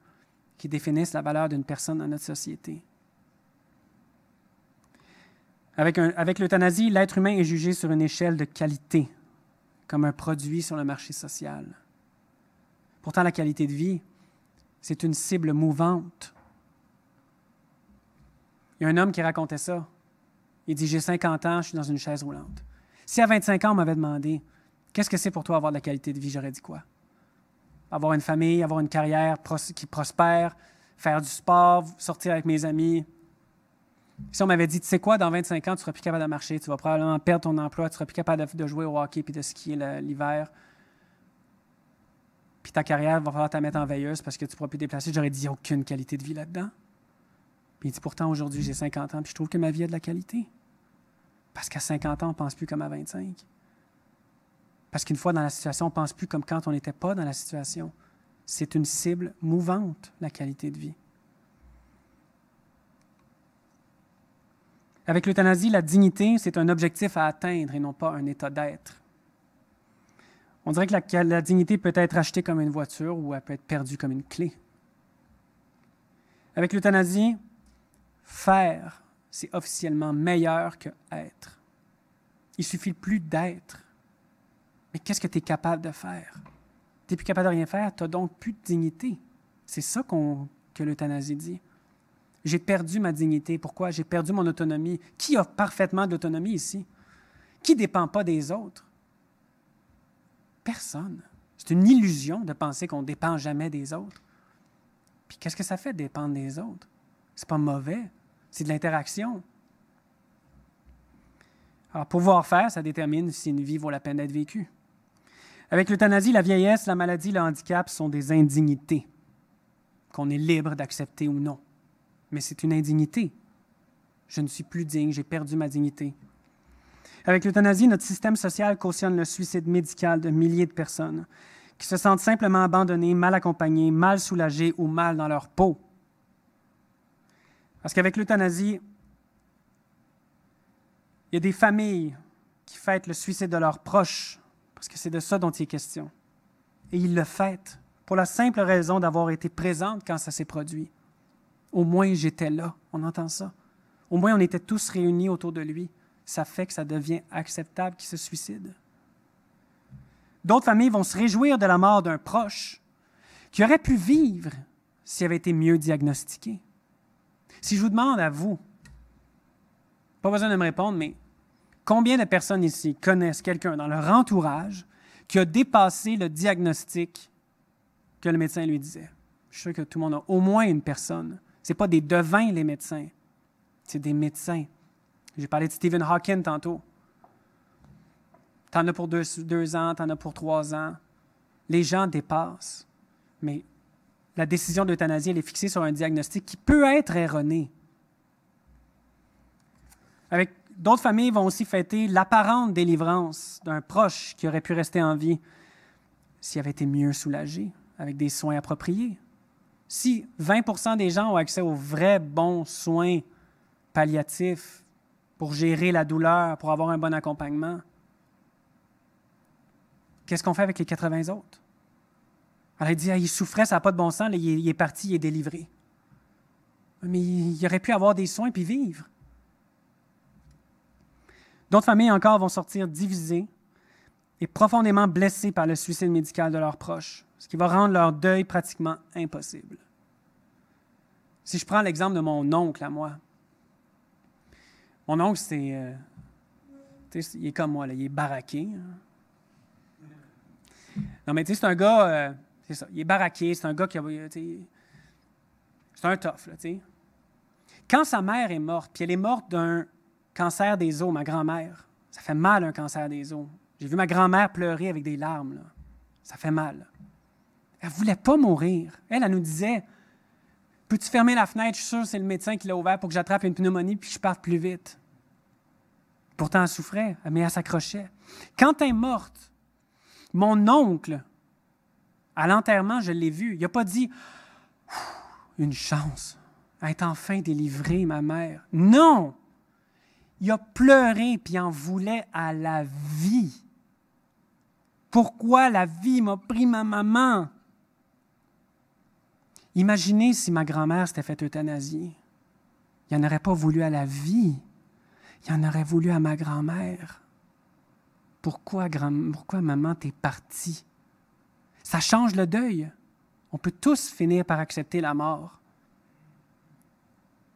S1: qui définissent la valeur d'une personne dans notre société. avec l'euthanasie, l'être humain est jugé sur une échelle de qualité, comme un produit sur le marché social. Pourtant, la qualité de vie, c'est une cible mouvante il y a un homme qui racontait ça. Il dit J'ai 50 ans, je suis dans une chaise roulante. Si à 25 ans, on m'avait demandé Qu'est-ce que c'est pour toi avoir de la qualité de vie J'aurais dit quoi Avoir une famille, avoir une carrière qui prospère, faire du sport, sortir avec mes amis. Si on m'avait dit Tu sais quoi, dans 25 ans, tu ne seras plus capable de marcher, tu vas probablement perdre ton emploi, tu ne seras plus capable de, jouer au hockey et de skier l'hiver. Puis ta carrière, va falloir te mettre en veilleuse parce que tu ne pourras plus déplacer. J'aurais dit aucune qualité de vie là-dedans il dit pourtant aujourd'hui j'ai 50 ans, puis je trouve que ma vie a de la qualité. Parce qu'à 50 ans, on ne pense plus comme à 25. Parce qu'une fois dans la situation, on ne pense plus comme quand on n'était pas dans la situation. C'est une cible mouvante, la qualité de vie. Avec l'euthanasie, la dignité, c'est un objectif à atteindre et non pas un état d'être. On dirait que la, la, dignité peut être achetée comme une voiture ou elle peut être perdue comme une clé. Avec l'euthanasie, Faire, c'est officiellement meilleur que être. Il suffit plus d'être. Mais qu'est-ce que tu es capable de faire? Tu n'es plus capable de rien faire, tu n'as donc plus de dignité. C'est ça que l'euthanasie dit. J'ai perdu ma dignité. Pourquoi? J'ai perdu mon autonomie. Qui a parfaitement l'autonomie ici? Qui ne dépend pas des autres? Personne. C'est une illusion de penser qu'on ne dépend jamais des autres. Puis qu'est-ce que ça fait de dépendre des autres? C'est pas mauvais. C'est de l'interaction. Alors, pouvoir faire, ça détermine si une vie vaut la peine d'être vécue. Avec l'euthanasie, la vieillesse, la maladie, le handicap sont des indignités qu'on est libre d'accepter ou non. Mais c'est une indignité. Je ne suis plus digne, j'ai perdu ma dignité. Avec l'euthanasie, notre système social cautionne le suicide médical de milliers de personnes qui se sentent simplement abandonnées, mal accompagnées, mal soulagées ou mal dans leur peau. Parce qu'avec l'euthanasie, il y a des familles qui fêtent le suicide de leurs proches, parce que c'est de ça dont il est question. Et ils le fêtent pour la simple raison d'avoir été présente quand ça s'est produit. Au moins j'étais là, on entend ça. Au moins on était tous réunis autour de lui. Ça fait que ça devient acceptable qu'il se suicide. D'autres familles vont se réjouir de la mort d'un proche qui aurait pu vivre s'il avait été mieux diagnostiqué. Si je vous demande à vous, pas besoin de me répondre, mais combien de personnes ici connaissent quelqu'un dans leur entourage qui a dépassé le diagnostic que le médecin lui disait? Je suis sûr que tout le monde a au moins une personne. Ce n'est pas des devins, les médecins. C'est des médecins. J'ai parlé de Stephen Hawking tantôt. en as pour deux, deux ans, en as pour trois ans. Les gens dépassent. Mais la décision d'euthanasie, est fixée sur un diagnostic qui peut être erroné. Avec d'autres familles vont aussi fêter l'apparente délivrance d'un proche qui aurait pu rester en vie s'il avait été mieux soulagé avec des soins appropriés. Si 20 des gens ont accès aux vrais bons soins palliatifs pour gérer la douleur, pour avoir un bon accompagnement, qu'est-ce qu'on fait avec les 80 autres? Elle a dit, il souffrait, ça n'a pas de bon sens, il, est, parti, il est délivré. Mais il, aurait pu avoir des soins puis vivre. D'autres familles encore vont sortir divisées et profondément blessées par le suicide médical de leurs proches, ce qui va rendre leur deuil pratiquement impossible. Si je prends l'exemple de mon oncle à moi, mon oncle, c'est. Euh, sais, il est comme moi, là, il est baraqué. Hein. Non, mais tu sais, c'est un gars. Euh, c'est ça. Il est baraqué, c'est un gars qui a. C'est un tough, là, tu sais. Quand sa mère est morte, puis elle est morte d'un cancer des os, ma grand-mère, ça fait mal un cancer des os. J'ai vu ma grand-mère pleurer avec des larmes, là. Ça fait mal. Elle voulait pas mourir. Elle, elle nous disait Peux-tu fermer la fenêtre Je suis sûr c'est le médecin qui l'a ouvert pour que j'attrape une pneumonie puis je parte plus vite. Pourtant, elle souffrait, mais elle s'accrochait. Quand elle est morte, mon oncle à l'enterrement, je l'ai vu. Il n'a pas dit une chance, être enfin délivré, ma mère. Non! Il a pleuré puis en voulait à la vie. Pourquoi la vie m'a pris ma maman? Imaginez si ma grand-mère s'était faite euthanasie, Il n'en aurait pas voulu à la vie. Il en aurait voulu à ma grand-mère. Pourquoi, pourquoi maman, t'es partie? Ça change le deuil. On peut tous finir par accepter la mort.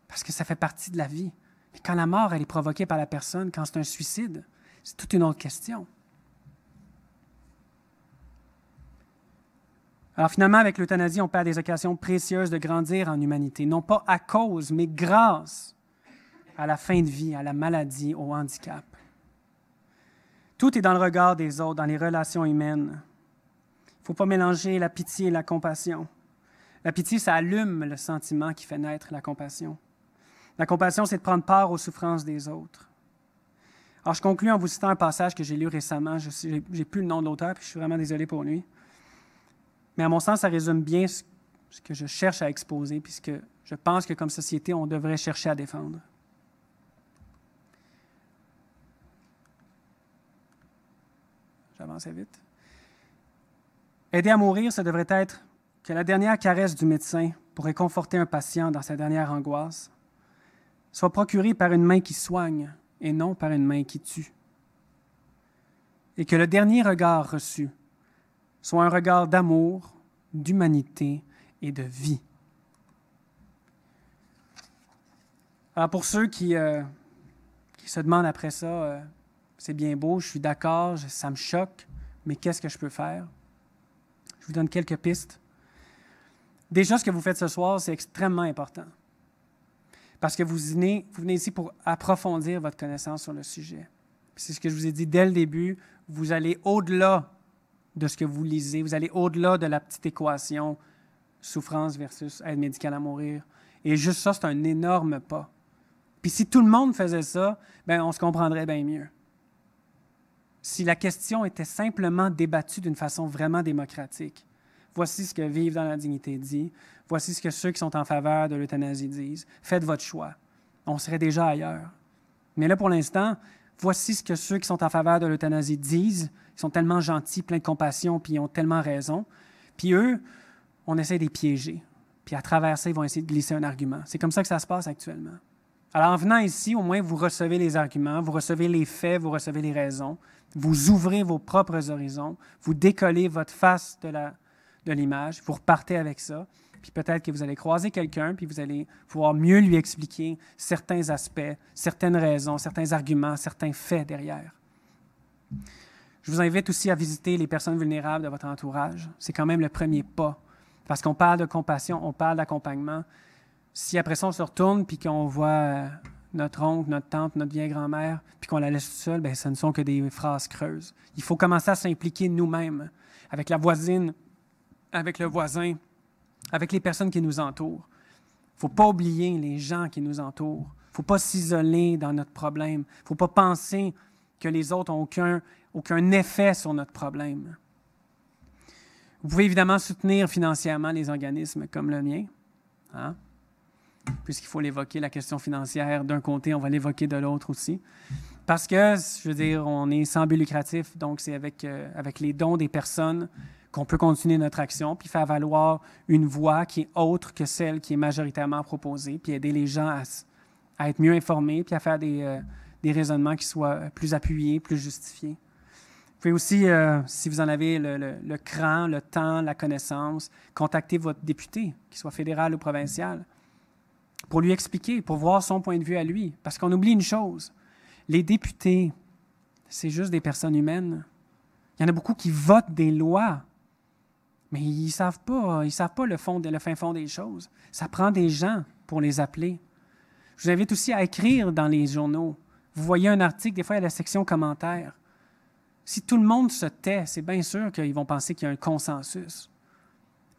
S1: Parce que ça fait partie de la vie. Mais quand la mort, elle est provoquée par la personne, quand c'est un suicide, c'est toute une autre question. Alors finalement, avec l'euthanasie, on perd des occasions précieuses de grandir en humanité, non pas à cause, mais grâce à la fin de vie, à la maladie, au handicap. Tout est dans le regard des autres, dans les relations humaines ne faut pas mélanger la pitié et la compassion. La pitié, ça allume le sentiment qui fait naître la compassion. La compassion, c'est de prendre part aux souffrances des autres. Alors, je conclus en vous citant un passage que j'ai lu récemment. Je n'ai plus le nom de l'auteur, puis je suis vraiment désolé pour lui. Mais à mon sens, ça résume bien ce, que je cherche à exposer, puisque je pense que comme société, on devrait chercher à défendre. J'avance vite. Aider à mourir, ça devrait être que la dernière caresse du médecin pour réconforter un patient dans sa dernière angoisse soit procurée par une main qui soigne et non par une main qui tue. Et que le dernier regard reçu soit un regard d'amour, d'humanité et de vie. Alors pour ceux qui, euh, se demandent après ça, euh, c'est bien beau, je suis d'accord, ça me choque, mais qu'est-ce que je peux faire? Je vous donne quelques pistes. Déjà, ce que vous faites ce soir, c'est extrêmement important. Parce que vous venez, vous venez ici pour approfondir votre connaissance sur le sujet. C'est ce que je vous ai dit dès le début. Vous allez au-delà de ce que vous lisez. Vous allez au-delà de la petite équation souffrance versus aide médicale à mourir. Et juste ça, c'est un énorme pas. Puis si tout le monde faisait ça, ben on se comprendrait bien mieux si la question était simplement débattue d'une façon vraiment démocratique. Voici ce que Vivre dans la dignité dit, voici ce que ceux qui sont en faveur de l'euthanasie disent, faites votre choix. On serait déjà ailleurs. Mais là, pour l'instant, voici ce que ceux qui sont en faveur de l'euthanasie disent. Ils sont tellement gentils, pleins de compassion, puis ils ont tellement raison. Puis eux, on essaie de les piéger. Puis à travers ça, ils vont essayer de glisser un argument. C'est comme ça que ça se passe actuellement. Alors en venant ici, au moins, vous recevez les arguments, vous recevez les faits, vous recevez les raisons, vous ouvrez vos propres horizons, vous décollez votre face de l'image, vous repartez avec ça, puis peut-être que vous allez croiser quelqu'un, puis vous allez pouvoir mieux lui expliquer certains aspects, certaines raisons, certains arguments, certains faits derrière. Je vous invite aussi à visiter les personnes vulnérables de votre entourage. C'est quand même le premier pas, parce qu'on parle de compassion, on parle d'accompagnement, si après ça, on se retourne puis qu'on voit euh, notre oncle, notre tante, notre vieille grand-mère, puis qu'on la laisse toute seule, bien, ce ne sont que des phrases creuses. Il faut commencer à s'impliquer nous-mêmes, avec la voisine, avec le voisin, avec les personnes qui nous entourent. Il ne faut pas oublier les gens qui nous entourent. Il ne faut pas s'isoler dans notre problème. Il ne faut pas penser que les autres n'ont aucun, aucun effet sur notre problème. Vous pouvez évidemment soutenir financièrement les organismes comme le mien. Hein? puisqu'il faut l'évoquer, la question financière d'un côté, on va l'évoquer de l'autre aussi. Parce que, je veux dire, on est sans but lucratif, donc c'est avec, euh, avec les dons des personnes qu'on peut continuer notre action, puis faire valoir une voie qui est autre que celle qui est majoritairement proposée, puis aider les gens à, être mieux informés, puis à faire des, euh, des, raisonnements qui soient plus appuyés, plus justifiés. Vous pouvez aussi, euh, si vous en avez le, le, le, cran, le temps, la connaissance, contacter votre député, qu'il soit fédéral ou provincial pour lui expliquer, pour voir son point de vue à lui. Parce qu'on oublie une chose, les députés, c'est juste des personnes humaines. Il y en a beaucoup qui votent des lois, mais ils ne savent pas, ils savent pas le, fond, le fin fond des choses. Ça prend des gens pour les appeler. Je vous invite aussi à écrire dans les journaux. Vous voyez un article, des fois, il y a la section commentaires. Si tout le monde se tait, c'est bien sûr qu'ils vont penser qu'il y a un consensus.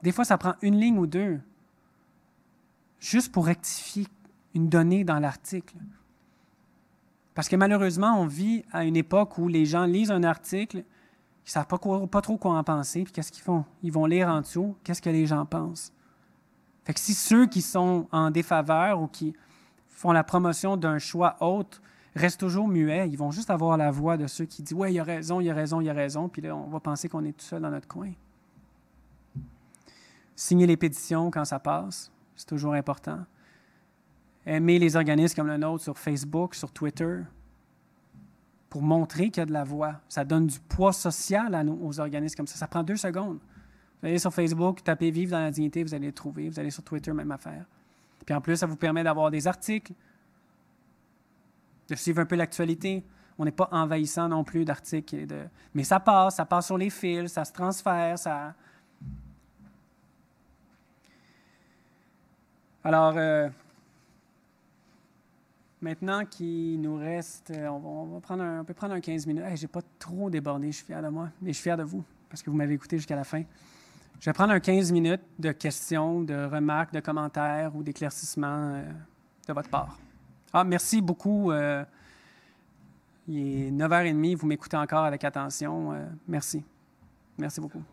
S1: Des fois, ça prend une ligne ou deux juste pour rectifier une donnée dans l'article. Parce que malheureusement, on vit à une époque où les gens lisent un article, ils ne savent pas, trop quoi en penser, puis qu'est-ce qu'ils font? Ils vont lire en dessous, qu'est-ce que les gens pensent. Fait que si ceux qui sont en défaveur ou qui font la promotion d'un choix autre restent toujours muets, ils vont juste avoir la voix de ceux qui disent Ouais, il a raison, il a raison, il a raison, puis là, on va penser qu'on est tout seul dans notre coin. Signer les pétitions quand ça passe, c'est toujours important. Aimer les organismes comme le nôtre sur Facebook, sur Twitter, pour montrer qu'il y a de la voix. Ça donne du poids social à nos, aux organismes comme ça. Ça prend deux secondes. Vous allez sur Facebook, tapez Vive dans la dignité, vous allez le trouver. Vous allez sur Twitter, même affaire. Puis en plus, ça vous permet d'avoir des articles, de suivre un peu l'actualité. On n'est pas envahissant non plus d'articles. Mais ça passe, ça passe sur les fils, ça se transfère, ça. Alors, euh, maintenant qu'il nous reste, euh, on, va prendre un, on peut prendre un 15 minutes. J'ai je n'ai pas trop débordé, je suis fier de moi, mais je suis fier de vous parce que vous m'avez écouté jusqu'à la fin. Je vais prendre un 15 minutes de questions, de remarques, de commentaires ou d'éclaircissements euh, de votre part. Ah, merci beaucoup. il est 9h30, vous m'écoutez encore avec attention. merci. Merci beaucoup.